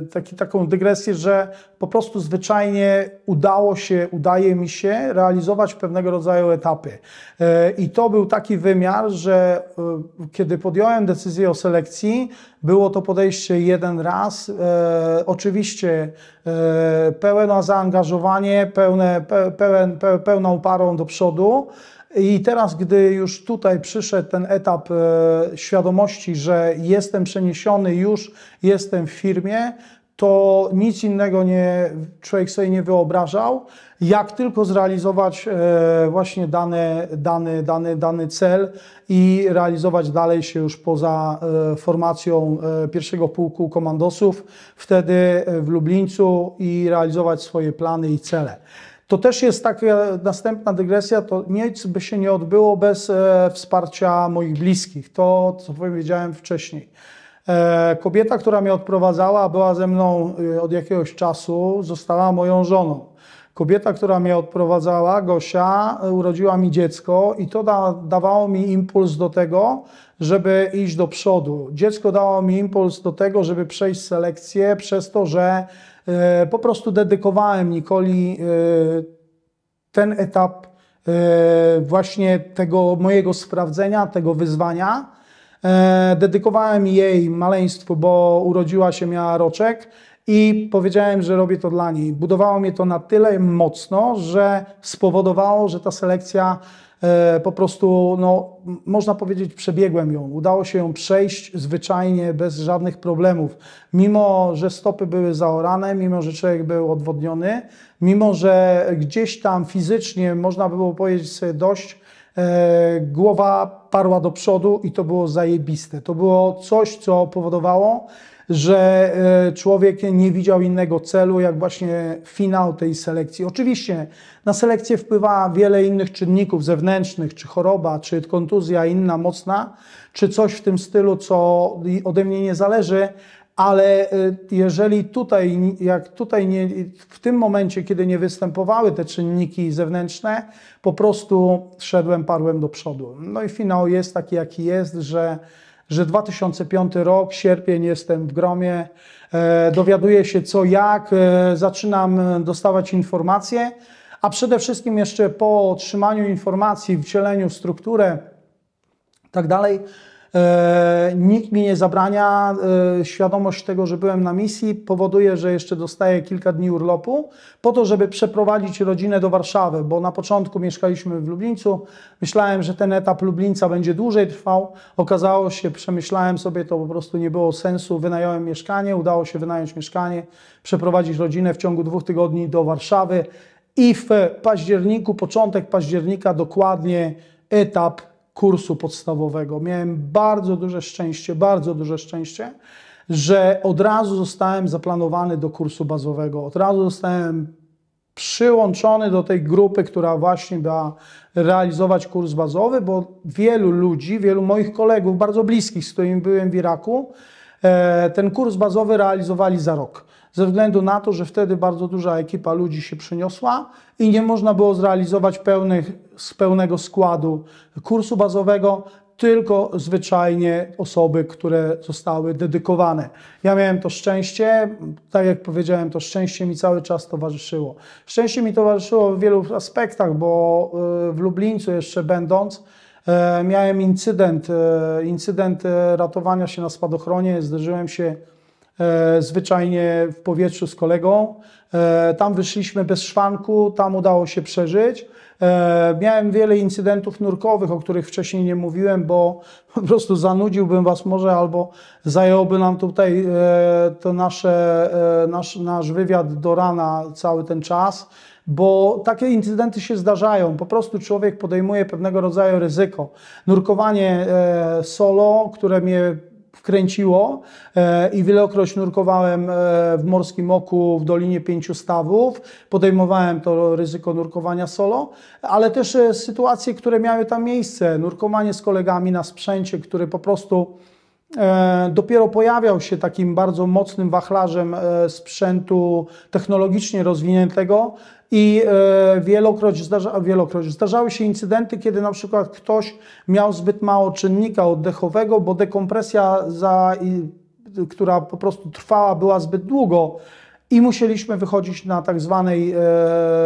Y, taki, taką dygresję, że po prostu zwyczajnie udało się, udaje mi się realizować pewnego rodzaju etapy. Y, I to był taki wymiar, że y, kiedy podjąłem decyzję o selekcji, było to podejście jeden raz. oczywiście pełne zaangażowanie, pełne, pełen, pełną parą do przodu, i teraz, gdy już tutaj przyszedł ten etap e, świadomości, że jestem przeniesiony, już jestem w firmie, to nic innego nie, człowiek sobie nie wyobrażał, jak tylko zrealizować e, właśnie dany, dany, dany, dany cel i realizować dalej się już poza e, formacją pierwszego pułku komandosów, wtedy w Lublińcu i realizować swoje plany i cele. To też jest taka następna dygresja, to nic by się nie odbyło bez e, wsparcia moich bliskich, to co powiedziałem wcześniej. E, kobieta, która mnie odprowadzała, była ze mną e, od jakiegoś czasu, została moją żoną. Kobieta, która mnie odprowadzała, Gosia, urodziła mi dziecko i to da, dawało mi impuls do tego, żeby iść do przodu. Dziecko dało mi impuls do tego, żeby przejść selekcję, przez to, że E, po prostu dedykowałem Nikoli e, ten etap e, właśnie tego mojego sprawdzenia, tego wyzwania. Dedykowałem jej maleństwu, bo urodziła się miała roczek i powiedziałem, że robię to dla niej. Budowało mnie to na tyle mocno, że spowodowało, że ta selekcja E, po prostu, no, można powiedzieć, przebiegłem ją. Udało się ją przejść zwyczajnie, bez żadnych problemów. Mimo, że stopy były zaorane, mimo, że człowiek był odwodniony, mimo, że gdzieś tam fizycznie, można było powiedzieć sobie dość, e, głowa parła do przodu i to było zajebiste. To było coś, co powodowało, że e, człowiek nie widział innego celu, jak właśnie finał tej selekcji. Oczywiście na selekcję wpływa wiele innych czynników zewnętrznych, czy choroba, czy kontuzja inna mocna, czy coś w tym stylu, co ode mnie nie zależy, ale e, jeżeli tutaj, jak tutaj nie, w tym momencie, kiedy nie występowały te czynniki zewnętrzne, po prostu szedłem, parłem do przodu. No i finał jest taki, jaki jest, że że 2005 rok, sierpień jestem w gromie, e, dowiaduję się co jak, e, zaczynam dostawać informacje, a przede wszystkim jeszcze po otrzymaniu informacji, wcieleniu w strukturę i tak dalej, E, nikt mi nie zabrania. E, świadomość tego, że byłem na misji, powoduje, że jeszcze dostaję kilka dni urlopu po to, żeby przeprowadzić rodzinę do Warszawy, bo na początku mieszkaliśmy w Lublińcu. Myślałem, że ten etap Lublińca będzie dłużej trwał. Okazało się, przemyślałem sobie, to po prostu nie było sensu. Wynająłem mieszkanie, udało się wynająć mieszkanie, przeprowadzić rodzinę w ciągu dwóch tygodni do Warszawy i w październiku, początek października dokładnie etap kursu podstawowego. Miałem bardzo duże szczęście, bardzo duże szczęście, że od razu zostałem zaplanowany do kursu bazowego. Od razu zostałem przyłączony do tej grupy, która właśnie da realizować kurs bazowy, bo wielu ludzi, wielu moich kolegów bardzo bliskich, z którymi byłem w Iraku, e, ten kurs bazowy realizowali za rok ze względu na to, że wtedy bardzo duża ekipa ludzi się przyniosła i nie można było zrealizować pełnych, z pełnego składu kursu bazowego, tylko zwyczajnie osoby, które zostały dedykowane. Ja miałem to szczęście, tak jak powiedziałem, to szczęście mi cały czas towarzyszyło. Szczęście mi towarzyszyło w wielu aspektach, bo e, w Lublińcu jeszcze będąc, e, miałem incydent, e, incydent ratowania się na spadochronie, zderzyłem się E, zwyczajnie w powietrzu z kolegą. E, tam wyszliśmy bez szwanku, tam udało się przeżyć. E, miałem wiele incydentów nurkowych, o których wcześniej nie mówiłem, bo po prostu zanudziłbym Was może albo zająłby nam tutaj to nasze, nasz, nasz wywiad do rana cały ten czas bo takie incydenty się zdarzają. Po prostu człowiek podejmuje pewnego rodzaju ryzyko. Nurkowanie solo, które mnie wkręciło e, i wielokroć nurkowałem e, w Morskim Oku w Dolinie Pięciu Stawów. Podejmowałem to ryzyko nurkowania solo, ale też e, sytuacje, które miały tam miejsce. Nurkowanie z kolegami na sprzęcie, który po prostu E, dopiero pojawiał się takim bardzo mocnym wachlarzem e, sprzętu technologicznie rozwiniętego i e, wielokroć, zdarza, wielokroć zdarzały się incydenty, kiedy na przykład ktoś miał zbyt mało czynnika oddechowego, bo dekompresja, za, która po prostu trwała, była zbyt długo i musieliśmy wychodzić na tak zwanej e,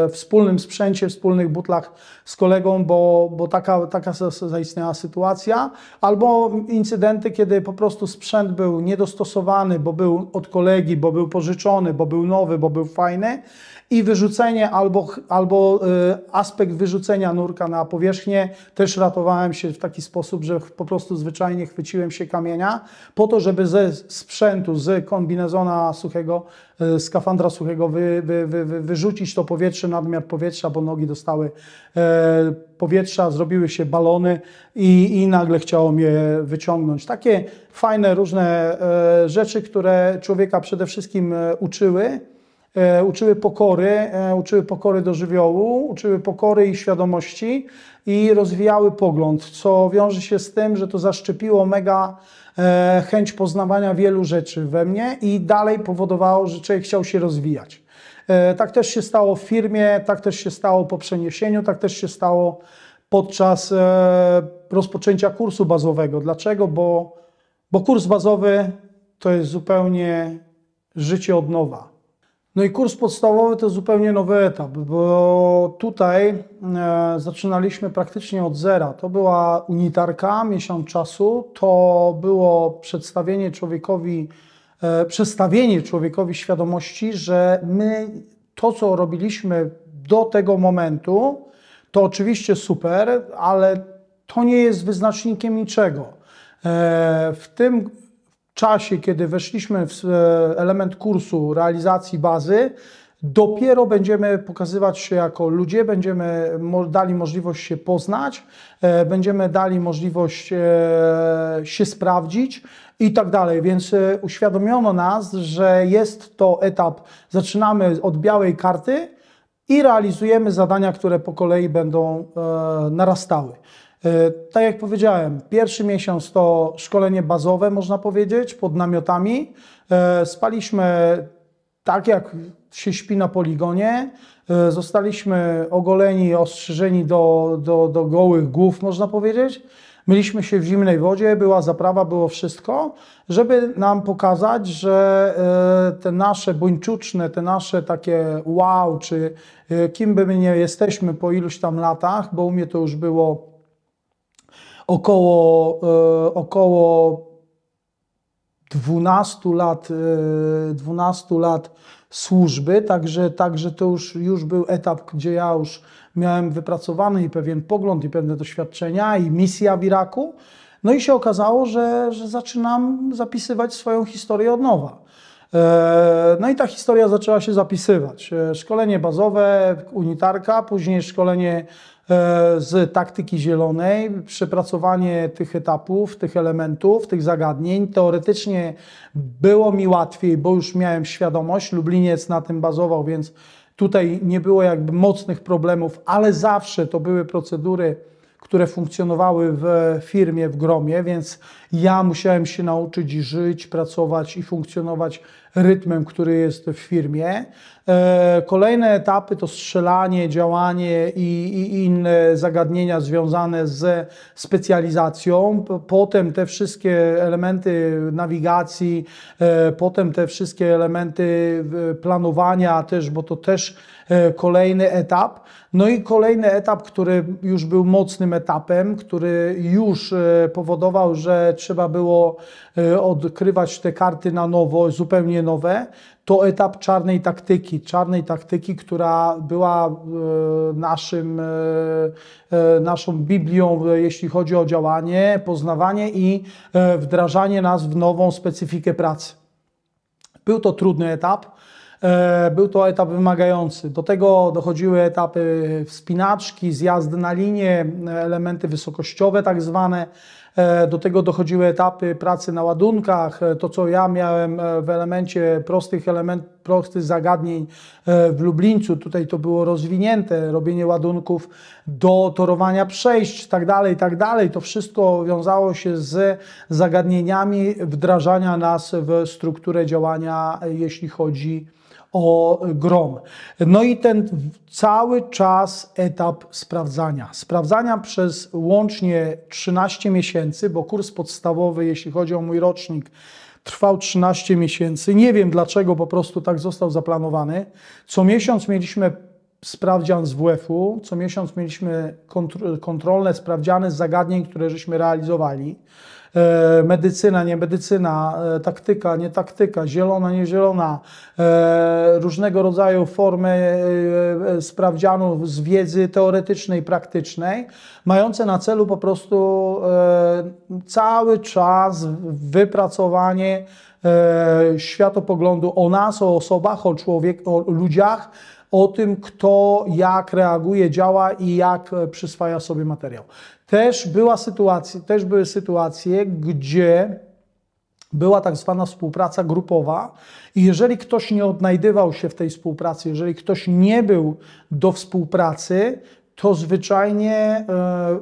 wspólnym sprzęcie, wspólnych butlach z kolegą, bo, bo taka, taka zaistniała sytuacja, albo incydenty, kiedy po prostu sprzęt był niedostosowany, bo był od kolegi, bo był pożyczony, bo był nowy, bo był fajny i wyrzucenie albo, albo e, aspekt wyrzucenia nurka na powierzchnię. Też ratowałem się w taki sposób, że po prostu zwyczajnie chwyciłem się kamienia po to, żeby ze sprzętu, z kombinezona suchego, e, skafandra suchego wy, wy, wy, wy wyrzucić to powietrze, nadmiar powietrza, bo nogi dostały e, powietrza, zrobiły się balony i, i nagle chciało mnie wyciągnąć. Takie fajne, różne e, rzeczy, które człowieka przede wszystkim e, uczyły. E, uczyły pokory, e, uczyły pokory do żywiołu, uczyły pokory i świadomości i rozwijały pogląd, co wiąże się z tym, że to zaszczepiło mega e, chęć poznawania wielu rzeczy we mnie i dalej powodowało, że człowiek chciał się rozwijać. Tak też się stało w firmie, tak też się stało po przeniesieniu, tak też się stało podczas rozpoczęcia kursu bazowego. Dlaczego? Bo, bo kurs bazowy to jest zupełnie życie od nowa. No i kurs podstawowy to zupełnie nowy etap, bo tutaj e, zaczynaliśmy praktycznie od zera. To była unitarka, miesiąc czasu, to było przedstawienie człowiekowi, e, przestawienie człowiekowi świadomości, że my to, co robiliśmy do tego momentu, to oczywiście super, ale to nie jest wyznacznikiem niczego. E, w tym czasie, kiedy weszliśmy w e, element kursu realizacji bazy, Dopiero będziemy pokazywać się jako ludzie, będziemy dali możliwość się poznać, e, będziemy dali możliwość e, się sprawdzić i tak dalej. Więc uświadomiono nas, że jest to etap, zaczynamy od białej karty i realizujemy zadania, które po kolei będą narastały. E, tak jak powiedziałem, pierwszy miesiąc to szkolenie bazowe, można powiedzieć, pod namiotami. E, spaliśmy tak, jak się śpi na poligonie. E, zostaliśmy ogoleni, ostrzyżeni do, do, do gołych głów, można powiedzieć. Myliśmy się w zimnej wodzie, była zaprawa, było wszystko, żeby nam pokazać, że te nasze buńczuczne, te nasze takie wow, czy kim by my nie jesteśmy po iluś tam latach, bo u mnie to już było około, e, około 12 lat, 12 e, lat służby, także, także to już, już był etap, gdzie ja już miałem wypracowany i pewien pogląd i pewne doświadczenia i misja w Iraku. No i się okazało, że, że zaczynam zapisywać swoją historię od nowa. E, no i ta historia zaczęła się zapisywać. Szkolenie bazowe, unitarka, później szkolenie E, z taktyki zielonej, przepracowanie tych etapów, tych elementów, tych zagadnień. Teoretycznie było mi łatwiej, bo już miałem świadomość, Lubliniec na tym bazował, więc tutaj nie było jakby mocnych problemów, ale zawsze to były procedury, które funkcjonowały w firmie, w gromie, więc ja musiałem się nauczyć żyć, pracować i funkcjonować rytmem, który jest w firmie. E, kolejne etapy to strzelanie, działanie i, i, inne zagadnienia związane z specjalizacją. Potem te wszystkie elementy nawigacji, e, potem te wszystkie elementy planowania też, bo to też e, kolejny etap. No i kolejny etap, który już był mocnym etapem, który już powodował, że trzeba było E, odkrywać te karty na nowo, zupełnie nowe, to etap czarnej taktyki, czarnej taktyki, która była e, naszym, e, naszą Biblią, jeśli chodzi o działanie, poznawanie i wdrażanie nas w nową specyfikę pracy. Był to trudny etap. Był to etap wymagający. Do tego dochodziły etapy wspinaczki, zjazdy na linie, elementy wysokościowe, tak zwane, E, do tego dochodziły etapy pracy na ładunkach, e, to co ja miałem e, w elemencie prostych element, prostych zagadnień w Lublińcu, tutaj to było rozwinięte, robienie ładunków do torowania przejść, tak dalej, tak dalej. To wszystko wiązało się z zagadnieniami wdrażania nas w strukturę działania, jeśli chodzi o e, grom. No i ten cały czas etap sprawdzania. Sprawdzania przez łącznie 13 miesięcy, bo kurs podstawowy, jeśli chodzi o mój rocznik, trwał 13 miesięcy. Nie wiem dlaczego po prostu tak został zaplanowany. Co miesiąc mieliśmy sprawdzian z WF-u, co miesiąc mieliśmy kontrolne sprawdziany z zagadnień, które żeśmy realizowali. E, medycyna, nie medycyna, e, taktyka, nie taktyka, zielona, nie zielona, e, różnego rodzaju formy sprawdzianów z wiedzy teoretycznej, praktycznej, mające na celu po prostu cały czas wypracowanie światopoglądu o nas, o osobach, o człowiek, o ludziach, o tym, kto jak reaguje, działa i jak e, przyswaja sobie materiał. Też, była sytuacja, też były sytuacje, gdzie była tak zwana współpraca grupowa i jeżeli ktoś nie odnajdywał się w tej współpracy, jeżeli ktoś nie był do współpracy, to zwyczajnie e,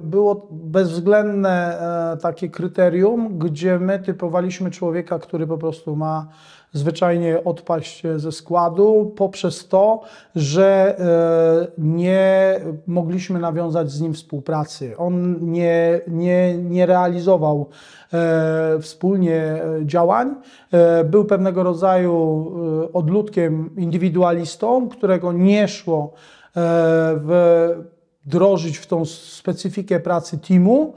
było bezwzględne e, takie kryterium, gdzie my typowaliśmy człowieka, który po prostu ma zwyczajnie odpaść ze składu poprzez to, że e, nie mogliśmy nawiązać z nim współpracy. On nie, nie, nie realizował wspólnie działań. Był pewnego rodzaju odludkiem, indywidualistą, którego nie szło w wdrożyć w tą specyfikę pracy teamu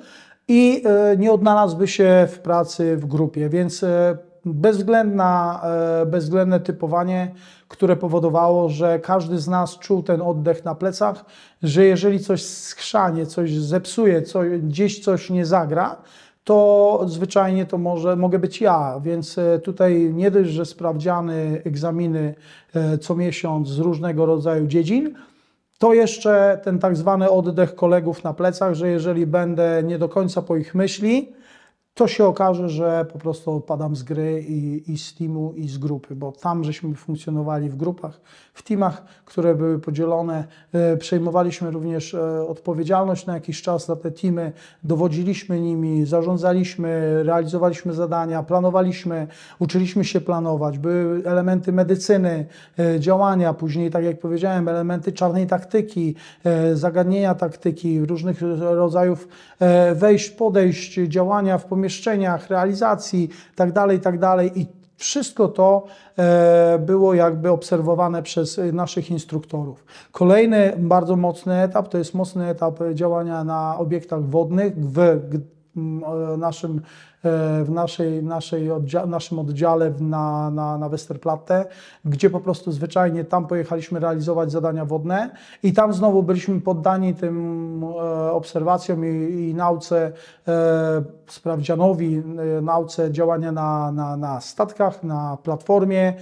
i e, nie odnalazłby się w pracy w grupie, więc e, bezwzględna, e, bezwzględne typowanie, które powodowało, że każdy z nas czuł ten oddech na plecach, że jeżeli coś skrzanie, coś zepsuje, coś, gdzieś coś nie zagra, to zwyczajnie to może, mogę być ja, więc tutaj nie dość, że sprawdziany egzaminy co miesiąc z różnego rodzaju dziedzin, to jeszcze ten tak zwany oddech kolegów na plecach, że jeżeli będę nie do końca po ich myśli, to się okaże, że po prostu odpadam z gry i, i z teamu, i z grupy, bo tam żeśmy funkcjonowali w grupach, w teamach, które były podzielone. E, przejmowaliśmy również e, odpowiedzialność na jakiś czas za te teamy, dowodziliśmy nimi, zarządzaliśmy, realizowaliśmy zadania, planowaliśmy, uczyliśmy się planować. Były elementy medycyny, e, działania, później, tak jak powiedziałem, elementy czarnej taktyki, zagadnienia taktyki, różnych rodzajów wejść, podejść, działania w pomieszczeniu pomieszczeniach, realizacji itd., tak itd. Tak I wszystko to e, było jakby obserwowane przez e, naszych instruktorów. Kolejny bardzo mocny etap to jest mocny etap działania na obiektach wodnych w e, naszym E, w naszej, naszej oddzia naszym oddziale na, na, na Westerplatte, gdzie po prostu zwyczajnie tam pojechaliśmy realizować zadania wodne i tam znowu byliśmy poddani tym e, obserwacjom i, i nauce, e, sprawdzianowi, e, nauce działania na, na, na statkach, na platformie, e,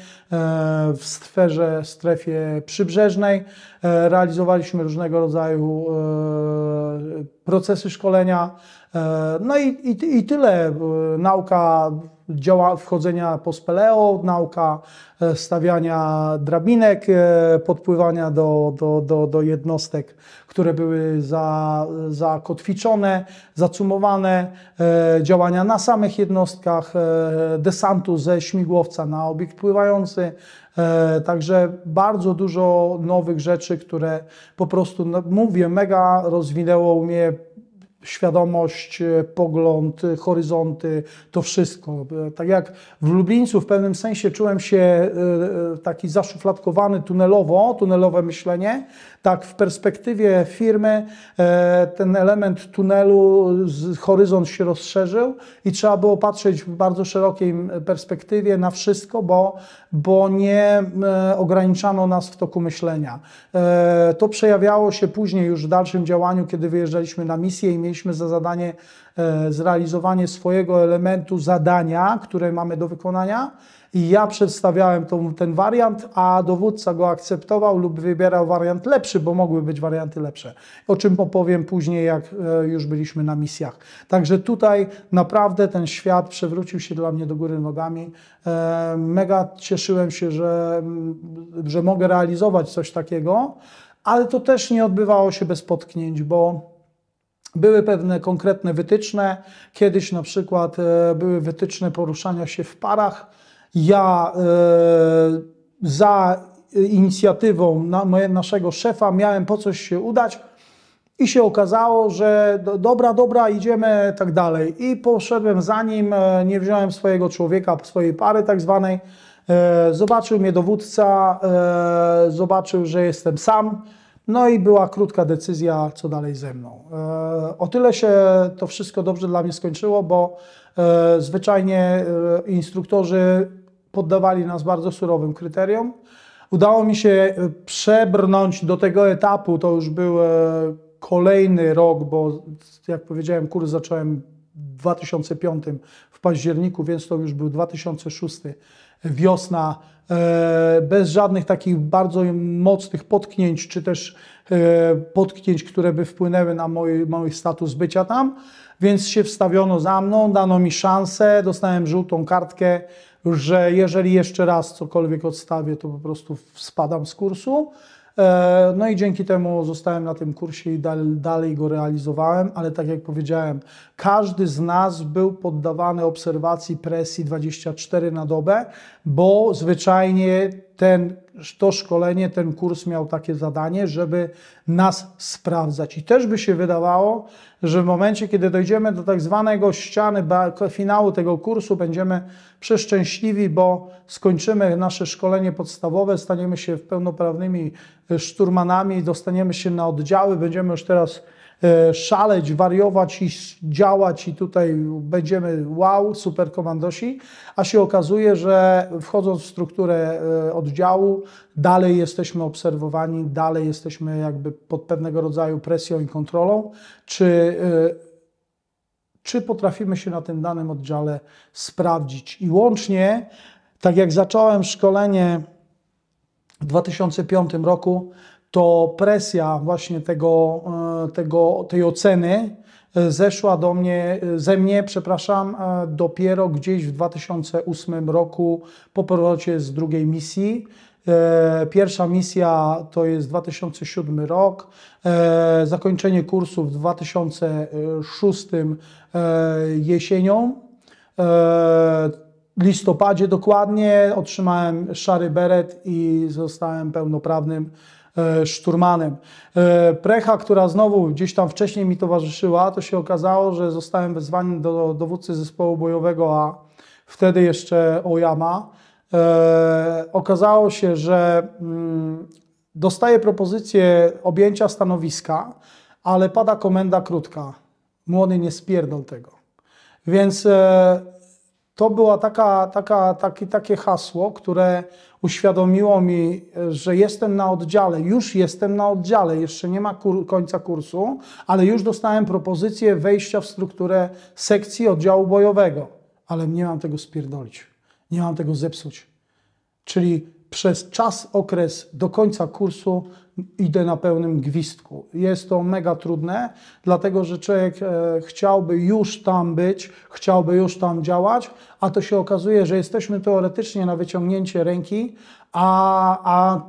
w sferze, strefie przybrzeżnej. E, realizowaliśmy różnego rodzaju e, procesy szkolenia, E, no i, i, i tyle. Nauka działa wchodzenia po speleo, nauka e, stawiania drabinek, e, podpływania do, do, do, do jednostek, które były za, zakotwiczone, zacumowane, działania na samych jednostkach, desantu ze śmigłowca na obiekt pływający. Także bardzo dużo nowych rzeczy, które po prostu, no, mówię, mega rozwinęło mnie świadomość, e, pogląd, e, horyzonty, to wszystko. E, tak jak w Lublińcu w pewnym sensie czułem się taki zaszufladkowany tunelowo, tunelowe myślenie, tak, w perspektywie firmy e, ten element tunelu, horyzont się rozszerzył i trzeba było patrzeć w bardzo szerokiej perspektywie na wszystko, bo, bo nie e, ograniczano nas w toku myślenia. E, to przejawiało się później już w dalszym działaniu, kiedy wyjeżdżaliśmy na misję i mieliśmy za zadanie zrealizowanie swojego elementu zadania, które mamy do wykonania i ja przedstawiałem tą, ten wariant, a dowódca go akceptował lub wybierał wariant lepszy, bo mogły być warianty lepsze. O czym opowiem później, jak e, już byliśmy na misjach. Także tutaj naprawdę ten świat przewrócił się dla mnie do góry nogami. E, mega cieszyłem się, że, że mogę realizować coś takiego, ale to też nie odbywało się bez potknięć, bo były pewne konkretne wytyczne. Kiedyś na przykład e, były wytyczne poruszania się w parach ja e, za inicjatywą na, naszego szefa miałem po coś się udać i się okazało, że dobra, dobra, idziemy tak dalej. I poszedłem za nim, e, nie wziąłem swojego człowieka, swojej pary tak zwanej. E, zobaczył mnie dowódca, zobaczył, że jestem sam. No i była krótka decyzja, co dalej ze mną. O tyle się to wszystko dobrze dla mnie skończyło, bo zwyczajnie instruktorzy poddawali nas bardzo surowym kryteriom. Udało mi się e, przebrnąć do tego etapu, to już był e, kolejny rok, bo jak powiedziałem, kurs zacząłem w 2005 w październiku, więc to już był 2006 wiosna, e, bez żadnych takich bardzo mocnych potknięć, czy też potknięć, które by wpłynęły na mój, mój status bycia tam, więc się wstawiono za mną, dano mi szansę, dostałem żółtą kartkę, że jeżeli jeszcze raz cokolwiek odstawię, to po prostu spadam z kursu. E, no i dzięki temu zostałem na tym kursie i dalej, dalej go realizowałem, ale tak jak powiedziałem, każdy z nas był poddawany obserwacji presji 24 na dobę, bo zwyczajnie ten to szkolenie, ten kurs miał takie zadanie, żeby nas sprawdzać. I też by się wydawało, że w momencie, kiedy dojdziemy do tak zwanego ściany, finału tego kursu, będziemy przeszczęśliwi, bo skończymy nasze szkolenie podstawowe, staniemy się pełnoprawnymi e, szturmanami, dostaniemy się na oddziały, będziemy już teraz E, szaleć, wariować i działać i tutaj będziemy wow, super komandosi, a się okazuje, że wchodząc w strukturę e, oddziału, dalej jesteśmy obserwowani, dalej jesteśmy jakby pod pewnego rodzaju presją i kontrolą, czy e, czy potrafimy się na tym danym oddziale sprawdzić. I łącznie, tak jak zacząłem szkolenie w 2005 roku, to presja właśnie tego, e, tego, tej oceny e, zeszła do mnie, e, ze mnie, przepraszam, dopiero gdzieś w 2008 roku po powrocie z drugiej misji. Pierwsza misja to jest 2007 rok, zakończenie kursu w 2006 jesienią. listopadzie dokładnie otrzymałem szary beret i zostałem pełnoprawnym E, szturmanem. E, Precha, która znowu gdzieś tam wcześniej mi towarzyszyła, to się okazało, że zostałem wezwany do dowódcy zespołu bojowego A, wtedy jeszcze Ojama. E, okazało się, że mm, dostaję propozycję objęcia stanowiska, ale pada komenda krótka. Młody nie spierdol tego. Więc to było taka, taka, taki, takie hasło, które uświadomiło mi, że jestem na oddziale, już jestem na oddziale, jeszcze nie ma kur, końca kursu, ale już dostałem propozycję wejścia w strukturę sekcji oddziału bojowego. Ale nie mam tego spierdolić, nie mam tego zepsuć. Czyli przez czas, okres do końca kursu idę na pełnym gwizdku. Jest to mega trudne, dlatego że człowiek e, chciałby już tam być, chciałby już tam działać, a to się okazuje, że jesteśmy teoretycznie na wyciągnięcie ręki, a, a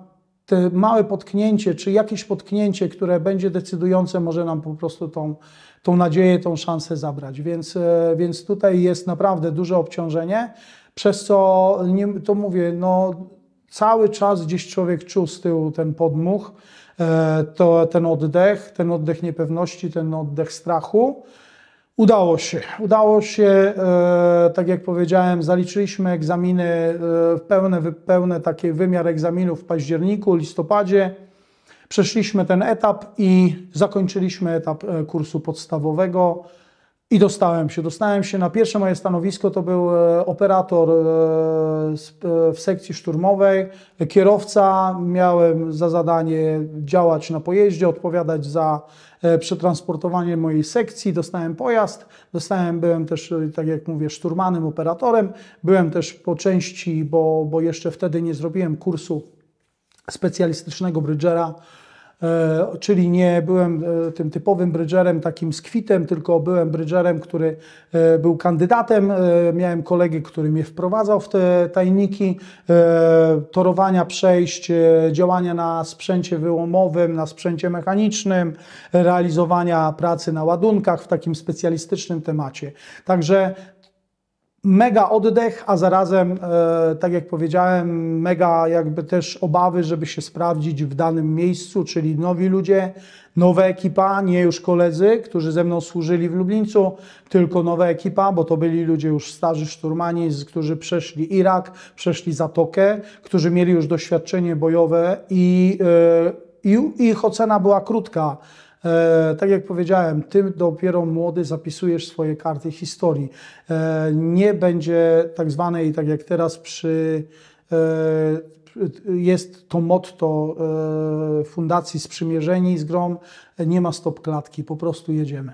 te małe potknięcie, czy jakieś potknięcie, które będzie decydujące, może nam po prostu tą, tą nadzieję, tą szansę zabrać. Więc, e, więc tutaj jest naprawdę duże obciążenie, przez co, to mówię, no cały czas gdzieś człowiek czuł z tyłu ten podmuch, e, to, ten oddech, ten oddech niepewności, ten oddech strachu. Udało się. Udało się, e, tak jak powiedziałem, zaliczyliśmy egzaminy, e, pełne, pełne taki wymiar egzaminów w październiku, listopadzie. Przeszliśmy ten etap i zakończyliśmy etap kursu podstawowego. I dostałem się. Dostałem się na pierwsze moje stanowisko. To był e, operator e, e, w sekcji szturmowej. Kierowca. Miałem za zadanie działać na pojeździe, odpowiadać za przetransportowanie mojej sekcji. Dostałem pojazd. Dostałem, byłem też, tak jak mówię, szturmanem, operatorem. Byłem też po części, bo, bo jeszcze wtedy nie zrobiłem kursu specjalistycznego Bridgera E, czyli nie byłem e, tym typowym brydżerem, takim skwitem, tylko byłem brydżerem, który e, był kandydatem. Miałem kolegę, który mnie wprowadzał w te tajniki torowania przejść, działania na sprzęcie wyłomowym, na sprzęcie mechanicznym, realizowania pracy na ładunkach w takim specjalistycznym temacie. Także mega oddech, a zarazem, e, tak jak powiedziałem, mega jakby też obawy, żeby się sprawdzić w danym miejscu, czyli nowi ludzie, nowa ekipa, nie już koledzy, którzy ze mną służyli w Lublińcu, tylko nowa ekipa, bo to byli ludzie już starzy szturmani, którzy przeszli Irak, przeszli Zatokę, którzy mieli już doświadczenie bojowe i, e, i ich ocena była krótka E, tak jak powiedziałem, ty dopiero młody zapisujesz swoje karty historii. E, nie będzie tak zwanej, tak jak teraz przy e, jest to motto Fundacji Sprzymierzeni z Grom, nie ma stop klatki, po prostu jedziemy.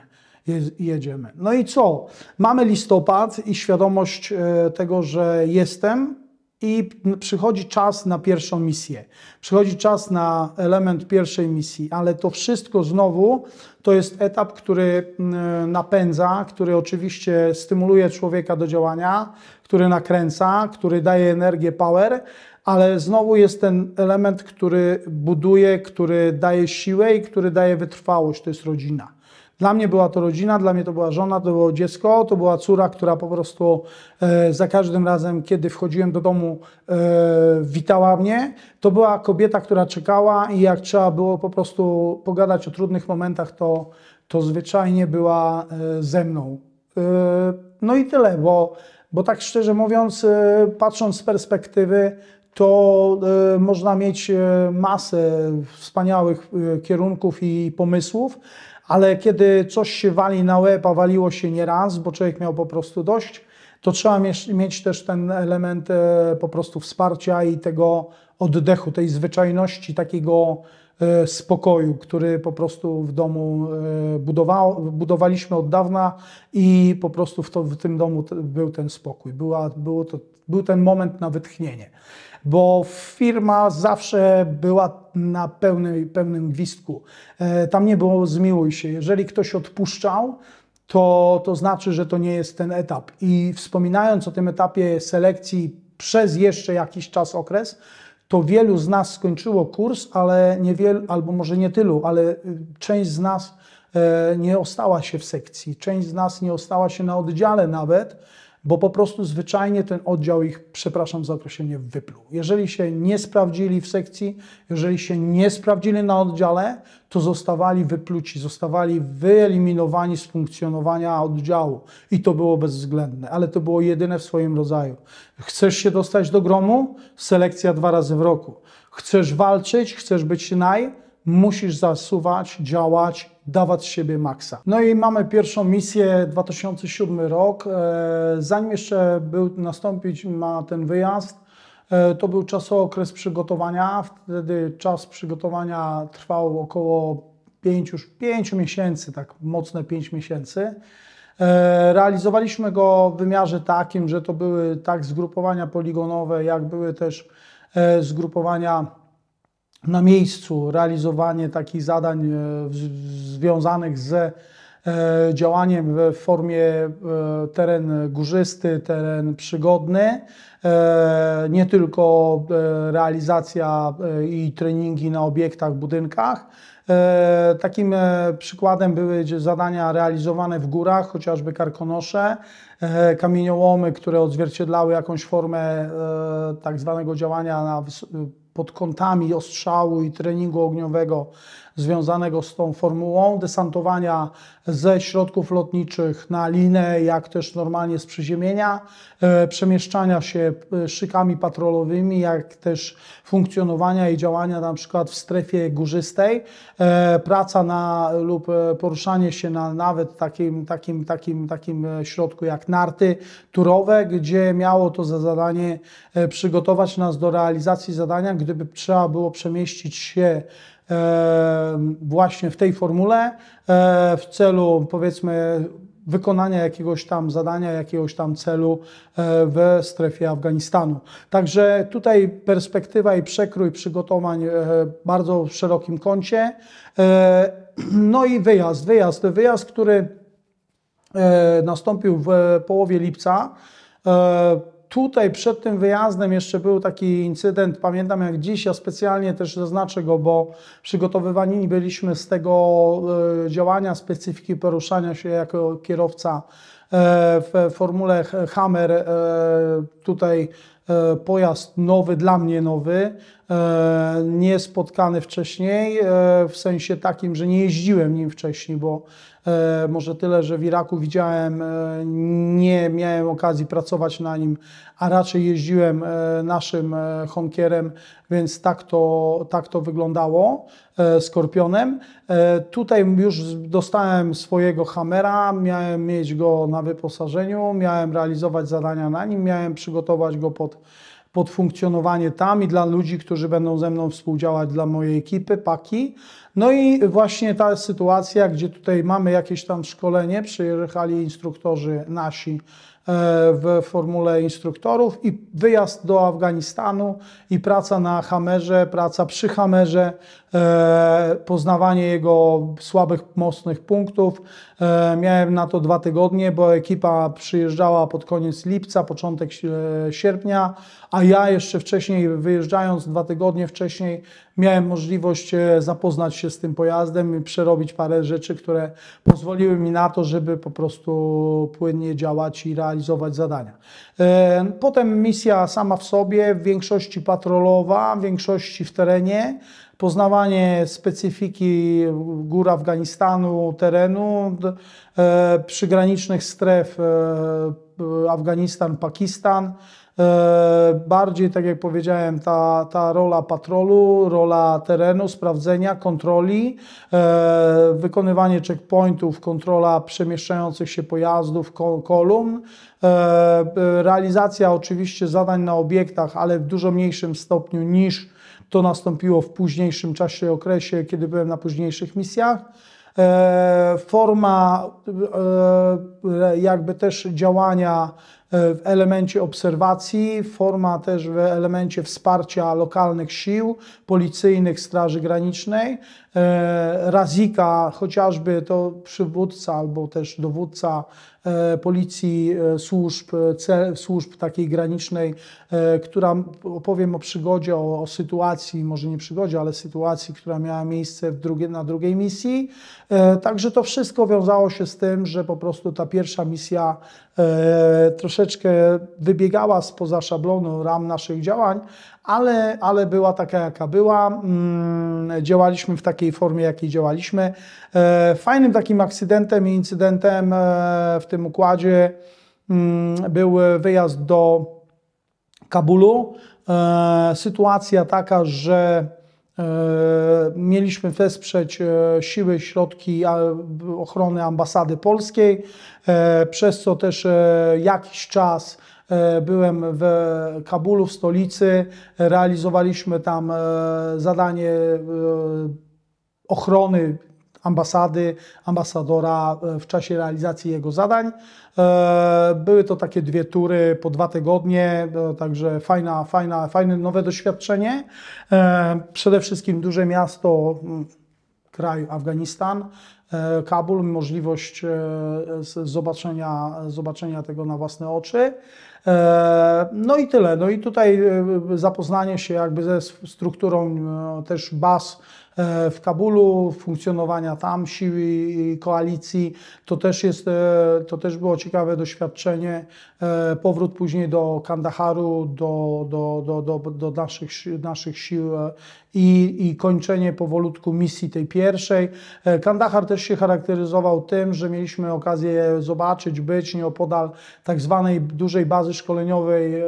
Jedziemy. No i co? Mamy listopad i świadomość tego, że jestem, i przychodzi czas na pierwszą misję, przychodzi czas na element pierwszej misji, ale to wszystko znowu to jest etap, który mm, napędza, który oczywiście stymuluje człowieka do działania, który nakręca, który daje energię, power, ale znowu jest ten element, który buduje, który daje siłę i który daje wytrwałość to jest rodzina. Dla mnie była to rodzina, dla mnie to była żona, to było dziecko, to była córa, która po prostu e, za każdym razem, kiedy wchodziłem do domu, e, witała mnie. To była kobieta, która czekała i jak trzeba było po prostu pogadać o trudnych momentach, to, to zwyczajnie była e, ze mną. E, no i tyle, bo, bo tak szczerze mówiąc, e, patrząc z perspektywy, to e, można mieć masę wspaniałych kierunków i pomysłów, ale kiedy coś się wali na łeb, a waliło się nieraz, bo człowiek miał po prostu dość, to trzeba mieć też ten element e, po prostu wsparcia i tego oddechu, tej zwyczajności, takiego e, spokoju, który po prostu w domu e, budowało, budowaliśmy od dawna i po prostu w, to, w tym domu był ten spokój. Była, było to, był ten moment na wytchnienie bo firma zawsze była na pełnej, pełnym gwizdku. E, tam nie było zmiłuj się. Jeżeli ktoś odpuszczał, to, to znaczy, że to nie jest ten etap. I wspominając o tym etapie selekcji przez jeszcze jakiś czas okres, to wielu z nas skończyło kurs, ale niewielu, albo może nie tylu, ale y, część z nas e, nie ostała się w sekcji, część z nas nie ostała się na oddziale nawet, bo po prostu zwyczajnie ten oddział ich, przepraszam za określenie, wypluł. Jeżeli się nie sprawdzili w sekcji, jeżeli się nie sprawdzili na oddziale, to zostawali wypluci, zostawali wyeliminowani z funkcjonowania oddziału i to było bezwzględne, ale to było jedyne w swoim rodzaju. Chcesz się dostać do gromu? Selekcja dwa razy w roku. Chcesz walczyć, chcesz być naj, musisz zasuwać, działać, dawać z siebie maksa. No i mamy pierwszą misję 2007 rok. E, zanim jeszcze był nastąpić ma ten wyjazd, e, to był czasokres przygotowania. Wtedy czas przygotowania trwał około 5, już 5 miesięcy, tak mocne 5 miesięcy. E, realizowaliśmy go w wymiarze takim, że to były tak zgrupowania poligonowe, jak były też zgrupowania na miejscu realizowanie takich zadań e, związanych z e, działaniem w formie e, teren górzysty, teren przygodny. Nie tylko realizacja i treningi na obiektach, budynkach. Takim przykładem były zadania realizowane w górach, chociażby karkonosze, kamieniołomy, które odzwierciedlały jakąś formę tak zwanego działania na pod kątami ostrzału i treningu ogniowego związanego z tą formułą desantowania ze środków lotniczych na linę, jak też normalnie z przyziemienia, e, przemieszczania się e, szykami patrolowymi, jak też funkcjonowania i działania na przykład w strefie górzystej, e, praca na lub poruszanie się na nawet takim, takim, takim, takim środku jak narty turowe, gdzie miało to za zadanie przygotować nas do realizacji zadania, gdyby trzeba było przemieścić się właśnie w tej formule e, w celu powiedzmy wykonania jakiegoś tam zadania, jakiegoś tam celu e, w strefie Afganistanu. Także tutaj perspektywa i przekrój przygotowań e, bardzo w szerokim kącie. No i wyjazd, wyjazd, wyjazd, który nastąpił w połowie lipca. Tutaj przed tym wyjazdem jeszcze był taki incydent, pamiętam jak dziś, ja specjalnie też zaznaczę go, bo przygotowywani byliśmy z tego e, działania, specyfiki poruszania się jako kierowca e, w formule Hammer, e, tutaj pojazd nowy, dla mnie nowy, nie spotkany wcześniej, w sensie takim, że nie jeździłem nim wcześniej, bo E, może tyle, że w Iraku widziałem, e, nie miałem okazji pracować na nim, a raczej jeździłem e, naszym honkierem, więc tak to, tak to wyglądało. Skorpionem. Tutaj już dostałem swojego hamera, miałem mieć go na wyposażeniu, miałem realizować zadania na nim, miałem przygotować go pod, pod funkcjonowanie tam i dla ludzi, którzy będą ze mną współdziałać, dla mojej ekipy, paki. No i właśnie ta sytuacja, gdzie tutaj mamy jakieś tam szkolenie, przyjechali instruktorzy nasi e, w formule instruktorów i wyjazd do Afganistanu i praca na hamerze, praca przy hamerze, E, poznawanie jego słabych, mocnych punktów. E, miałem na to dwa tygodnie, bo ekipa przyjeżdżała pod koniec lipca, początek e, sierpnia, a ja jeszcze wcześniej, wyjeżdżając dwa tygodnie wcześniej, miałem możliwość zapoznać się z tym pojazdem i przerobić parę rzeczy, które pozwoliły mi na to, żeby po prostu płynnie działać i realizować zadania. Potem misja sama w sobie, w większości patrolowa, w większości w terenie poznawanie specyfiki gór Afganistanu, terenu, e, przygranicznych stref e, Afganistan-Pakistan. E, bardziej, tak jak powiedziałem, ta, ta rola patrolu, rola terenu, sprawdzenia, kontroli, wykonywanie checkpointów, kontrola przemieszczających się pojazdów, kolumn, realizacja oczywiście zadań na obiektach, ale w dużo mniejszym stopniu niż to nastąpiło w późniejszym czasie, okresie, kiedy byłem na późniejszych misjach. E, forma e, jakby też działania e, w elemencie obserwacji, forma też w elemencie wsparcia lokalnych sił policyjnych Straży Granicznej, E, Razika, chociażby to przywódca albo też dowódca e, policji e, służb, cel, służb takiej granicznej, która opowiem o przygodzie, o, o, sytuacji, może nie przygodzie, ale sytuacji, która miała miejsce drugie, na drugiej misji. Także to wszystko wiązało się z tym, że po prostu ta pierwsza misja troszeczkę wybiegała spoza szablonu ram naszych działań, ale, ale była taka, jaka była. Mm, działaliśmy w takiej formie, jakiej działaliśmy. E, fajnym takim akcydentem i incydentem e, w tym układzie mm, był wyjazd do Kabulu. E, sytuacja taka, że Mieliśmy wesprzeć siły, środki ochrony ambasady polskiej, przez co też jakiś czas E, byłem w Kabulu, w stolicy, realizowaliśmy tam e, zadanie e, ochrony ambasady, ambasadora w czasie realizacji jego zadań. Były to takie dwie tury po dwa tygodnie, także fajna, fajna, fajne nowe doświadczenie. Przede wszystkim duże miasto, kraj Afganistan, Kabul, możliwość zobaczenia, zobaczenia tego na własne oczy. E, no i tyle. No i tutaj e, zapoznanie się jakby ze strukturą e, też baz w Kabulu, funkcjonowania tam sił i koalicji. To też, jest, to też było ciekawe doświadczenie. Powrót później do Kandaharu, do, do, do, do, do naszych, naszych sił i, i kończenie powolutku misji tej pierwszej. E, Kandahar też się charakteryzował tym, że mieliśmy okazję zobaczyć, być nieopodal tak zwanej dużej bazy szkoleniowej e,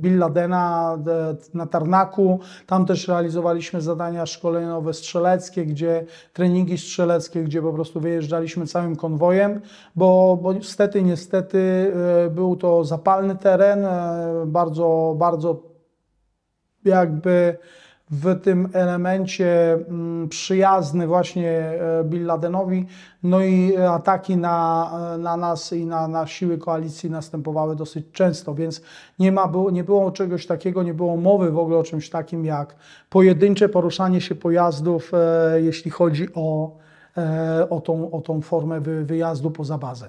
Bin Ladena e, na Tarnaku. Tam też realizowaliśmy zadania szkoleniowe strzeleckie, gdzie treningi strzeleckie, gdzie po prostu wyjeżdżaliśmy całym konwojem, bo, bo niestety, niestety był to zapalny teren, bardzo, bardzo jakby w tym elemencie mm, przyjazny właśnie e, Bin Ladenowi. No i ataki na, e, na nas i na, na siły koalicji następowały dosyć często, więc nie, ma, nie było czegoś takiego, nie było mowy w ogóle o czymś takim jak pojedyncze poruszanie się pojazdów, e, jeśli chodzi o, o, tą, o tą formę wyjazdu poza bazę.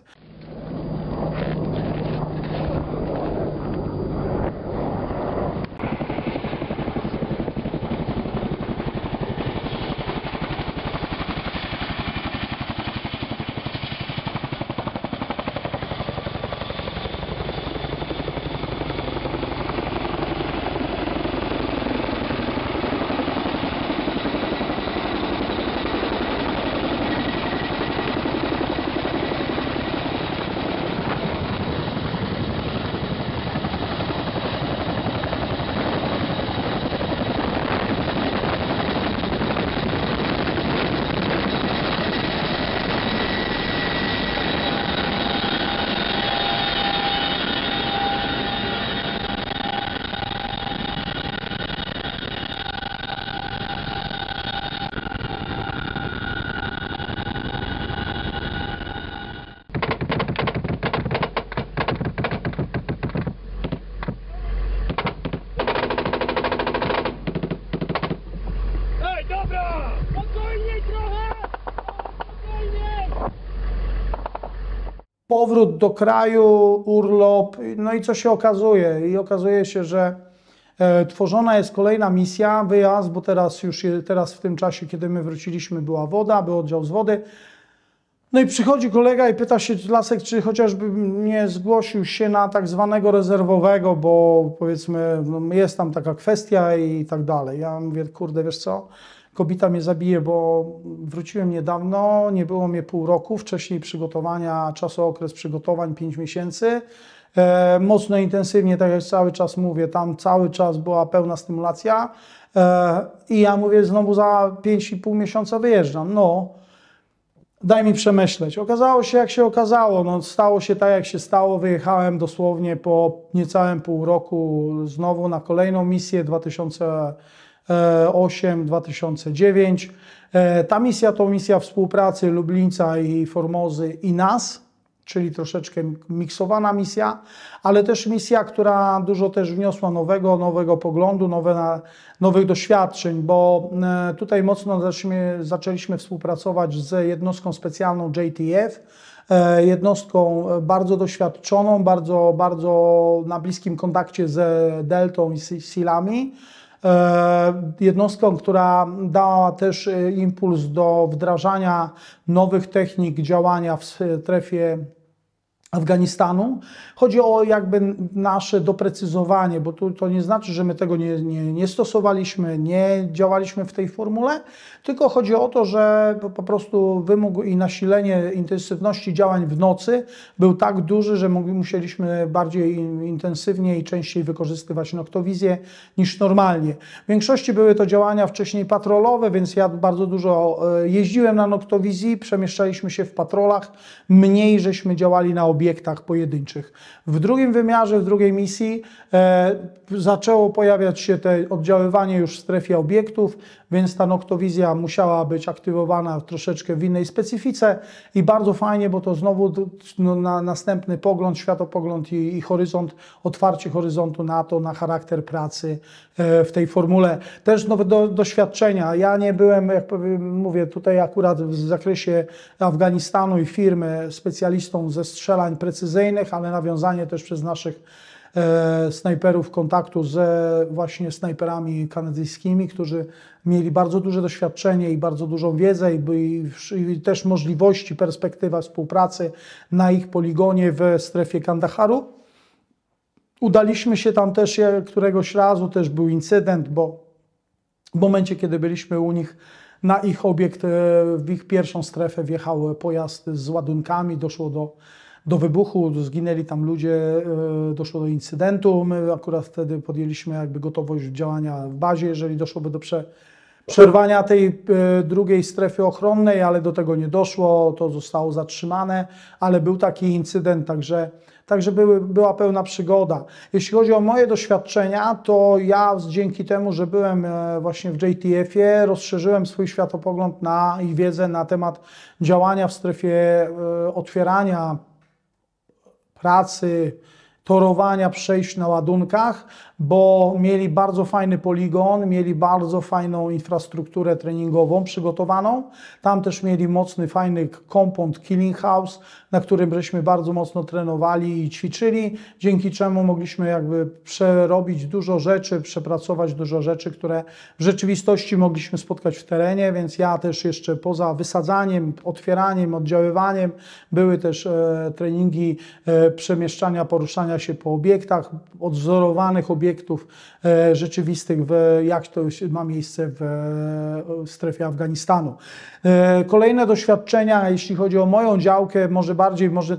do kraju, urlop, no i co się okazuje? I okazuje się, że e, tworzona jest kolejna misja, wyjazd, bo teraz już teraz w tym czasie, kiedy my wróciliśmy, była woda, był oddział z wody. No i przychodzi kolega i pyta się Lasek, czy chociażby nie zgłosił się na tak zwanego rezerwowego, bo powiedzmy no jest tam taka kwestia i tak dalej. Ja mówię, kurde, wiesz co, Kobita mnie zabije, bo wróciłem niedawno, nie było mnie pół roku, wcześniej przygotowania, okres przygotowań 5 miesięcy. E, mocno intensywnie, tak jak cały czas mówię, tam cały czas była pełna stymulacja e, i ja mówię znowu za 5,5 miesiąca wyjeżdżam. No, daj mi przemyśleć. Okazało się jak się okazało, no, stało się tak jak się stało, wyjechałem dosłownie po niecałym pół roku znowu na kolejną misję 2000 2008-2009. E, e, ta misja to misja współpracy Lublińca i Formozy i nas, czyli troszeczkę miksowana misja, ale też misja, która dużo też wniosła nowego, nowego poglądu, nowe, nowych doświadczeń, bo e, tutaj mocno zaczęliśmy, zaczęliśmy współpracować z jednostką specjalną JTF, jednostką bardzo doświadczoną, bardzo, bardzo na bliskim kontakcie z Deltą i Silami. E, jednostką, która dała też e, impuls do wdrażania nowych technik działania w strefie Afganistanu. Chodzi o jakby nasze doprecyzowanie, bo to, to nie znaczy, że my tego nie, nie, nie stosowaliśmy, nie działaliśmy w tej formule, tylko chodzi o to, że po prostu wymóg i nasilenie intensywności działań w nocy był tak duży, że musieliśmy bardziej intensywnie i częściej wykorzystywać noktowizję niż normalnie. W większości były to działania wcześniej patrolowe, więc ja bardzo dużo e, jeździłem na noktowizji, przemieszczaliśmy się w patrolach, mniej żeśmy działali na obiektach pojedynczych. W drugim wymiarze, w drugiej misji e, zaczęło pojawiać się te oddziaływanie już w strefie obiektów, więc ta noktowizja musiała być aktywowana troszeczkę w innej specyfice i bardzo fajnie, bo to znowu no, na następny pogląd, światopogląd i, i, horyzont, otwarcie horyzontu na to, na charakter pracy e, w tej formule. Też nowe do, doświadczenia. Ja nie byłem, jak powiem, mówię tutaj akurat w zakresie Afganistanu i firmy specjalistą ze strzelań precyzyjnych, ale nawiązanie też przez naszych E, snajperów kontaktu ze właśnie snajperami kanadyjskimi, którzy mieli bardzo duże doświadczenie i bardzo dużą wiedzę i, i też możliwości, perspektywa współpracy na ich poligonie w strefie Kandaharu. Udaliśmy się tam też e, któregoś razu, też był incydent, bo w momencie, kiedy byliśmy u nich, na ich obiekt, e, w ich pierwszą strefę wjechały pojazdy z ładunkami, doszło do do wybuchu, zginęli tam ludzie, e, doszło do incydentu. My akurat wtedy podjęliśmy jakby gotowość działania w bazie, jeżeli doszłoby do prze, przerwania tej e, drugiej strefy ochronnej, ale do tego nie doszło, to zostało zatrzymane, ale był taki incydent, także, także były, była pełna przygoda. Jeśli chodzi o moje doświadczenia, to ja dzięki temu, że byłem e, właśnie w JTF-ie, rozszerzyłem swój światopogląd na, i wiedzę na temat działania w strefie otwierania pracy, torowania, przejść na ładunkach, bo mieli bardzo fajny poligon, mieli bardzo fajną infrastrukturę treningową przygotowaną. Tam też mieli mocny, fajny kompont Killing House, na którym żeśmy bardzo mocno trenowali i ćwiczyli, dzięki czemu mogliśmy jakby przerobić dużo rzeczy, przepracować dużo rzeczy, które w rzeczywistości mogliśmy spotkać w terenie, więc ja też jeszcze poza wysadzaniem, otwieraniem, oddziaływaniem, były też e, treningi e, przemieszczania, poruszania się po obiektach, odzorowanych obiektach, obiektów e, rzeczywistych, w, jak to ma miejsce w e, strefie Afganistanu. E, kolejne doświadczenia, jeśli chodzi o moją działkę, może bardziej może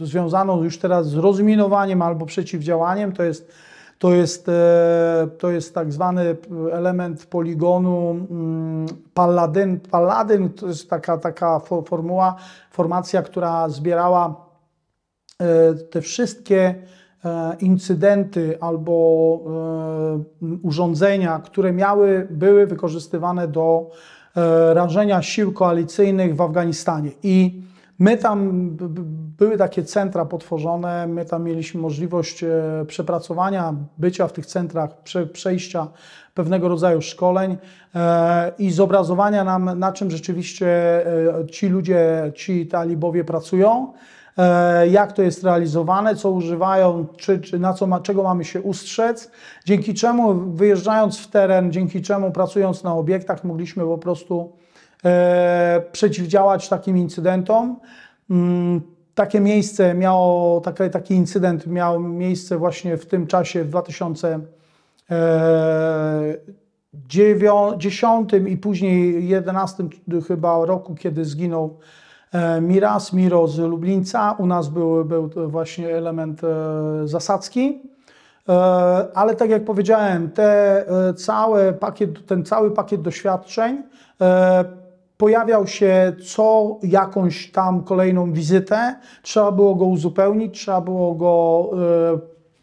związaną już teraz z rozminowaniem albo przeciwdziałaniem, to jest to jest, to jest tak zwany element poligonu mm, Palladyn. Palladyn to jest taka, taka formuła, formacja, która zbierała te wszystkie E, incydenty albo e, urządzenia, które miały, były wykorzystywane do e, rażenia sił koalicyjnych w Afganistanie. I my tam były takie centra potworzone, my tam mieliśmy możliwość przepracowania, bycia w tych centrach, przejścia pewnego rodzaju szkoleń i zobrazowania nam, na czym rzeczywiście ci ludzie, ci talibowie pracują. E, jak to jest realizowane, co używają, czy, czy na co ma, czego mamy się ustrzec, dzięki czemu wyjeżdżając w teren, dzięki czemu pracując na obiektach mogliśmy po prostu e, przeciwdziałać takim incydentom. Mm, takie miejsce miało, taki, taki incydent miał miejsce właśnie w tym czasie w 2010 e, i później 11 chyba roku, kiedy zginął E, miras, Miro z Lublińca. U nas był, był właśnie element e, zasadzki. E, ale tak jak powiedziałem, te całe pakiet, ten cały pakiet doświadczeń pojawiał się co jakąś tam kolejną wizytę. Trzeba było go uzupełnić, trzeba było go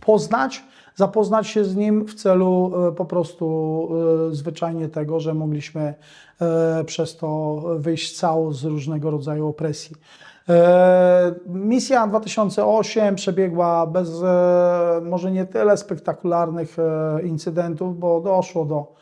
poznać zapoznać się z nim w celu e, po prostu e, zwyczajnie tego, że mogliśmy e, przez to wyjść cało z różnego rodzaju opresji. Misja 2008 przebiegła bez może nie tyle spektakularnych incydentów, bo doszło do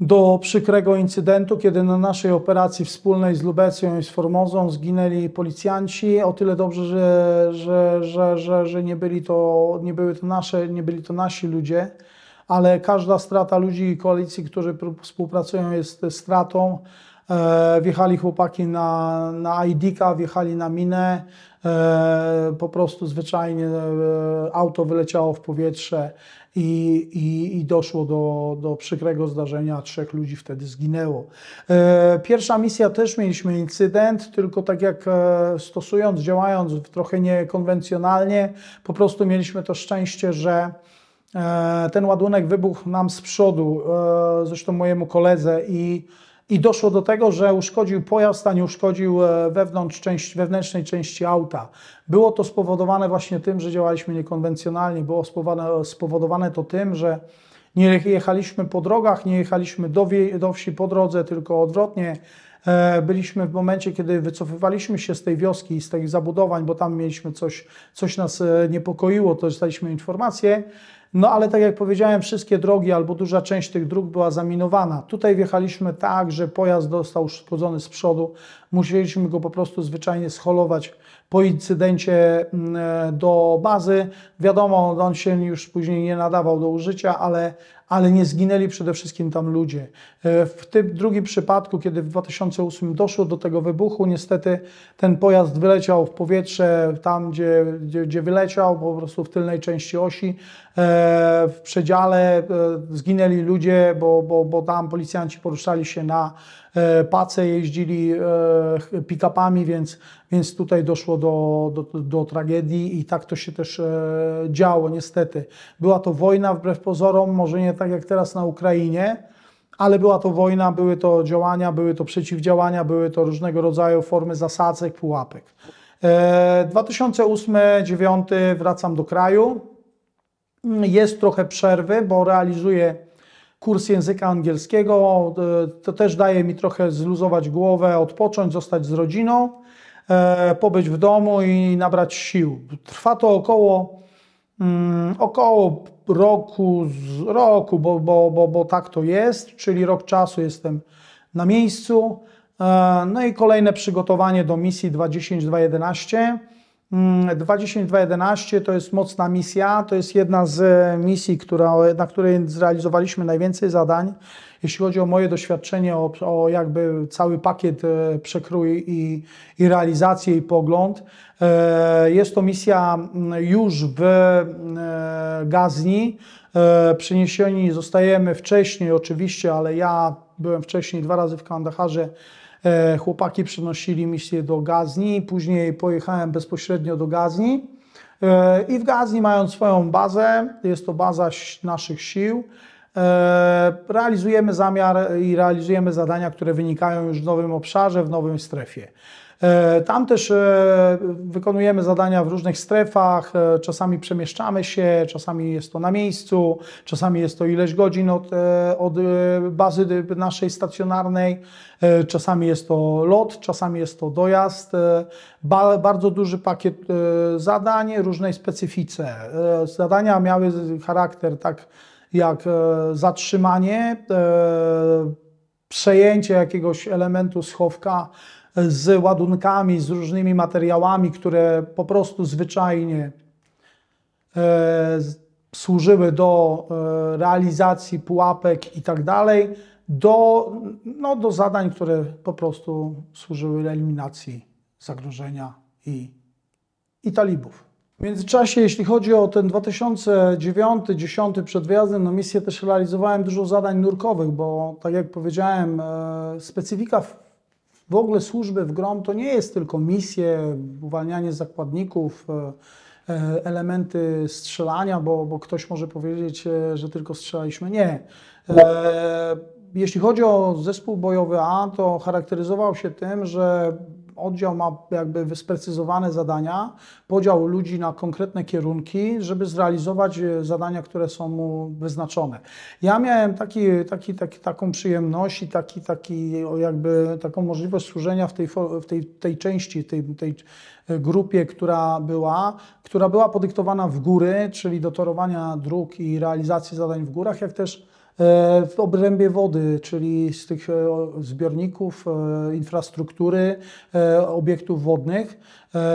do przykrego incydentu, kiedy na naszej operacji wspólnej z Lubecją i z Formozą zginęli policjanci. O tyle dobrze, że, że, że, że, że nie, byli to, nie, były to nasze, nie byli to nasi ludzie, ale każda strata ludzi i koalicji, którzy współpracują, jest stratą. E, wjechali chłopaki na, na ID-ka, wjechali na minę, e, po prostu zwyczajnie e, auto wyleciało w powietrze i, i, i doszło do, do przykrego zdarzenia, trzech ludzi wtedy zginęło. E, pierwsza misja też mieliśmy incydent, tylko tak jak e, stosując, działając trochę niekonwencjonalnie, po prostu mieliśmy to szczęście, że e, ten ładunek wybuchł nam z przodu, zresztą mojemu koledze i i doszło do tego, że uszkodził pojazd, a nie uszkodził e, wewnątrz wewnętrznej części auta. Było to spowodowane właśnie tym, że działaliśmy niekonwencjonalnie. Było spowodowane, to tym, że nie jechaliśmy po drogach, nie jechaliśmy do, wie, do wsi po drodze, tylko odwrotnie. E, byliśmy w momencie, kiedy wycofywaliśmy się z tej wioski i z tych zabudowań, bo tam mieliśmy coś, coś nas e, niepokoiło, to dostaliśmy informacje. No ale tak jak powiedziałem, wszystkie drogi albo duża część tych dróg była zaminowana. Tutaj wjechaliśmy tak, że pojazd został uszkodzony z przodu, Musieliśmy go po prostu zwyczajnie scholować po incydencie mm, e, do bazy. Wiadomo, on się już później nie nadawał do użycia, ale, ale nie zginęli przede wszystkim tam ludzie. E, w tym drugim przypadku, kiedy w 2008 doszło do tego wybuchu, niestety ten pojazd wyleciał w powietrze, tam gdzie, gdzie, gdzie wyleciał, po prostu w tylnej części osi, e, w przedziale zginęli ludzie, bo, bo, bo tam policjanci poruszali się na E, pace jeździli e, pick-upami, więc, więc tutaj doszło do, do, do tragedii i tak to się też e, działo niestety. Była to wojna wbrew pozorom, może nie tak jak teraz na Ukrainie, ale była to wojna, były to działania, były to przeciwdziałania, były to różnego rodzaju formy zasadzek, pułapek. 2008-2009 wracam do kraju. Jest trochę przerwy, bo realizuję kurs języka angielskiego. E, to też daje mi trochę zluzować głowę, odpocząć, zostać z rodziną, e, pobyć w domu i nabrać sił. Trwa to około, mm, około roku z roku, bo, bo, bo, bo tak to jest, czyli rok czasu jestem na miejscu. E, no i kolejne przygotowanie do misji 210-211. 2.10.2.11 mm, to jest mocna misja, to jest jedna z e, misji, która, na której zrealizowaliśmy najwięcej zadań. Jeśli chodzi o moje doświadczenie, o, o jakby cały pakiet e, przekrój i, i realizację i pogląd, e, jest to misja mm, już w Gazni. Przeniesieni zostajemy wcześniej oczywiście, ale ja byłem wcześniej dwa razy w Kandaharze, E, chłopaki przynosili mi się do gazni, później pojechałem bezpośrednio do gazni. E, I w Gazni mając swoją bazę, jest to baza naszych sił. E, realizujemy zamiar i realizujemy zadania, które wynikają już w nowym obszarze, w nowym strefie. E, tam też e, wykonujemy zadania w różnych strefach, e, czasami przemieszczamy się, czasami jest to na miejscu, czasami jest to ileś godzin od, od bazy naszej stacjonarnej, czasami jest to lot, czasami jest to dojazd. Ba bardzo duży pakiet zadań, różnej specyfice. Zadania miały charakter tak jak zatrzymanie, przejęcie jakiegoś elementu schowka z ładunkami, z różnymi materiałami, które po prostu zwyczajnie e, służyły do e, realizacji pułapek i tak dalej, do, no, do zadań, które po prostu służyły eliminacji zagrożenia i, i talibów. W międzyczasie, jeśli chodzi o ten 2009-2010 przed wyjazdem na misję, też realizowałem dużo zadań nurkowych, bo tak jak powiedziałem, e, specyfika w ogóle służby w GROM to nie jest tylko misje, uwalnianie zakładników, e, e, elementy strzelania, bo, bo ktoś może powiedzieć, e, że tylko strzelaliśmy. Nie. Jeśli chodzi o zespół bojowy A, to charakteryzował się tym, że oddział ma jakby wysprecyzowane zadania, podział ludzi na konkretne kierunki, żeby zrealizować e, zadania, które są mu wyznaczone. Ja miałem taki, taki, taki, taką przyjemność i taki, taki jakby taką możliwość służenia w tej, w tej, tej części, tej, tej e, grupie, która była, która była podyktowana w góry, czyli dotorowania dróg i realizacji zadań w górach, jak też E, w obrębie wody, czyli z tych e, zbiorników, e, infrastruktury, obiektów wodnych.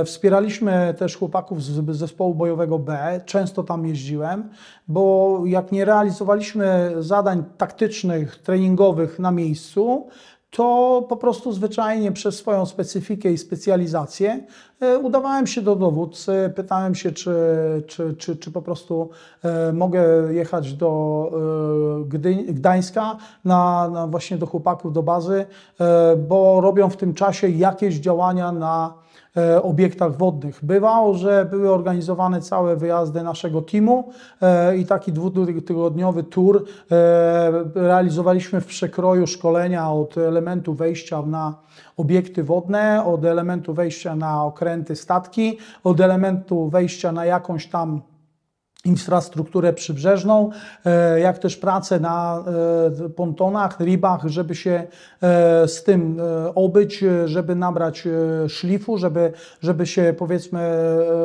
Wspieraliśmy też chłopaków z zespołu bojowego B, często tam jeździłem, bo jak nie realizowaliśmy zadań taktycznych, treningowych na miejscu, to po prostu zwyczajnie przez swoją specyfikę i specjalizację e, udawałem się do dowódcy, pytałem się, czy, czy, czy, czy po prostu e, mogę jechać do e, Gdańska, na, na właśnie do chłopaków, do bazy, bo robią w tym czasie jakieś działania na E, obiektach wodnych. Bywało, że były organizowane całe wyjazdy naszego teamu e, i taki dwutygodniowy tour e, realizowaliśmy w przekroju szkolenia od elementu wejścia na obiekty wodne, od elementu wejścia na okręty statki, od elementu wejścia na jakąś tam infrastrukturę przybrzeżną, e, jak też pracę na e, pontonach, ribach, żeby się e, z tym obyć, żeby nabrać szlifu, żeby, żeby się powiedzmy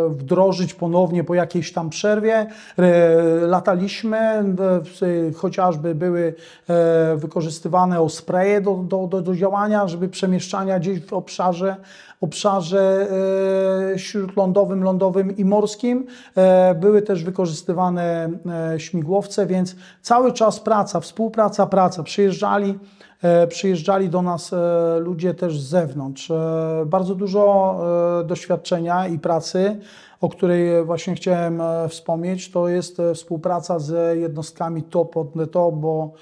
wdrożyć ponownie po jakiejś tam przerwie. Lataliśmy, chociażby były wykorzystywane ospreje do, do, do, do działania, żeby przemieszczania gdzieś w obszarze obszarze e, śródlądowym, lądowym i morskim. E, były też wykorzystywane e, śmigłowce, więc cały czas praca, współpraca, praca. Przyjeżdżali przyjeżdżali do nas ludzie też z zewnątrz. Bardzo dużo doświadczenia i pracy, o której właśnie chciałem wspomnieć, to jest współpraca z jednostkami top od to, bo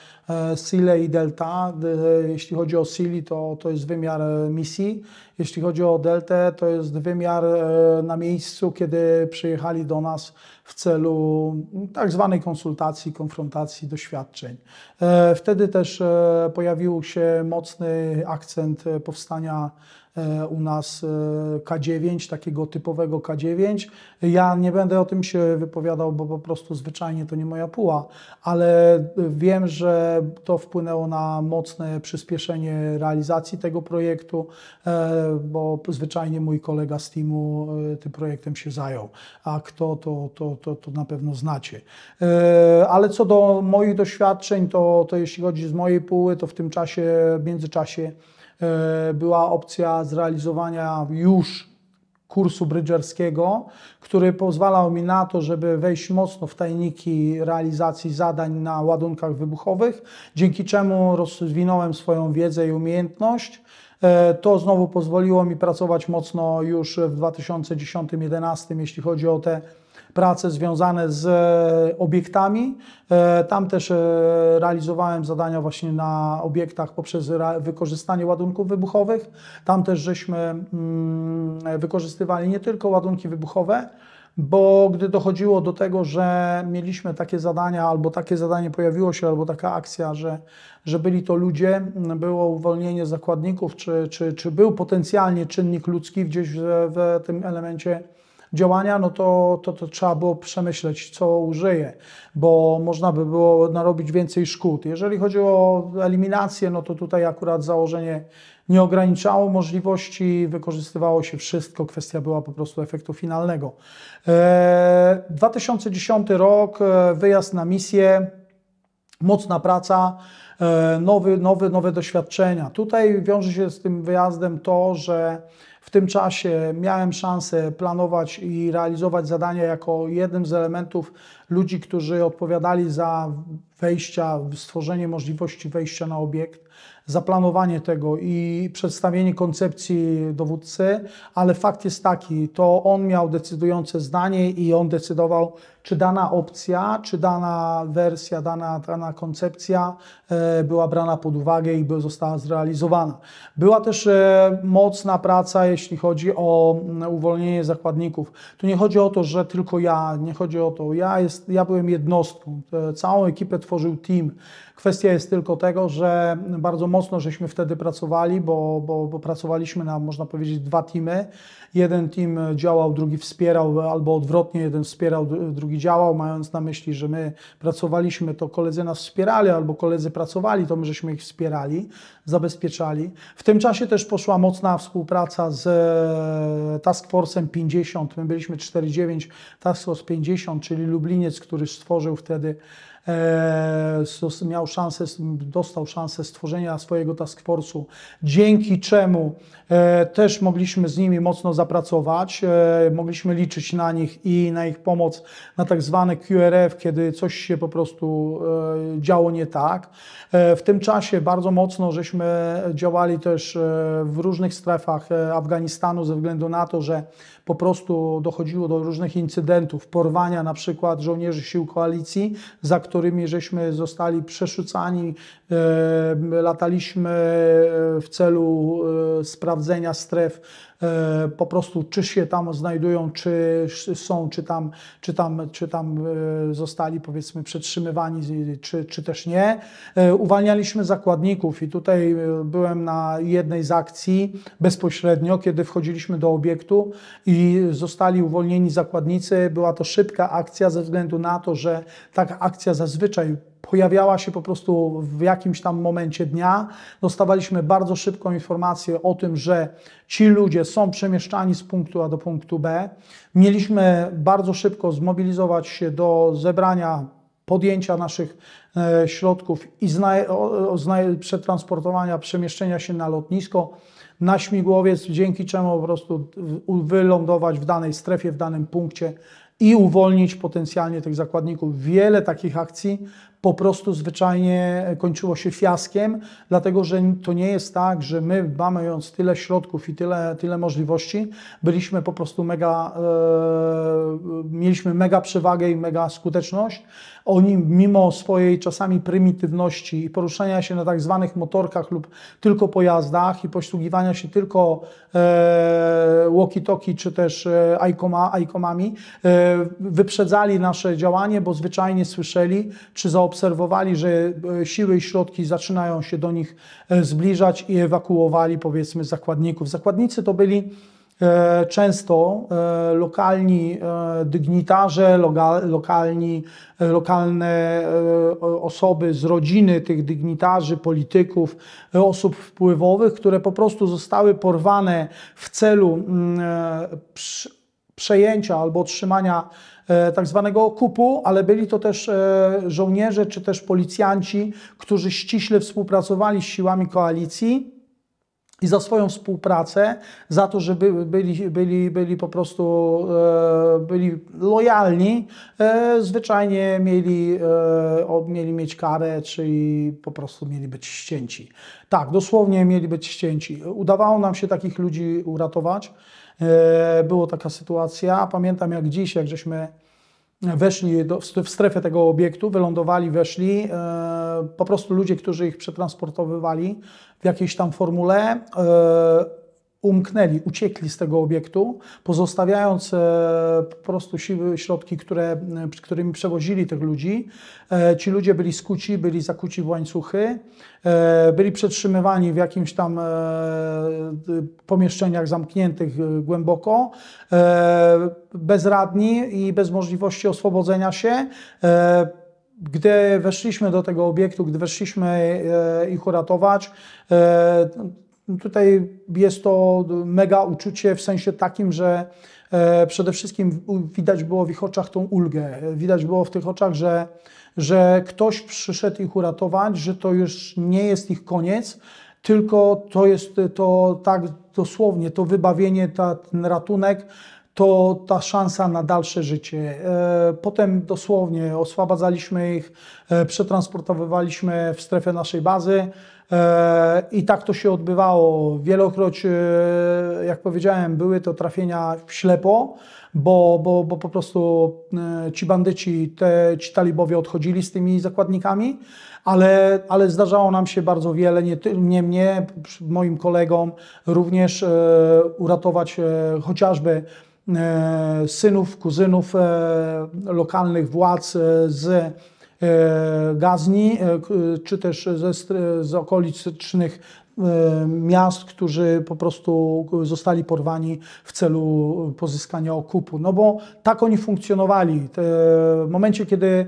Sile i Delta, jeśli chodzi o Sili, to, to jest wymiar misji. Jeśli chodzi o Deltę, to jest wymiar e, na miejscu, kiedy przyjechali do nas w celu mm, tak zwanej konsultacji, konfrontacji doświadczeń. E, wtedy też e, pojawił się mocny akcent powstania E, u nas e, K9, takiego typowego K9. Ja nie będę o tym się wypowiadał, bo po prostu zwyczajnie to nie moja puła, ale wiem, że to wpłynęło na mocne przyspieszenie realizacji tego projektu, e, bo zwyczajnie mój kolega z teamu tym projektem się zajął. A kto, to, to, to, to na pewno znacie. Ale co do moich doświadczeń, to, to jeśli chodzi z mojej puły, to w tym czasie, w międzyczasie E, była opcja zrealizowania już kursu brydżerskiego, który pozwalał mi na to, żeby wejść mocno w tajniki realizacji zadań na ładunkach wybuchowych, dzięki czemu rozwinąłem swoją wiedzę i umiejętność. E, to znowu pozwoliło mi pracować mocno już w 2010-2011, jeśli chodzi o te prace związane z e, obiektami. E, tam też e, realizowałem zadania właśnie na obiektach poprzez wykorzystanie ładunków wybuchowych. Tam też żeśmy mm, wykorzystywali nie tylko ładunki wybuchowe, bo gdy dochodziło do tego, że mieliśmy takie zadania, albo takie zadanie pojawiło się, albo taka akcja, że, że byli to ludzie, mm, było uwolnienie zakładników, czy, czy, czy był potencjalnie czynnik ludzki gdzieś w, w tym elemencie działania, no to, to, to trzeba było przemyśleć, co użyje, bo można by było narobić więcej szkód. Jeżeli chodzi o eliminację, no to tutaj akurat założenie nie ograniczało możliwości, wykorzystywało się wszystko, kwestia była po prostu efektu finalnego. 2010 e, rok, e, wyjazd na misję, mocna praca, e, nowy, nowy, nowe doświadczenia. Tutaj wiąże się z tym wyjazdem to, że tym czasie miałem szansę planować i realizować zadania jako jednym z elementów ludzi, którzy odpowiadali za wejścia, stworzenie możliwości wejścia na obiekt zaplanowanie tego i przedstawienie koncepcji dowódcy, ale fakt jest taki, to on miał decydujące zdanie i on decydował, czy dana opcja, czy dana wersja, dana, dana koncepcja e, była brana pod uwagę i została zrealizowana. Była też e, mocna praca, jeśli chodzi o uwolnienie zakładników. Tu nie chodzi o to, że tylko ja, nie chodzi o to. Ja, jest, ja byłem jednostką, e, całą ekipę tworzył team. Kwestia jest tylko tego, że bardzo mocno żeśmy wtedy pracowali, bo, bo, bo pracowaliśmy na, można powiedzieć, dwa teamy. Jeden team działał, drugi wspierał, albo odwrotnie, jeden wspierał, drugi działał, mając na myśli, że my pracowaliśmy, to koledzy nas wspierali, albo koledzy pracowali, to my żeśmy ich wspierali, zabezpieczali. W tym czasie też poszła mocna współpraca z e, Task Force 50. My byliśmy 49, Task Force 50, czyli Lubliniec, który stworzył wtedy E, miał szansę, dostał szansę stworzenia swojego task force'u, dzięki czemu E, też mogliśmy z nimi mocno zapracować, e, mogliśmy liczyć na nich i na ich pomoc na tak zwany QRF, kiedy coś się po prostu e, działo nie tak. W tym czasie bardzo mocno żeśmy działali też w różnych strefach Afganistanu ze względu na to, że po prostu dochodziło do różnych incydentów, porwania na przykład żołnierzy sił koalicji, za którymi żeśmy zostali przeszucani. Lataliśmy w celu spraw sprawdzenia stref, e, po prostu czy się tam znajdują, czy są, czy tam, czy tam, czy tam e, zostali powiedzmy przetrzymywani, czy, czy też nie. E, uwalnialiśmy zakładników i tutaj byłem na jednej z akcji bezpośrednio, kiedy wchodziliśmy do obiektu i zostali uwolnieni zakładnicy. Była to szybka akcja ze względu na to, że taka akcja zazwyczaj pojawiała się po prostu w jakimś tam momencie dnia. Dostawaliśmy bardzo szybką informację o tym, że ci ludzie są przemieszczani z punktu A do punktu B. Mieliśmy bardzo szybko zmobilizować się do zebrania podjęcia naszych e, środków i przetransportowania, przemieszczenia się na lotnisko, na śmigłowiec, dzięki czemu po prostu wylądować w danej strefie, w danym punkcie i uwolnić potencjalnie tych zakładników. Wiele takich akcji po prostu zwyczajnie kończyło się fiaskiem, dlatego że to nie jest tak, że my, mając tyle środków i tyle, tyle możliwości, byliśmy po prostu mega, e, mieliśmy mega przewagę i mega skuteczność. Oni, mimo swojej czasami prymitywności i poruszania się na tak zwanych motorkach lub tylko pojazdach i posługiwania się tylko e, walkie-talkie czy też ICOMA, e, ICOMami, e, wyprzedzali nasze działanie, bo zwyczajnie słyszeli czy zaobserwowali, zaobserwowali, że e, siły i środki zaczynają się do nich e, zbliżać i ewakuowali powiedzmy zakładników. Zakładnicy to byli e, często lokalni dygnitarze, lokalni, lokalne osoby z rodziny tych dygnitarzy, polityków, osób wpływowych, które po prostu zostały porwane w celu mm, przejęcia albo otrzymania E, tak zwanego okupu, ale byli to też e, żołnierze czy też policjanci, którzy ściśle współpracowali z siłami koalicji i za swoją współpracę, za to, że by, byli, byli, byli po prostu e, byli lojalni, e, zwyczajnie mieli, e, o, mieli mieć karę, czyli po prostu mieli być ścięci. Tak, dosłownie mieli być ścięci. Udawało nam się takich ludzi uratować. E, była taka sytuacja, pamiętam jak dziś, jak żeśmy weszli do, w strefę tego obiektu, wylądowali, weszli. E, po prostu ludzie, którzy ich przetransportowywali w jakiejś tam formule, e, umknęli, uciekli z tego obiektu, pozostawiając e, po prostu siły, środki, które, którymi przewozili tych ludzi. E, ci ludzie byli skuci, byli zakuci w łańcuchy, e, byli przetrzymywani w jakimś tam pomieszczeniach zamkniętych głęboko, bezradni i bez możliwości oswobodzenia się gdy weszliśmy do tego obiektu, gdy weszliśmy ich uratować, Tutaj jest to mega uczucie w sensie takim, że e, przede wszystkim widać było w ich oczach tą ulgę. Widać było w tych oczach, że, że ktoś przyszedł ich uratować, że to już nie jest ich koniec, tylko to jest to tak dosłownie, to wybawienie, ta, ten ratunek, to ta szansa na dalsze życie. E, potem dosłownie osłabadzaliśmy ich, e, przetransportowywaliśmy w strefę naszej bazy. E, I tak to się odbywało. Wielokroć, e, jak powiedziałem, były to trafienia w ślepo, bo, bo, bo po prostu e, ci bandyci, te, ci talibowie odchodzili z tymi zakładnikami, ale, ale zdarzało nam się bardzo wiele, nie, nie mnie, moim kolegom, również uratować chociażby synów, kuzynów lokalnych władz z E, Gazni, e, czy też ze, z okolicznych e, miast, którzy po prostu zostali porwani w celu pozyskania okupu. No bo tak oni funkcjonowali. W momencie, kiedy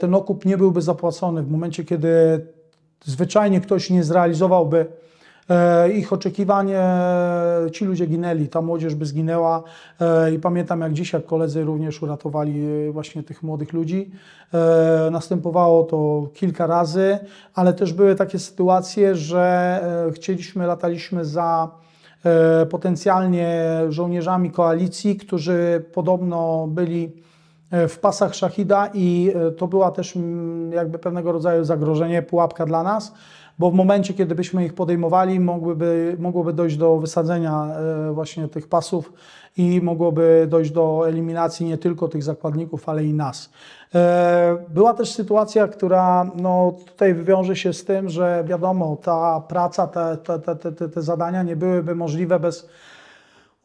ten okup nie byłby zapłacony, w momencie, kiedy zwyczajnie ktoś nie zrealizowałby E, ich oczekiwanie, ci ludzie ginęli, ta młodzież by zginęła e, i pamiętam jak dziś, jak koledzy również uratowali e, właśnie tych młodych ludzi. Następowało to kilka razy, ale też były takie sytuacje, że chcieliśmy, lataliśmy za potencjalnie żołnierzami koalicji, którzy podobno byli w pasach szachida i to była też jakby pewnego rodzaju zagrożenie, pułapka dla nas bo w momencie, kiedy byśmy ich podejmowali, mogłyby, mogłoby dojść do wysadzenia e, właśnie tych pasów i mogłoby dojść do eliminacji nie tylko tych zakładników, ale i nas. E, była też sytuacja, która no, tutaj wiąże się z tym, że wiadomo, ta praca, te, te, te, te zadania nie byłyby możliwe bez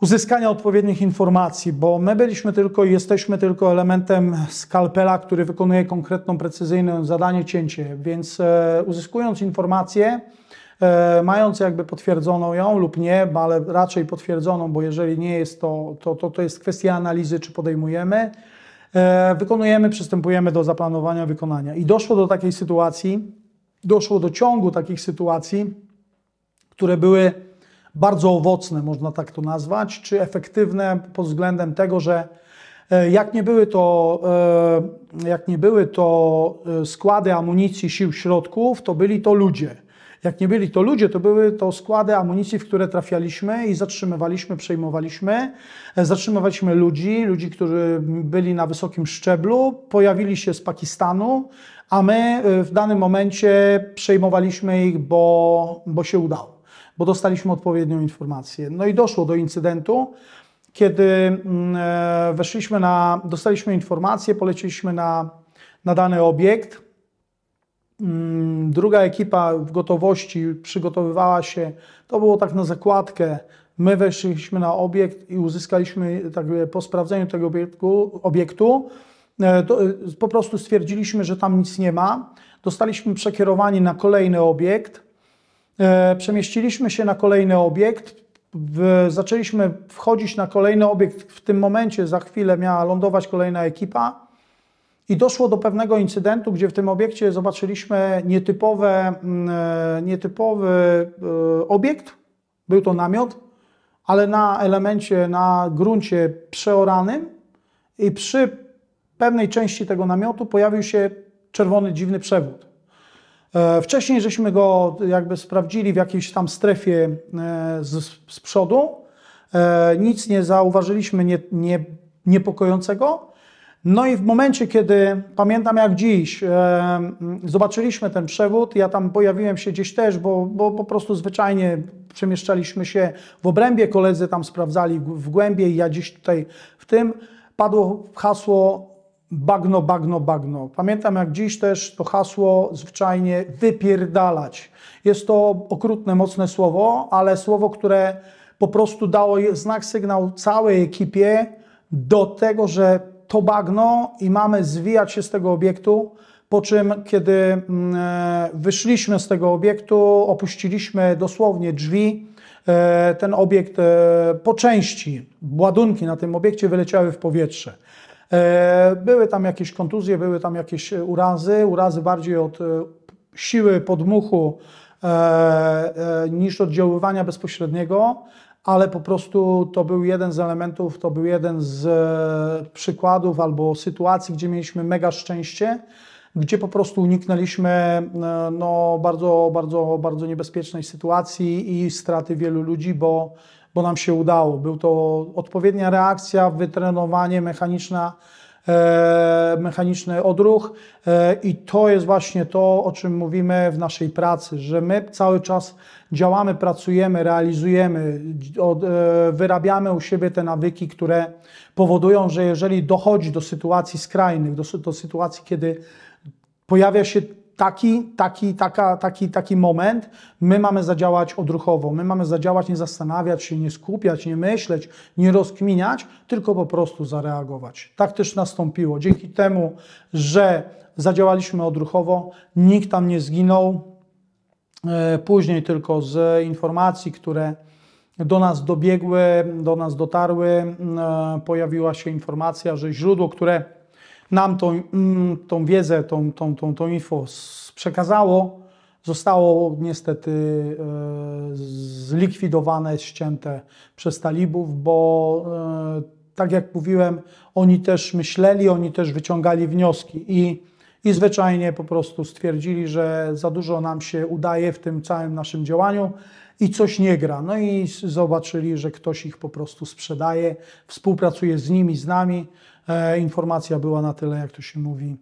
uzyskania odpowiednich informacji, bo my byliśmy tylko i jesteśmy tylko elementem skalpela, który wykonuje konkretną, precyzyjne zadanie, cięcie, więc e, uzyskując informację, e, mając jakby potwierdzoną ją lub nie, ale raczej potwierdzoną, bo jeżeli nie jest to, to, to, to jest kwestia analizy, czy podejmujemy, e, wykonujemy, przystępujemy do zaplanowania wykonania. I doszło do takiej sytuacji, doszło do ciągu takich sytuacji, które były bardzo owocne, można tak to nazwać, czy efektywne pod względem tego, że e, jak nie były to, e, jak nie były to e, składy amunicji sił środków, to byli to ludzie. Jak nie byli to ludzie, to były to składy amunicji, w które trafialiśmy i zatrzymywaliśmy, przejmowaliśmy. Zatrzymywaliśmy ludzi, ludzi, którzy byli na wysokim szczeblu, pojawili się z Pakistanu, a my w danym momencie przejmowaliśmy ich, bo, bo się udało bo dostaliśmy odpowiednią informację. No i doszło do incydentu, kiedy mm, e, weszliśmy na, dostaliśmy informację, poleciliśmy na, na dany obiekt. Mm, druga ekipa w gotowości przygotowywała się, to było tak na zakładkę. My weszliśmy na obiekt i uzyskaliśmy, tak e, po sprawdzeniu tego obiektu, obiektu e, po prostu stwierdziliśmy, że tam nic nie ma. Dostaliśmy przekierowanie na kolejny obiekt E, przemieściliśmy się na kolejny obiekt, zaczęliśmy wchodzić na kolejny obiekt. W tym momencie za chwilę miała lądować kolejna ekipa. I doszło do pewnego incydentu, gdzie w tym obiekcie zobaczyliśmy nietypowe, mm, e, nietypowy e, obiekt. Był to namiot, ale na elemencie, na gruncie przeoranym. I przy pewnej części tego namiotu pojawił się czerwony dziwny przewód. E, wcześniej żeśmy go jakby sprawdzili w jakiejś tam strefie e, z, z przodu. E, nic nie zauważyliśmy nie, nie, niepokojącego. No i w momencie, kiedy pamiętam jak dziś, zobaczyliśmy ten przewód, ja tam pojawiłem się gdzieś też, bo, bo po prostu zwyczajnie przemieszczaliśmy się w obrębie, koledzy tam sprawdzali w i ja gdzieś tutaj w tym padło hasło bagno, bagno, bagno. Pamiętam jak dziś też to hasło zwyczajnie wypierdalać. Jest to okrutne, mocne słowo, ale słowo, które po prostu dało znak, sygnał całej ekipie do tego, że to bagno i mamy zwijać się z tego obiektu. Po czym, kiedy mm, e, wyszliśmy z tego obiektu, opuściliśmy dosłownie drzwi, e, ten obiekt e, po części, ładunki na tym obiekcie wyleciały w powietrze. E, były tam jakieś kontuzje, były tam jakieś e, urazy, urazy bardziej od e, siły podmuchu niż oddziaływania bezpośredniego, ale po prostu to był jeden z elementów, to był jeden z przykładów albo sytuacji, gdzie mieliśmy mega szczęście, gdzie po prostu uniknęliśmy no, bardzo, bardzo, bardzo niebezpiecznej sytuacji i straty wielu ludzi, bo bo nam się udało. Był to odpowiednia reakcja, wytrenowanie mechaniczne, e, mechaniczny odruch e, i to jest właśnie to, o czym mówimy w naszej pracy, że my cały czas działamy, pracujemy, realizujemy, od, e, wyrabiamy u siebie te nawyki, które powodują, że jeżeli dochodzi do sytuacji skrajnych, do, do sytuacji, kiedy pojawia się taki, taki, taka, taki, taki moment my mamy zadziałać odruchowo, my mamy zadziałać, nie zastanawiać się, nie skupiać, nie myśleć, nie rozkminiać, tylko po prostu zareagować. Tak też nastąpiło. Dzięki temu, że zadziałaliśmy odruchowo, nikt tam nie zginął. E, później tylko z informacji, które do nas dobiegły, do nas dotarły, e, pojawiła się informacja, że źródło, które nam tą, mm, tą wiedzę, tą, tą, tą, tą info przekazało, zostało niestety e, zlikwidowane, ścięte przez talibów, bo e, tak jak mówiłem, oni też myśleli, oni też wyciągali wnioski i, i zwyczajnie po prostu stwierdzili, że za dużo nam się udaje w tym całym naszym działaniu i coś nie gra. No i zobaczyli, że ktoś ich po prostu sprzedaje, współpracuje z nimi, z nami. E, informacja była na tyle, jak to się mówi,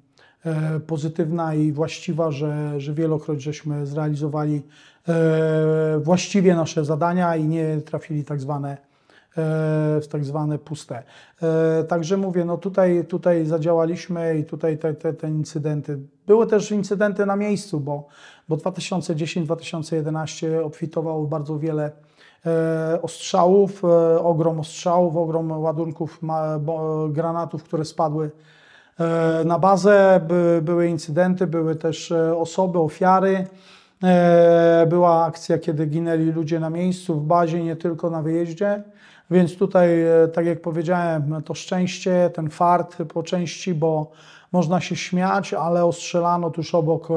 e, pozytywna i właściwa, że, że wielokroć żeśmy zrealizowali e, właściwie nasze zadania i nie trafili tak zwane w tak zwane puste. Także mówię, no tutaj, tutaj zadziałaliśmy i tutaj te, te, te incydenty. Były też incydenty na miejscu, bo, bo 2010-2011 obfitowało bardzo wiele E, ostrzałów, e, ogrom ostrzałów, ogrom ładunków granatów, które spadły e, na bazę. Były incydenty, były też osoby, ofiary. Była akcja, kiedy ginęli ludzie na miejscu, w bazie, nie tylko na wyjeździe. Więc tutaj, tak jak powiedziałem, to szczęście, ten fart po części, bo można się śmiać, ale ostrzelano tuż obok e,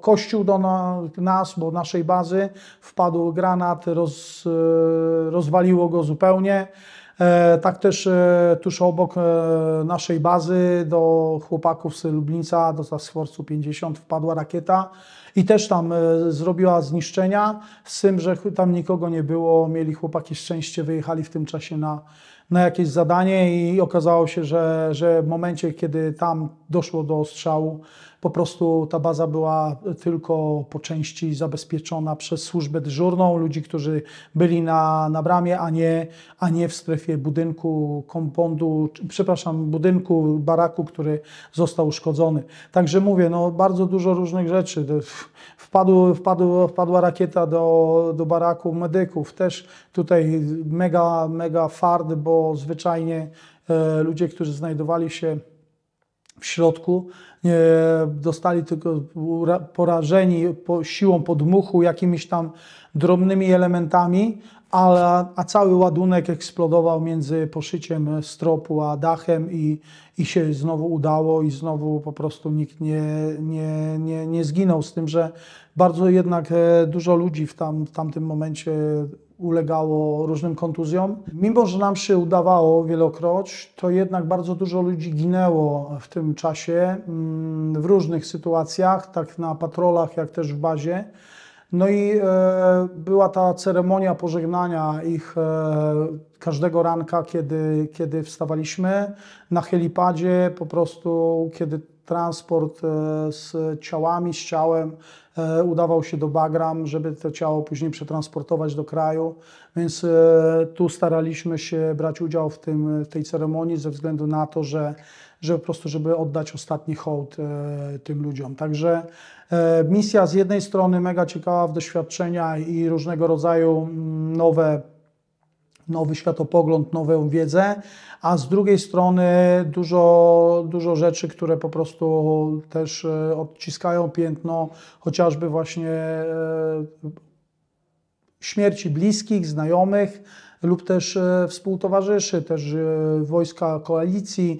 kościół do na, nas, bo naszej bazy, wpadł granat, roz, e, rozwaliło go zupełnie. E, tak też e, tuż obok e, naszej bazy do chłopaków z Lublinca, do Taskforcu 50 wpadła rakieta i też tam e, zrobiła zniszczenia, z tym, że tam nikogo nie było, mieli chłopaki szczęście, wyjechali w tym czasie na na jakieś zadanie i okazało się, że, że w momencie, kiedy tam doszło do ostrzału, po prostu ta baza była tylko po części zabezpieczona przez służbę dyżurną, ludzi, którzy byli na, na bramie, a nie, a nie w strefie budynku kompondu, przepraszam, budynku, baraku, który został uszkodzony. Także mówię, no bardzo dużo różnych rzeczy. Wpadł, wpadł, wpadła rakieta do, do baraku medyków. Też tutaj mega, mega fard, bo zwyczajnie e, ludzie, którzy znajdowali się w środku, e, dostali tylko porażeni po, siłą podmuchu, jakimiś tam drobnymi elementami, ale, a cały ładunek eksplodował między poszyciem stropu a dachem i, i się znowu udało i znowu po prostu nikt nie, nie, nie, nie zginął, z tym, że bardzo jednak e, dużo ludzi w, tam, w tamtym momencie ulegało różnym kontuzjom. Mimo, że nam się udawało wielokroć, to jednak bardzo dużo ludzi ginęło w tym czasie mm, w różnych sytuacjach, tak na patrolach, jak też w bazie. No i e, była ta ceremonia pożegnania ich e, każdego ranka, kiedy, kiedy wstawaliśmy na helipadzie, po prostu kiedy transport e, z ciałami, z ciałem udawał się do Bagram, żeby to ciało później przetransportować do kraju. Więc tu staraliśmy się brać udział w, tym, w tej ceremonii ze względu na to, że, że po prostu, żeby oddać ostatni hołd tym ludziom. Także E, misja z jednej strony mega ciekawa w doświadczenia i różnego rodzaju mm, nowe nowy światopogląd, nową wiedzę, a z drugiej strony dużo, dużo rzeczy, które po prostu też e, odciskają piętno, chociażby właśnie e, śmierci bliskich, znajomych lub też współtowarzyszy, też wojska koalicji.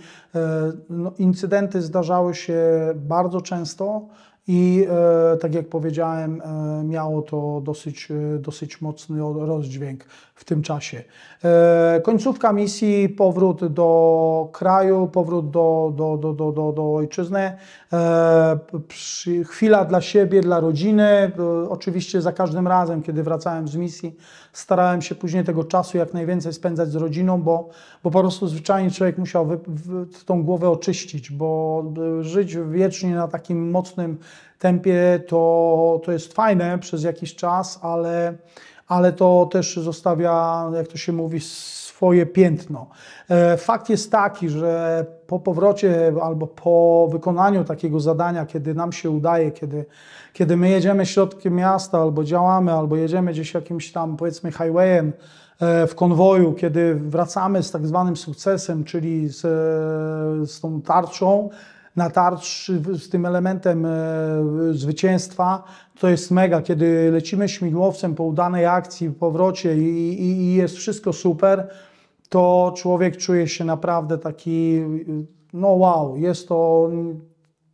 No, incydenty zdarzały się bardzo często. I e, tak jak powiedziałem, e, miało to dosyć, e, dosyć mocny rozdźwięk w tym czasie. E, końcówka misji, powrót do kraju, powrót do, do, do, do, do, do ojczyzny, e, przy, chwila dla siebie, dla rodziny. E, oczywiście za każdym razem, kiedy wracałem z misji, starałem się później tego czasu jak najwięcej spędzać z rodziną, bo, bo po prostu zwyczajnie człowiek musiał wy, tą głowę oczyścić, bo żyć wiecznie na takim mocnym tempie, to, to jest fajne przez jakiś czas, ale, ale to też zostawia, jak to się mówi, swoje piętno. E, fakt jest taki, że po powrocie albo po wykonaniu takiego zadania, kiedy nam się udaje, kiedy, kiedy my jedziemy środkiem miasta albo działamy, albo jedziemy gdzieś jakimś tam powiedzmy highwayem e, w konwoju, kiedy wracamy z tak zwanym sukcesem, czyli z, e, z tą tarczą, na tarcz z tym elementem e, zwycięstwa. To jest mega, kiedy lecimy śmigłowcem po udanej akcji, powrocie i, i, i jest wszystko super, to człowiek czuje się naprawdę taki, no wow, jest to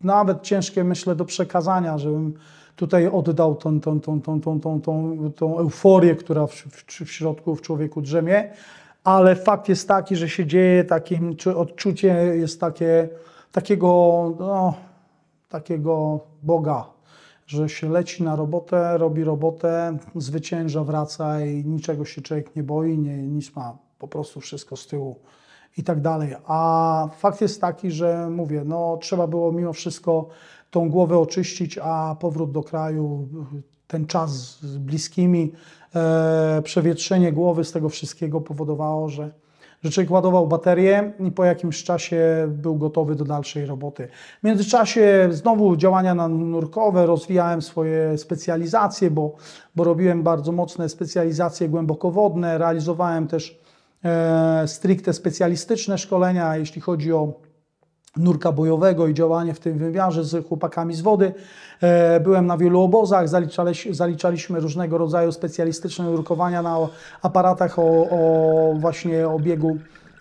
nawet ciężkie, myślę, do przekazania, żebym tutaj oddał tą, tą, tą, tą, tą, tą, tą, tą euforię, która w, w, w środku w człowieku drzemie, ale fakt jest taki, że się dzieje takim, czy odczucie jest takie, takiego, no, takiego Boga, że się leci na robotę, robi robotę, zwycięża, wraca i niczego się człowiek nie boi, nie, nic ma, po prostu wszystko z tyłu i tak dalej. A fakt jest taki, że mówię, no trzeba było mimo wszystko tą głowę oczyścić, a powrót do kraju, ten czas z bliskimi, e, przewietrzenie głowy z tego wszystkiego powodowało, że że człowiek ładował baterię i po jakimś czasie był gotowy do dalszej roboty. W międzyczasie znowu działania na nurkowe, rozwijałem swoje specjalizacje, bo, bo robiłem bardzo mocne specjalizacje głębokowodne, realizowałem też e, stricte specjalistyczne szkolenia, jeśli chodzi o nurka bojowego i działanie w tym wymiarze z chłopakami z wody. E, byłem na wielu obozach, zaliczaliśmy różnego rodzaju specjalistyczne nurkowania na aparatach o, o właśnie obiegu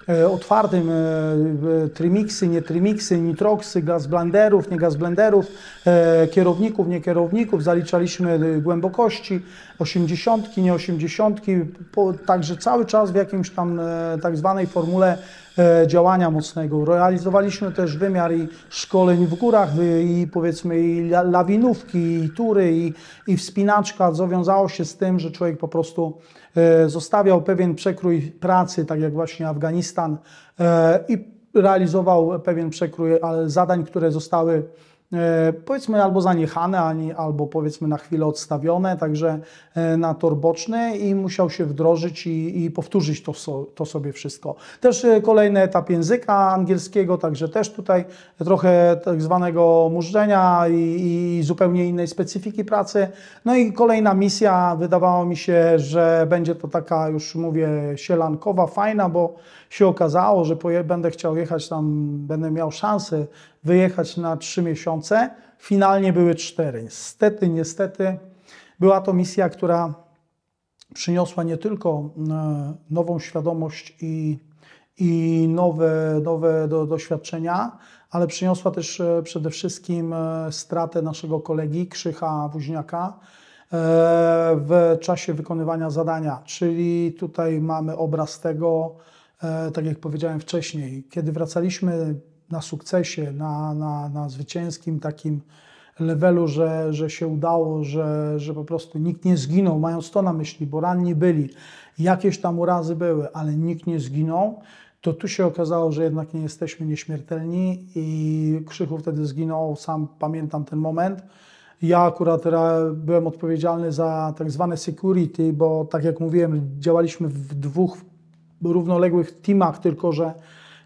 E, otwartym, e, e, trimixy, nie trimixy, nitroksy, gaz blenderów, nie gaz blenderów, kierowników, nie kierowników, zaliczaliśmy głębokości, osiemdziesiątki, nie osiemdziesiątki, także cały czas w jakimś tam tak zwanej formule działania mocnego. Realizowaliśmy też wymiar i szkoleń w górach, i powiedzmy i lawinówki, i tury, i, i wspinaczka. wiązało się z tym, że człowiek po prostu E, zostawiał pewien przekrój pracy, tak jak właśnie Afganistan e, i realizował pewien przekrój zadań, które zostały E, powiedzmy albo zaniechane, albo powiedzmy na chwilę odstawione, także e, na tor boczny i musiał się wdrożyć i, i powtórzyć to, to sobie wszystko. Też e, kolejny etap języka angielskiego, także też tutaj trochę tak zwanego murzenia i, i zupełnie innej specyfiki pracy. No i kolejna misja, wydawało mi się, że będzie to taka już mówię sielankowa, fajna, bo się okazało, że będę chciał jechać tam, będę miał szansę wyjechać na trzy miesiące. Finalnie były cztery. Niestety, niestety była to misja, która przyniosła nie tylko e, nową świadomość i, i nowe, nowe do, doświadczenia, ale przyniosła też e, przede wszystkim e, stratę naszego kolegi Krzycha Wóźniaka w czasie wykonywania zadania. Czyli tutaj mamy obraz tego, tak jak powiedziałem wcześniej, kiedy wracaliśmy na sukcesie, na, na, na zwycięskim takim levelu, że, że się udało, że, że po prostu nikt nie zginął, mając to na myśli, bo ranni byli, jakieś tam urazy były, ale nikt nie zginął, to tu się okazało, że jednak nie jesteśmy nieśmiertelni i Krzychu wtedy zginął, sam pamiętam ten moment. Ja akurat byłem odpowiedzialny za tak zwane security, bo tak jak mówiłem, działaliśmy w dwóch równoległych teamach, tylko że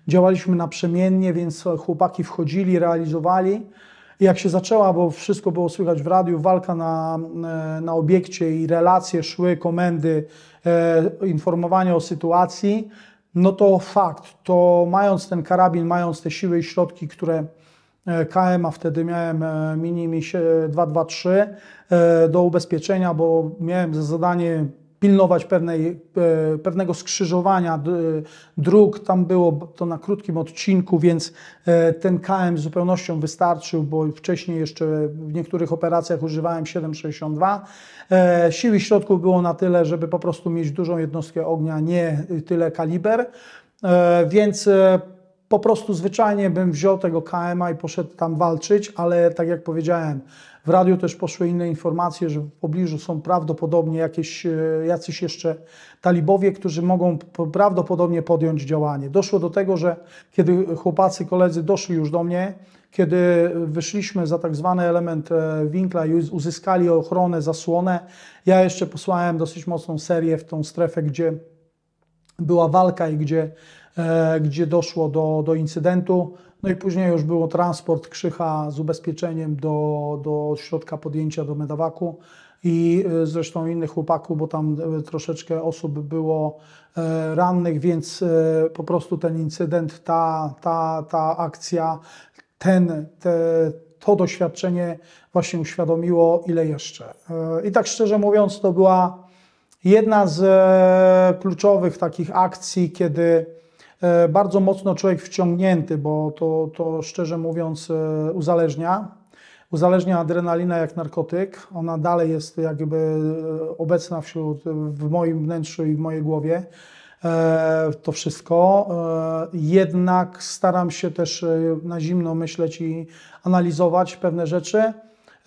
Działaliśmy naprzemiennie, więc chłopaki wchodzili, realizowali. jak się zaczęła, bo wszystko było słychać w radiu, walka na, e, na obiekcie i relacje szły, komendy, e, informowanie o sytuacji, no to fakt, to mając ten karabin, mając te siły i środki, które e, KM, a wtedy miałem e, mini 223 do ubezpieczenia, bo miałem za zadanie pilnować pewnej, e, pewnego skrzyżowania dróg. Tam było to na krótkim odcinku, więc e, ten KM z zupełnością wystarczył, bo wcześniej jeszcze w niektórych operacjach używałem 7,62. E, siły środków było na tyle, żeby po prostu mieć dużą jednostkę ognia, nie tyle kaliber. Więc po prostu zwyczajnie bym wziął tego KMA i poszedł tam walczyć, ale tak jak powiedziałem, w radiu też poszły inne informacje, że w pobliżu są prawdopodobnie jakieś, e, jacyś jeszcze talibowie, którzy mogą prawdopodobnie podjąć działanie. Doszło do tego, że kiedy chłopacy, koledzy doszli już do mnie, kiedy wyszliśmy za tak zwany element e, winkla i uzyskali ochronę, zasłonę, ja jeszcze posłałem dosyć mocną serię w tą strefę, gdzie była walka i gdzie, e, gdzie doszło do, do incydentu. No i później już było transport Krzycha z ubezpieczeniem do, do środka podjęcia do Medawaku i e, zresztą innych chłopaków, bo tam e, troszeczkę osób było e, rannych, więc po prostu ten incydent, ta, ta, ta akcja, ten, te, to doświadczenie właśnie uświadomiło, ile jeszcze. I tak szczerze mówiąc, to była jedna z kluczowych takich akcji, kiedy E, bardzo mocno człowiek wciągnięty, bo to, to szczerze mówiąc e, uzależnia. Uzależnia adrenalina jak narkotyk. Ona dalej jest jakby e, obecna wśród, w moim wnętrzu i w mojej głowie. To wszystko. Jednak staram się też na zimno myśleć i analizować pewne rzeczy.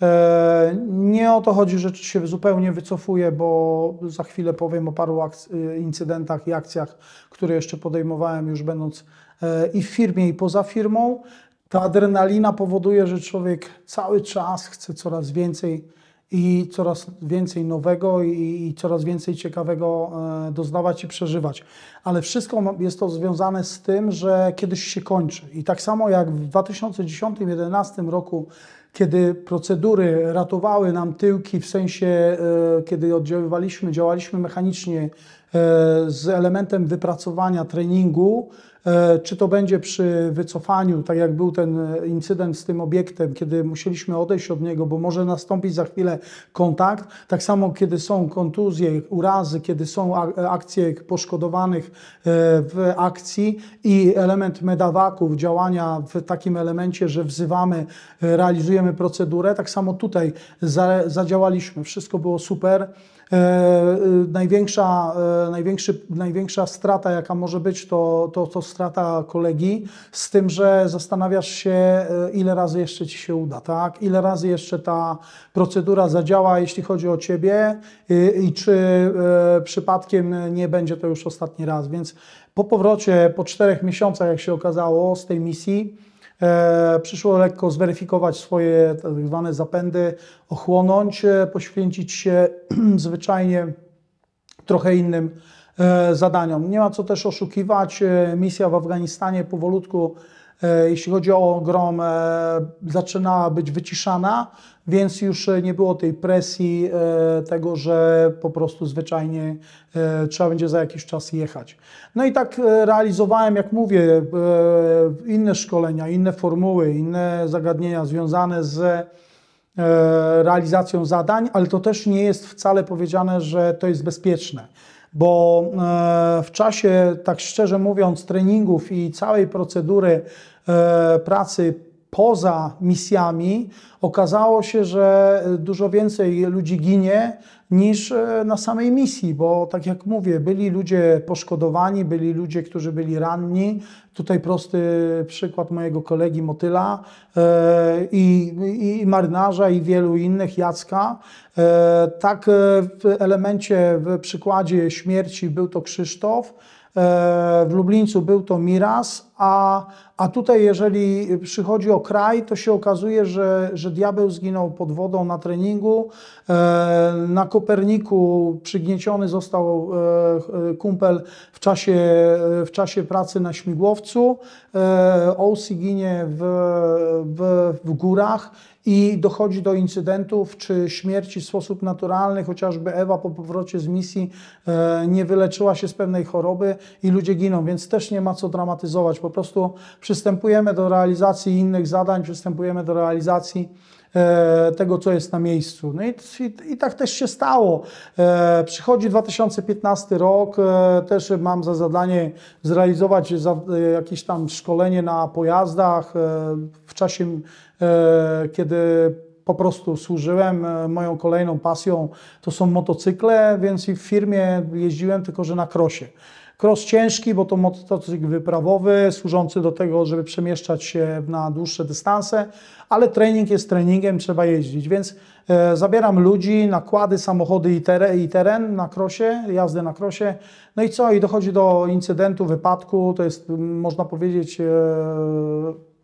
E, nie o to chodzi, że się zupełnie wycofuję, bo za chwilę powiem o paru e, incydentach i akcjach, które jeszcze podejmowałem, już będąc e, i w firmie, i poza firmą. Ta adrenalina powoduje, że człowiek cały czas chce coraz więcej i coraz więcej nowego i, coraz więcej ciekawego doznawać i przeżywać. Ale wszystko jest to związane z tym, że kiedyś się kończy. I tak samo jak w 2010-2011 roku kiedy procedury ratowały nam tyłki, w sensie e, kiedy oddziaływaliśmy, działaliśmy mechanicznie e, z elementem wypracowania treningu, E, czy to będzie przy wycofaniu, tak jak był ten e, incydent z tym obiektem, kiedy musieliśmy odejść od niego, bo może nastąpić za chwilę kontakt. Tak samo, kiedy są kontuzje, urazy, kiedy są e, akcje poszkodowanych w akcji i element medawaków, działania w takim elemencie, że wzywamy, realizujemy procedurę. Tak samo tutaj zadziałaliśmy. Wszystko było super. E, e, największa, e, największy, największa strata, jaka może być, to, to, to strata kolegi, z tym, że zastanawiasz się, ile razy jeszcze ci się uda, tak? Ile razy jeszcze ta procedura zadziała, jeśli chodzi o ciebie, i, i czy przypadkiem nie będzie to już ostatni raz. Więc po powrocie, po czterech miesiącach, jak się okazało, z tej misji, E, przyszło lekko zweryfikować swoje tak zwane zapędy, ochłonąć, e, poświęcić się zwyczajnie trochę innym e, zadaniom. Nie ma co też oszukiwać, misja w Afganistanie powolutku E, jeśli chodzi o grom, e, zaczynała być wyciszana, więc już e, nie było tej presji tego, że po prostu zwyczajnie trzeba będzie za jakiś czas jechać. No i tak realizowałem, jak mówię, inne szkolenia, inne formuły, inne zagadnienia związane z realizacją zadań, ale to też nie jest wcale powiedziane, że to jest bezpieczne bo e, w czasie, tak szczerze mówiąc, treningów i całej procedury e, pracy poza misjami okazało się, że e, dużo więcej ludzi ginie niż e, na samej misji, bo tak jak mówię, byli ludzie poszkodowani, byli ludzie, którzy byli ranni. Tutaj prosty przykład mojego kolegi Motyla e, i, i marynarza i wielu innych, Jacka. E, tak w elemencie, w przykładzie śmierci był to Krzysztof w Lublińcu był to miras, a, a tutaj jeżeli przychodzi o kraj, to się okazuje, że, że diabeł zginął pod wodą na treningu. E, na Koperniku przygnieciony został e, e, kumpel w czasie, w czasie pracy na śmigłowcu. Ousi ginie w, w, w górach i dochodzi do incydentów czy śmierci w sposób naturalny, chociażby Ewa po powrocie z misji e, nie wyleczyła się z pewnej choroby i ludzie giną, więc też nie ma co dramatyzować. Po prostu przystępujemy do realizacji innych zadań, przystępujemy do realizacji e, tego, co jest na miejscu. No i, i, i tak też się stało. E, przychodzi 2015 rok, e, też mam za zadanie zrealizować za, e, jakieś tam szkolenie na pojazdach e, w czasie E, kiedy po prostu służyłem. E, moją kolejną pasją to są motocykle, więc i w firmie jeździłem tylko, że na krosie. Kros ciężki, bo to motocykl wyprawowy, służący do tego, żeby przemieszczać się na dłuższe dystanse, ale trening jest treningiem, trzeba jeździć, więc e, zabieram ludzi, nakłady, samochody i, teren, i teren na krosie, jazdę na krosie. No i co? I dochodzi do incydentu, wypadku, to jest, można powiedzieć, e,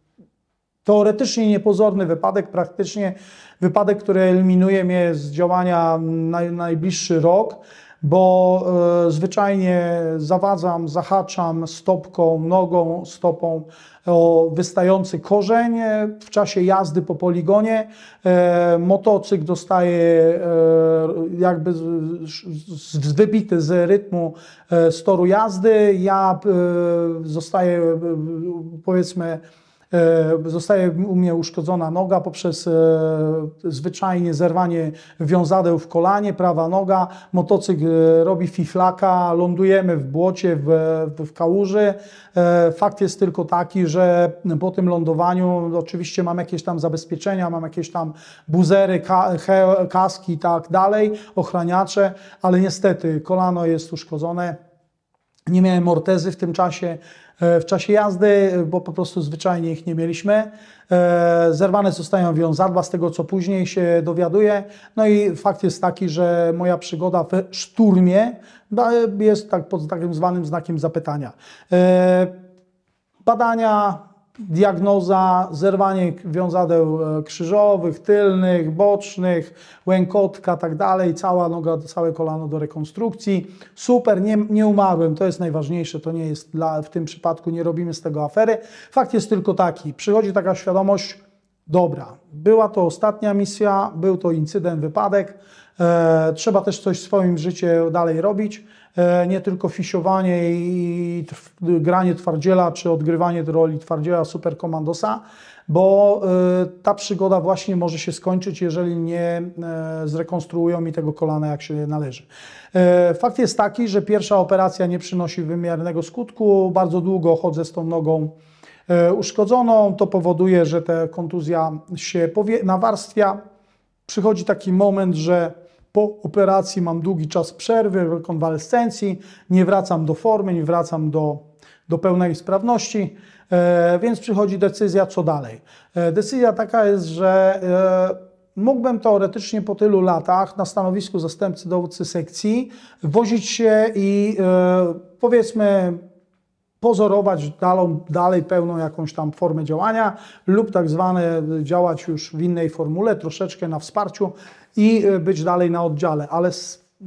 Teoretycznie niepozorny wypadek, praktycznie wypadek, który eliminuje mnie z działania na najbliższy rok, bo e, zwyczajnie zawadzam, zahaczam stopką, nogą, stopą o wystający korzeń e, w czasie jazdy po poligonie. E, motocykl dostaje e, jakby z, z, wybity z rytmu e, jazdy. Ja e, zostaję e, powiedzmy E, zostaje u mnie uszkodzona noga poprzez e, zwyczajnie zerwanie wiązadeł w kolanie, prawa noga, motocykl e, robi fiflaka, lądujemy w błocie, w, w kałuży. Fakt jest tylko taki, że po tym lądowaniu oczywiście mam jakieś tam zabezpieczenia, mam jakieś tam buzery, kaski i tak dalej, ochraniacze, ale niestety kolano jest uszkodzone. Nie miałem ortezy w tym czasie, E, w czasie jazdy, bo po prostu zwyczajnie ich nie mieliśmy. E, zerwane zostają wiązadła, z tego co później się dowiaduje. No i fakt jest taki, że moja przygoda w szturmie jest tak pod takim zwanym znakiem zapytania. E, badania diagnoza zerwanie wiązadeł e, krzyżowych, tylnych, bocznych, łękotka, tak dalej, cała noga, całe kolano do rekonstrukcji. Super, nie, nie umarłem, to jest najważniejsze, to nie jest dla, w tym przypadku, nie robimy z tego afery. Fakt jest tylko taki, przychodzi taka świadomość, dobra, była to ostatnia misja, był to incydent, wypadek, E, trzeba też coś w swoim życiu dalej robić, e, nie tylko fisiowanie i granie twardziela, czy odgrywanie roli twardziela superkomandosa, bo e, ta przygoda właśnie może się skończyć, jeżeli nie zrekonstruują mi tego kolana jak się należy. Fakt jest taki, że pierwsza operacja nie przynosi wymiernego skutku, bardzo długo chodzę z tą nogą uszkodzoną, to powoduje, że ta kontuzja się nawarstwia. Przychodzi taki moment, że po operacji mam długi czas przerwy, rekonwalescencji, nie wracam do formy, nie wracam do, do pełnej sprawności, e, więc przychodzi decyzja, co dalej. E, decyzja taka jest, że e, mógłbym teoretycznie po tylu latach na stanowisku zastępcy dowódcy sekcji wozić się i powiedzmy pozorować dalej, dalej pełną jakąś tam formę działania lub tak zwane y, działać już w innej formule, troszeczkę na wsparciu i y, być dalej na oddziale. Ale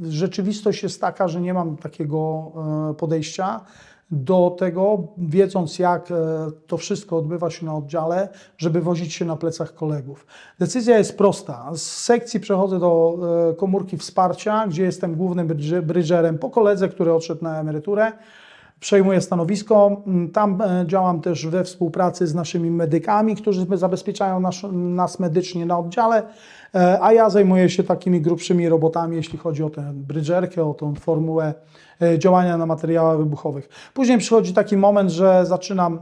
rzeczywistość jest taka, że nie mam takiego y, podejścia do tego, wiedząc jak to wszystko odbywa się na oddziale, żeby wozić się na plecach kolegów. Decyzja jest prosta. Z sekcji przechodzę do komórki wsparcia, gdzie jestem głównym brydżerem po koledze, który odszedł na emeryturę przejmuję stanowisko. Mm, Tam e, działam też we współpracy z naszymi medykami, którzy zabezpieczają nas, nas medycznie na oddziale, e, a ja zajmuję się takimi grubszymi robotami, jeśli chodzi o tę brydżerkę, o tą formułę e, działania na materiałach wybuchowych. Później przychodzi taki moment, że zaczynam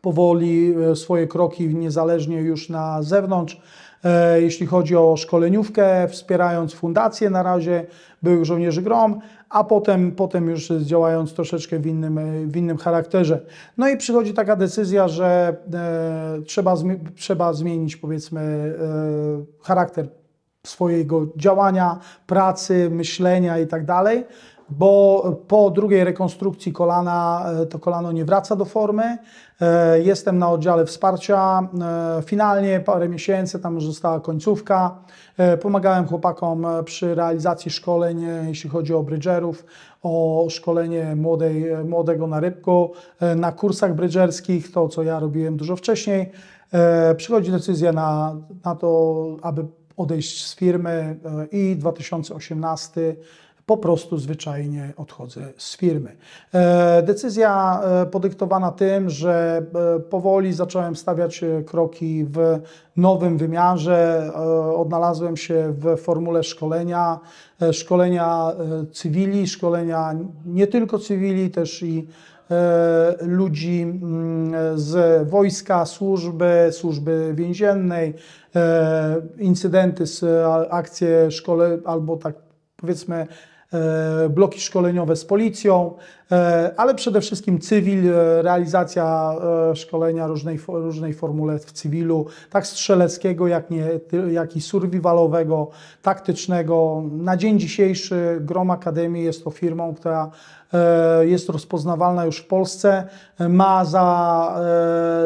powoli swoje kroki niezależnie już na zewnątrz. Jeśli chodzi o szkoleniówkę, wspierając fundację na razie był żołnierzy GROM, a potem, potem już działając troszeczkę w innym, e, w innym charakterze. No i przychodzi taka decyzja, że e, trzeba, zmi trzeba zmienić powiedzmy e, charakter swojego działania, pracy, myślenia i tak dalej bo po drugiej rekonstrukcji kolana e, to kolano nie wraca do formy. E, jestem na oddziale wsparcia. E, finalnie parę miesięcy, tam już została końcówka. Pomagałem chłopakom przy realizacji szkoleń, jeśli chodzi o brydżerów, o szkolenie młodej, młodego na rybku. Na kursach brydżerskich, to co ja robiłem dużo wcześniej, przychodzi decyzja na, na to, aby odejść z firmy i 2018 po prostu zwyczajnie odchodzę z firmy. E, decyzja e, podyktowana tym, że e, powoli zacząłem stawiać kroki w nowym wymiarze. Odnalazłem się w formule szkolenia, szkolenia cywili, szkolenia nie tylko cywili, też i ludzi mm, z wojska, służby, służby więziennej, incydenty z akcje szkole albo tak powiedzmy E, bloki szkoleniowe z policją, e, ale przede wszystkim cywil, e, realizacja szkolenia różnej, różnej formule w cywilu, tak strzeleckiego, jak, nie, jak i survivalowego, taktycznego. Na dzień dzisiejszy Grom Akademii jest to firmą, która jest rozpoznawalna już w Polsce, ma za,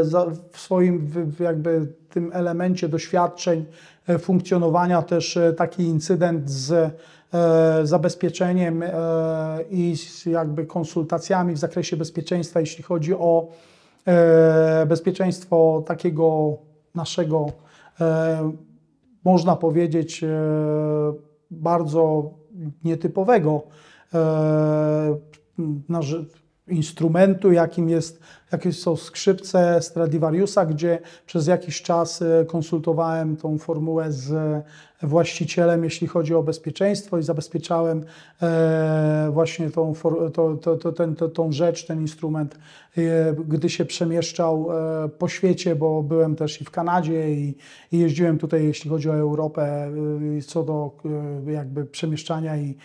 za w swoim jakby tym elemencie doświadczeń funkcjonowania też taki incydent z E, zabezpieczeniem e, i jakby konsultacjami w zakresie bezpieczeństwa, jeśli chodzi o e, bezpieczeństwo takiego naszego, można powiedzieć, bardzo nietypowego instrumentu, jakim jest jakieś są skrzypce Stradivariusa, gdzie przez jakiś czas e, konsultowałem tą formułę z e, właścicielem, jeśli chodzi o bezpieczeństwo i zabezpieczałem e, właśnie tą, to, to, to, ten, to, tą rzecz, ten instrument, gdy się przemieszczał po świecie, bo byłem też i w Kanadzie i, i jeździłem tutaj, jeśli chodzi o Europę, co do jakby przemieszczania i, i,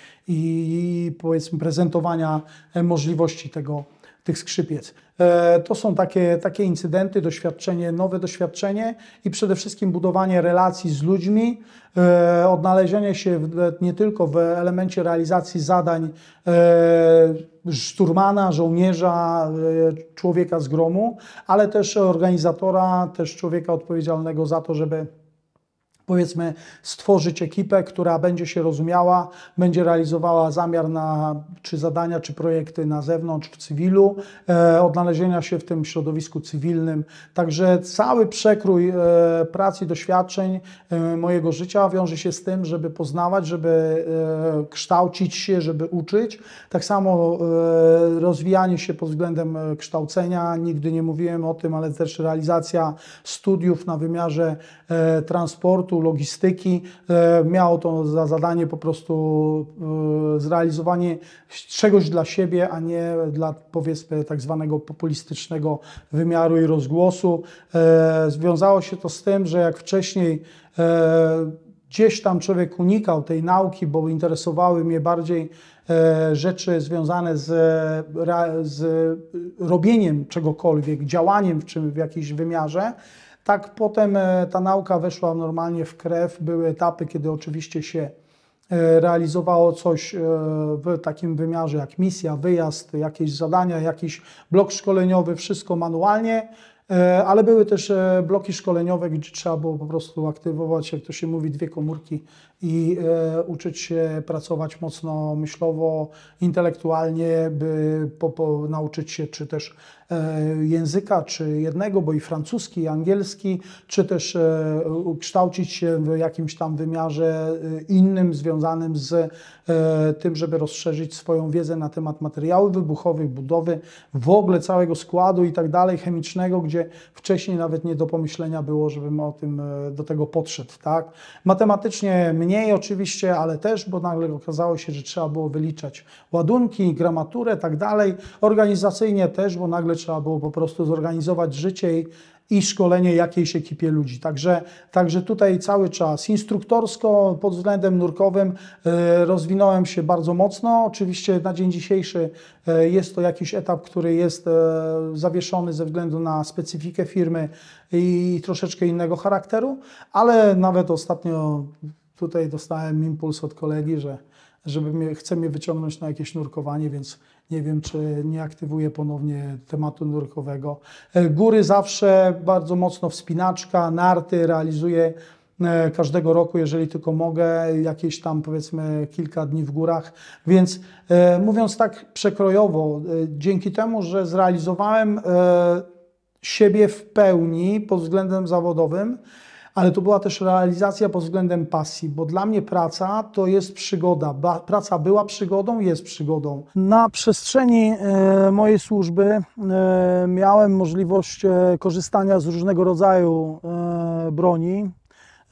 i powiedzmy prezentowania możliwości tego tych skrzypiec. E, to są takie, takie incydenty, doświadczenie, nowe doświadczenie i przede wszystkim budowanie relacji z ludźmi, e, odnalezienie się nie tylko w elemencie realizacji zadań e, szturmana, żołnierza, człowieka z gromu, ale też organizatora, też człowieka odpowiedzialnego za to, żeby powiedzmy, stworzyć ekipę, która będzie się rozumiała, będzie realizowała zamiar na czy zadania, czy projekty na zewnątrz, w cywilu, e, odnalezienia się w tym środowisku cywilnym. Także cały przekrój e, prac i doświadczeń e, mojego życia wiąże się z tym, żeby poznawać, żeby e, kształcić się, żeby uczyć. Tak samo e, rozwijanie się pod względem kształcenia. Nigdy nie mówiłem o tym, ale też realizacja studiów na wymiarze e, transportu, Logistyki. E, miało to za zadanie po prostu e, zrealizowanie czegoś dla siebie, a nie dla powiedzmy tak zwanego populistycznego wymiaru i rozgłosu. E, związało się to z tym, że jak wcześniej gdzieś tam człowiek unikał tej nauki, bo interesowały mnie bardziej rzeczy związane z, z robieniem czegokolwiek, działaniem w, czym, w jakimś wymiarze, tak potem e, ta nauka weszła normalnie w krew. Były etapy, kiedy oczywiście się e, realizowało coś e, w takim wymiarze jak misja, wyjazd, jakieś zadania, jakiś blok szkoleniowy, wszystko manualnie, ale były też bloki szkoleniowe, gdzie trzeba było po prostu aktywować, jak to się mówi, dwie komórki i e, uczyć się pracować mocno myślowo, intelektualnie, by po, po nauczyć się czy też e, języka, czy jednego, bo i francuski, i angielski, czy też e, kształcić się w jakimś tam wymiarze innym, związanym z tym, żeby rozszerzyć swoją wiedzę na temat materiałów wybuchowych, budowy, w ogóle całego składu i tak dalej, chemicznego, gdzie wcześniej nawet nie do pomyślenia było, żebym o tym, do tego podszedł. Tak? Matematycznie mniej oczywiście, ale też, bo nagle okazało się, że trzeba było wyliczać ładunki, gramaturę, tak dalej. Organizacyjnie też, bo nagle trzeba było po prostu zorganizować życie i i szkolenie jakiejś ekipie ludzi. Także, także tutaj cały czas instruktorsko pod względem nurkowym e, rozwinąłem się bardzo mocno. Oczywiście na dzień dzisiejszy e, jest to jakiś etap, który jest e, zawieszony ze względu na specyfikę firmy i troszeczkę innego charakteru, ale nawet ostatnio tutaj dostałem impuls od kolegi, że żeby mnie, chce mnie wyciągnąć na jakieś nurkowanie, więc nie wiem, czy nie aktywuję ponownie tematu nurkowego. E, góry zawsze bardzo mocno wspinaczka, narty realizuję e, każdego roku, jeżeli tylko mogę, jakieś tam powiedzmy kilka dni w górach. Więc e, mówiąc tak przekrojowo, dzięki temu, że zrealizowałem siebie w pełni pod względem zawodowym, ale to była też realizacja pod względem pasji, bo dla mnie praca to jest przygoda. Praca była przygodą, jest przygodą. Na przestrzeni e, mojej służby e, miałem możliwość e, korzystania z różnego rodzaju broni.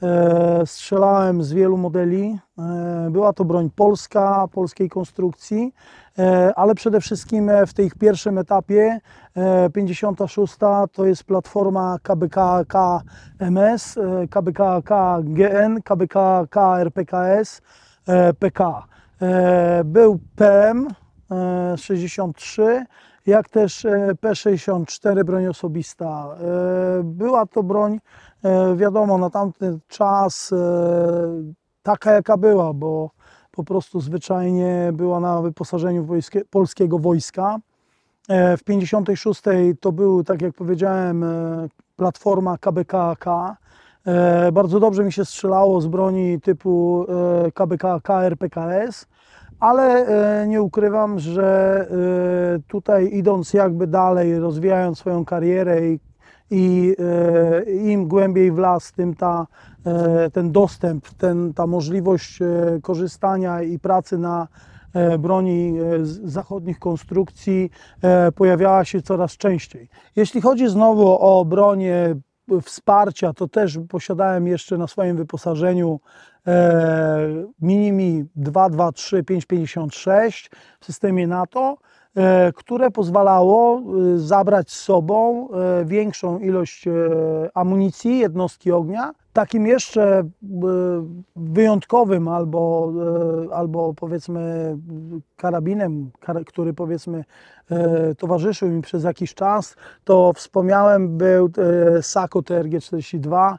E, strzelałem z wielu modeli. E, była to broń polska, polskiej konstrukcji, e, ale przede wszystkim w tej pierwszym etapie 56 to jest platforma KBKK MS, KBKK GN, KBKK RPKS, PK. Był PM 63, jak też P64 broń osobista. Była to broń E, wiadomo, na no tamten czas e, taka jaka była, bo po prostu zwyczajnie była na wyposażeniu wojskie, polskiego wojska. E, w 56 to był, tak jak powiedziałem, platforma KBKK. Bardzo dobrze mi się strzelało z broni typu KBKK RPKS, ale nie ukrywam, że tutaj idąc jakby dalej, rozwijając swoją karierę i e, im głębiej w las, tym ta, e, ten dostęp, ten, ta możliwość e, korzystania i pracy na broni zachodnich konstrukcji pojawiała się coraz częściej. Jeśli chodzi znowu o bronię wsparcia, to też posiadałem jeszcze na swoim wyposażeniu Minimi 223 556 w systemie NATO. E, które pozwalało e, zabrać z sobą e, większą ilość amunicji jednostki ognia. Takim jeszcze wyjątkowym albo, albo powiedzmy karabinem, który powiedzmy towarzyszył mi przez jakiś czas, to wspomniałem był Sako TRG-42,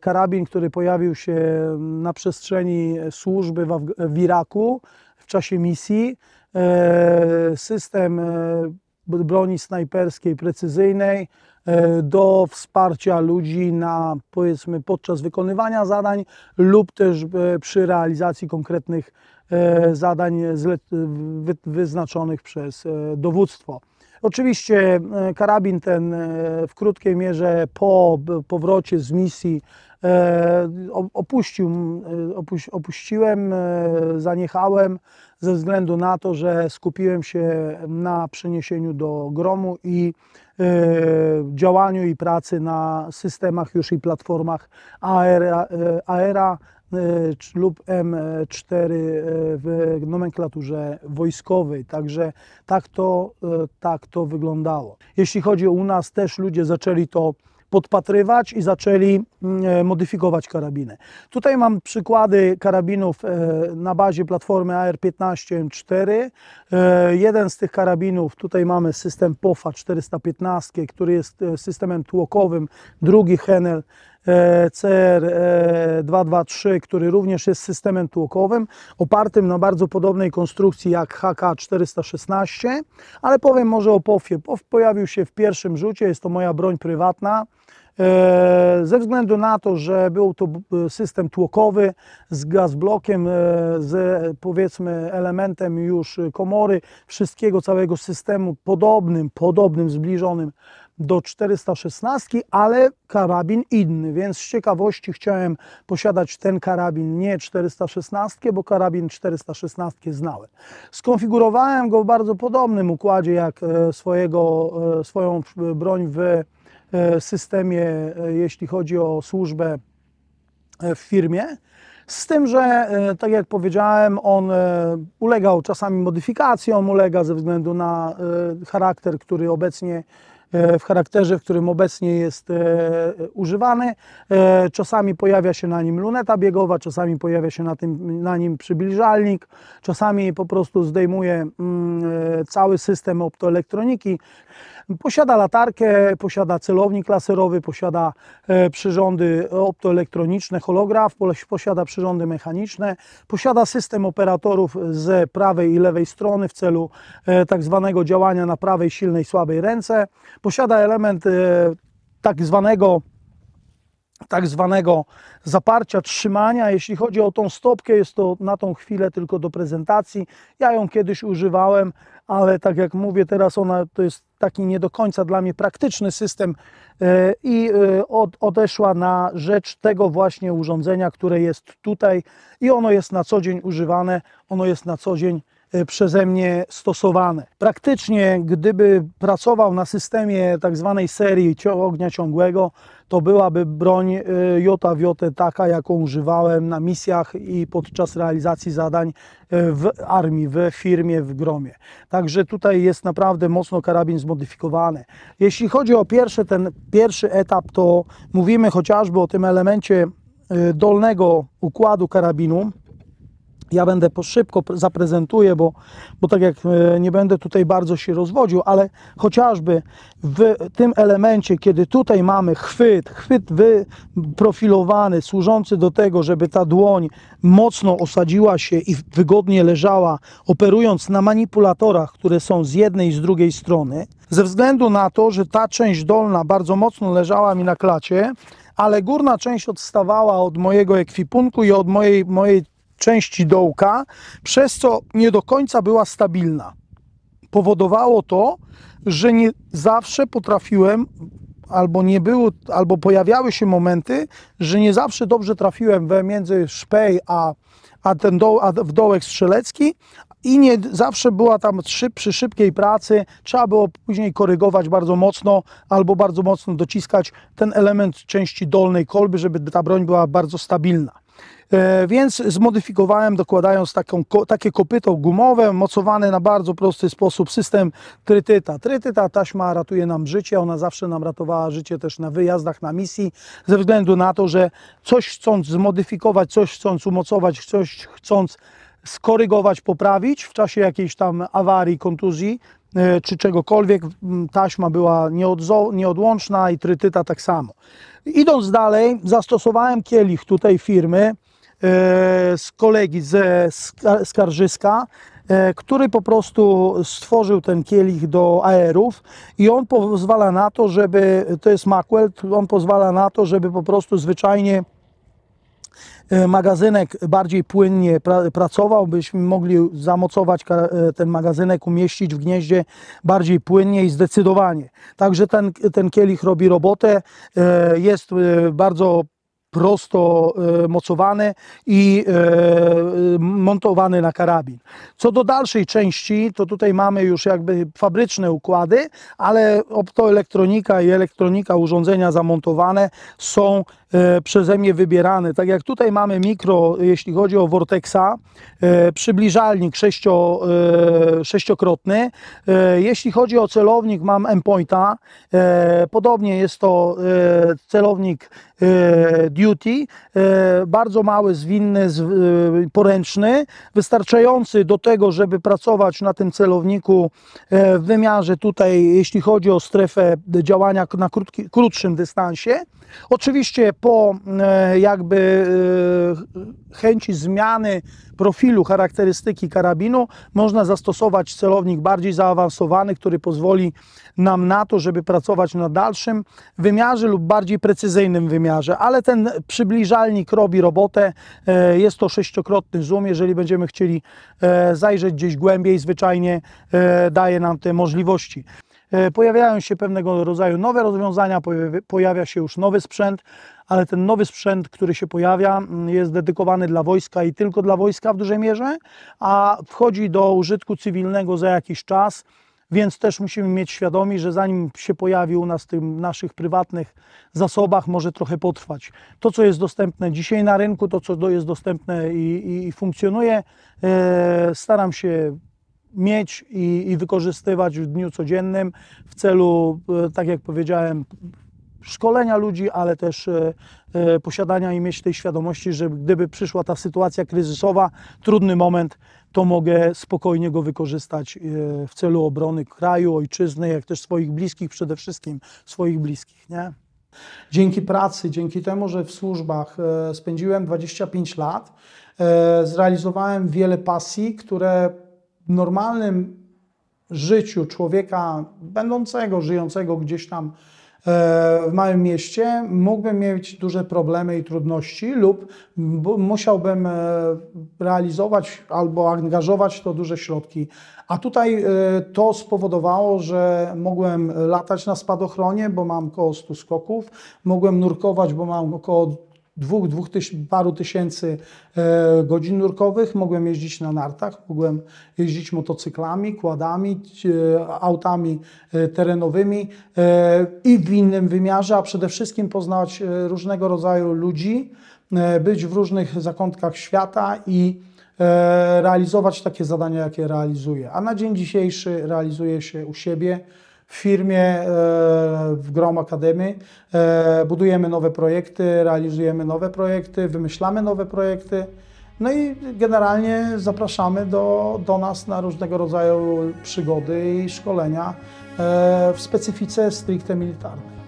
karabin, który pojawił się na przestrzeni służby w Iraku w czasie misji. E, system e, broni snajperskiej precyzyjnej e, do wsparcia ludzi na powiedzmy podczas wykonywania zadań lub też przy realizacji konkretnych zadań wyznaczonych przez dowództwo. Oczywiście karabin ten w krótkiej mierze po powrocie z misji E, opuścił, e, opuściłem, e, zaniechałem ze względu na to, że skupiłem się na przeniesieniu do gromu i działaniu i pracy na systemach już i platformach Aera, Aera lub M4 w nomenklaturze wojskowej. Także tak to, tak to wyglądało. Jeśli chodzi o u nas, też ludzie zaczęli to podpatrywać i zaczęli mm, e, modyfikować karabiny. Tutaj mam przykłady karabinów e, na bazie platformy AR-15M4. E, jeden z tych karabinów, tutaj mamy system POFA 415, który jest systemem tłokowym, drugi Henel CR223, który również jest systemem tłokowym, opartym na bardzo podobnej konstrukcji jak HK416, ale powiem może o POFie. POF pojawił się w pierwszym rzucie, jest to moja broń prywatna. E, ze względu na to, że był to system tłokowy z gazblokiem, e, z powiedzmy elementem już komory, wszystkiego, całego systemu podobnym, podobnym, zbliżonym do 416, ale karabin inny, więc z ciekawości chciałem posiadać ten karabin, nie 416, bo karabin 416 znałem. Skonfigurowałem go w bardzo podobnym układzie jak e, swojego, swoją broń w E, systemie, e, jeśli chodzi o służbę e, w firmie. Z tym, że tak jak powiedziałem, on ulegał czasami modyfikacjom, ulega ze względu na charakter, który obecnie w charakterze, w którym obecnie jest używany. Czasami pojawia się na nim luneta biegowa, czasami pojawia się na, tym, na nim przybliżalnik, czasami po prostu zdejmuje mm, cały system optoelektroniki. Posiada latarkę, posiada celownik laserowy, posiada e, przyrządy optoelektroniczne, holograf, posiada przyrządy mechaniczne, posiada system operatorów z prawej i lewej strony w celu e, tak zwanego działania na prawej, silnej, słabej ręce. Posiada element e, tak zwanego tak zwanego zaparcia, trzymania. Jeśli chodzi o tą stopkę, jest to na tą chwilę tylko do prezentacji. Ja ją kiedyś używałem ale tak jak mówię, teraz ona to jest taki nie do końca dla mnie praktyczny system e, i e, odeszła na rzecz tego właśnie urządzenia, które jest tutaj i ono jest na co dzień używane, ono jest na co dzień E, przeze mnie stosowane. Praktycznie, gdyby pracował na systemie tak zwanej serii ognia ciągłego, to byłaby broń e, jota taka, jaką używałem na misjach i podczas realizacji zadań e, w armii, w firmie, w gromie. Także tutaj jest naprawdę mocno karabin zmodyfikowany. Jeśli chodzi o pierwszy, ten pierwszy etap, to mówimy chociażby o tym elemencie dolnego układu karabinu, ja będę po szybko zaprezentuję, bo, bo tak jak e, nie będę tutaj bardzo się rozwodził, ale chociażby w tym elemencie, kiedy tutaj mamy chwyt, chwyt wyprofilowany, służący do tego, żeby ta dłoń mocno osadziła się i wygodnie leżała, operując na manipulatorach, które są z jednej i z drugiej strony, ze względu na to, że ta część dolna bardzo mocno leżała mi na klacie, ale górna część odstawała od mojego ekwipunku i od mojej, mojej części dołka, przez co nie do końca była stabilna. Powodowało to, że nie zawsze potrafiłem albo nie było, albo pojawiały się momenty, że nie zawsze dobrze trafiłem we między szpej a, a, ten a w dołek strzelecki i nie zawsze była tam szyb, przy szybkiej pracy, trzeba było później korygować bardzo mocno albo bardzo mocno dociskać ten element części dolnej kolby, żeby ta broń była bardzo stabilna. E, więc zmodyfikowałem, dokładając taką, takie kopyto gumowe, mocowane na bardzo prosty sposób system trytyta. Trytyta taśma ratuje nam życie, ona zawsze nam ratowała życie też na wyjazdach, na misji, ze względu na to, że coś chcąc zmodyfikować, coś chcąc umocować, coś chcąc skorygować, poprawić w czasie jakiejś tam awarii, kontuzji e, czy czegokolwiek, taśma była nieodłączna i trytyta tak samo. Idąc dalej, zastosowałem kielich tutaj firmy, E, z kolegi ze Skarżyska, e, który po prostu stworzył ten kielich do aerów i on pozwala na to, żeby, to jest Macwell, on pozwala na to, żeby po prostu zwyczajnie e, magazynek bardziej płynnie pracował, byśmy mogli zamocować ten magazynek, umieścić w gnieździe bardziej płynnie i zdecydowanie. Także ten, ten kielich robi robotę, jest bardzo prosto e, mocowany i e, montowany na karabin. Co do dalszej części, to tutaj mamy już jakby fabryczne układy, ale optoelektronika i elektronika, urządzenia zamontowane są E, przeze mnie wybierany. Tak jak tutaj mamy mikro, jeśli chodzi o Vortexa, e, przybliżalnik sześcio, e, sześciokrotny. Jeśli chodzi o celownik, mam M-Pointa. Podobnie jest to celownik Duty, bardzo mały, zwinny, poręczny, wystarczający do tego, żeby pracować na tym celowniku w wymiarze tutaj, jeśli chodzi o strefę działania na krótki, krótszym dystansie. Oczywiście po e, jakby e, chęci zmiany profilu charakterystyki karabinu można zastosować celownik bardziej zaawansowany, który pozwoli nam na to, żeby pracować na dalszym wymiarze lub bardziej precyzyjnym wymiarze, ale ten przybliżalnik robi robotę. E, jest to sześciokrotny zoom, jeżeli będziemy chcieli zajrzeć gdzieś głębiej, zwyczajnie daje nam te możliwości. E, pojawiają się pewnego rodzaju nowe rozwiązania, pojawia się już nowy sprzęt, ale ten nowy sprzęt, który się pojawia, mm, jest dedykowany dla wojska i tylko dla wojska w dużej mierze, a wchodzi do użytku cywilnego za jakiś czas. Więc też musimy mieć świadomi, że zanim się pojawi u nas w tym naszych prywatnych zasobach, może trochę potrwać. To, co jest dostępne dzisiaj na rynku, to, co jest dostępne i, i funkcjonuje, e, staram się mieć i, i wykorzystywać w dniu codziennym w celu, e, tak jak powiedziałem, szkolenia ludzi, ale też e, e, posiadania i mieć tej świadomości, że gdyby przyszła ta sytuacja kryzysowa, trudny moment, to mogę spokojnie go wykorzystać w celu obrony kraju, ojczyzny, jak też swoich bliskich, przede wszystkim swoich bliskich. Nie? Dzięki pracy, dzięki temu, że w służbach spędziłem 25 lat, zrealizowałem wiele pasji, które normalnym życiu człowieka będącego, żyjącego gdzieś tam e, w małym mieście, mógłbym mieć duże problemy i trudności, lub musiałbym e, realizować albo angażować to duże środki. A tutaj e, to spowodowało, że mogłem latać na spadochronie, bo mam około 100 skoków, mogłem nurkować, bo mam około dwóch, dwóch tyś, paru tysięcy e, godzin nurkowych. Mogłem jeździć na nartach, mogłem jeździć motocyklami, kładami, e, autami e, terenowymi e, i w innym wymiarze, a przede wszystkim poznać e, różnego rodzaju ludzi, e, być w różnych zakątkach świata i realizować takie zadania, jakie realizuję. A na dzień dzisiejszy realizuję się u siebie w firmie, e, w Grom Academy. E, budujemy nowe projekty, realizujemy nowe projekty, wymyślamy nowe projekty. No i generalnie zapraszamy do, do nas na różnego rodzaju przygody i szkolenia e, w specyfice stricte militarnej.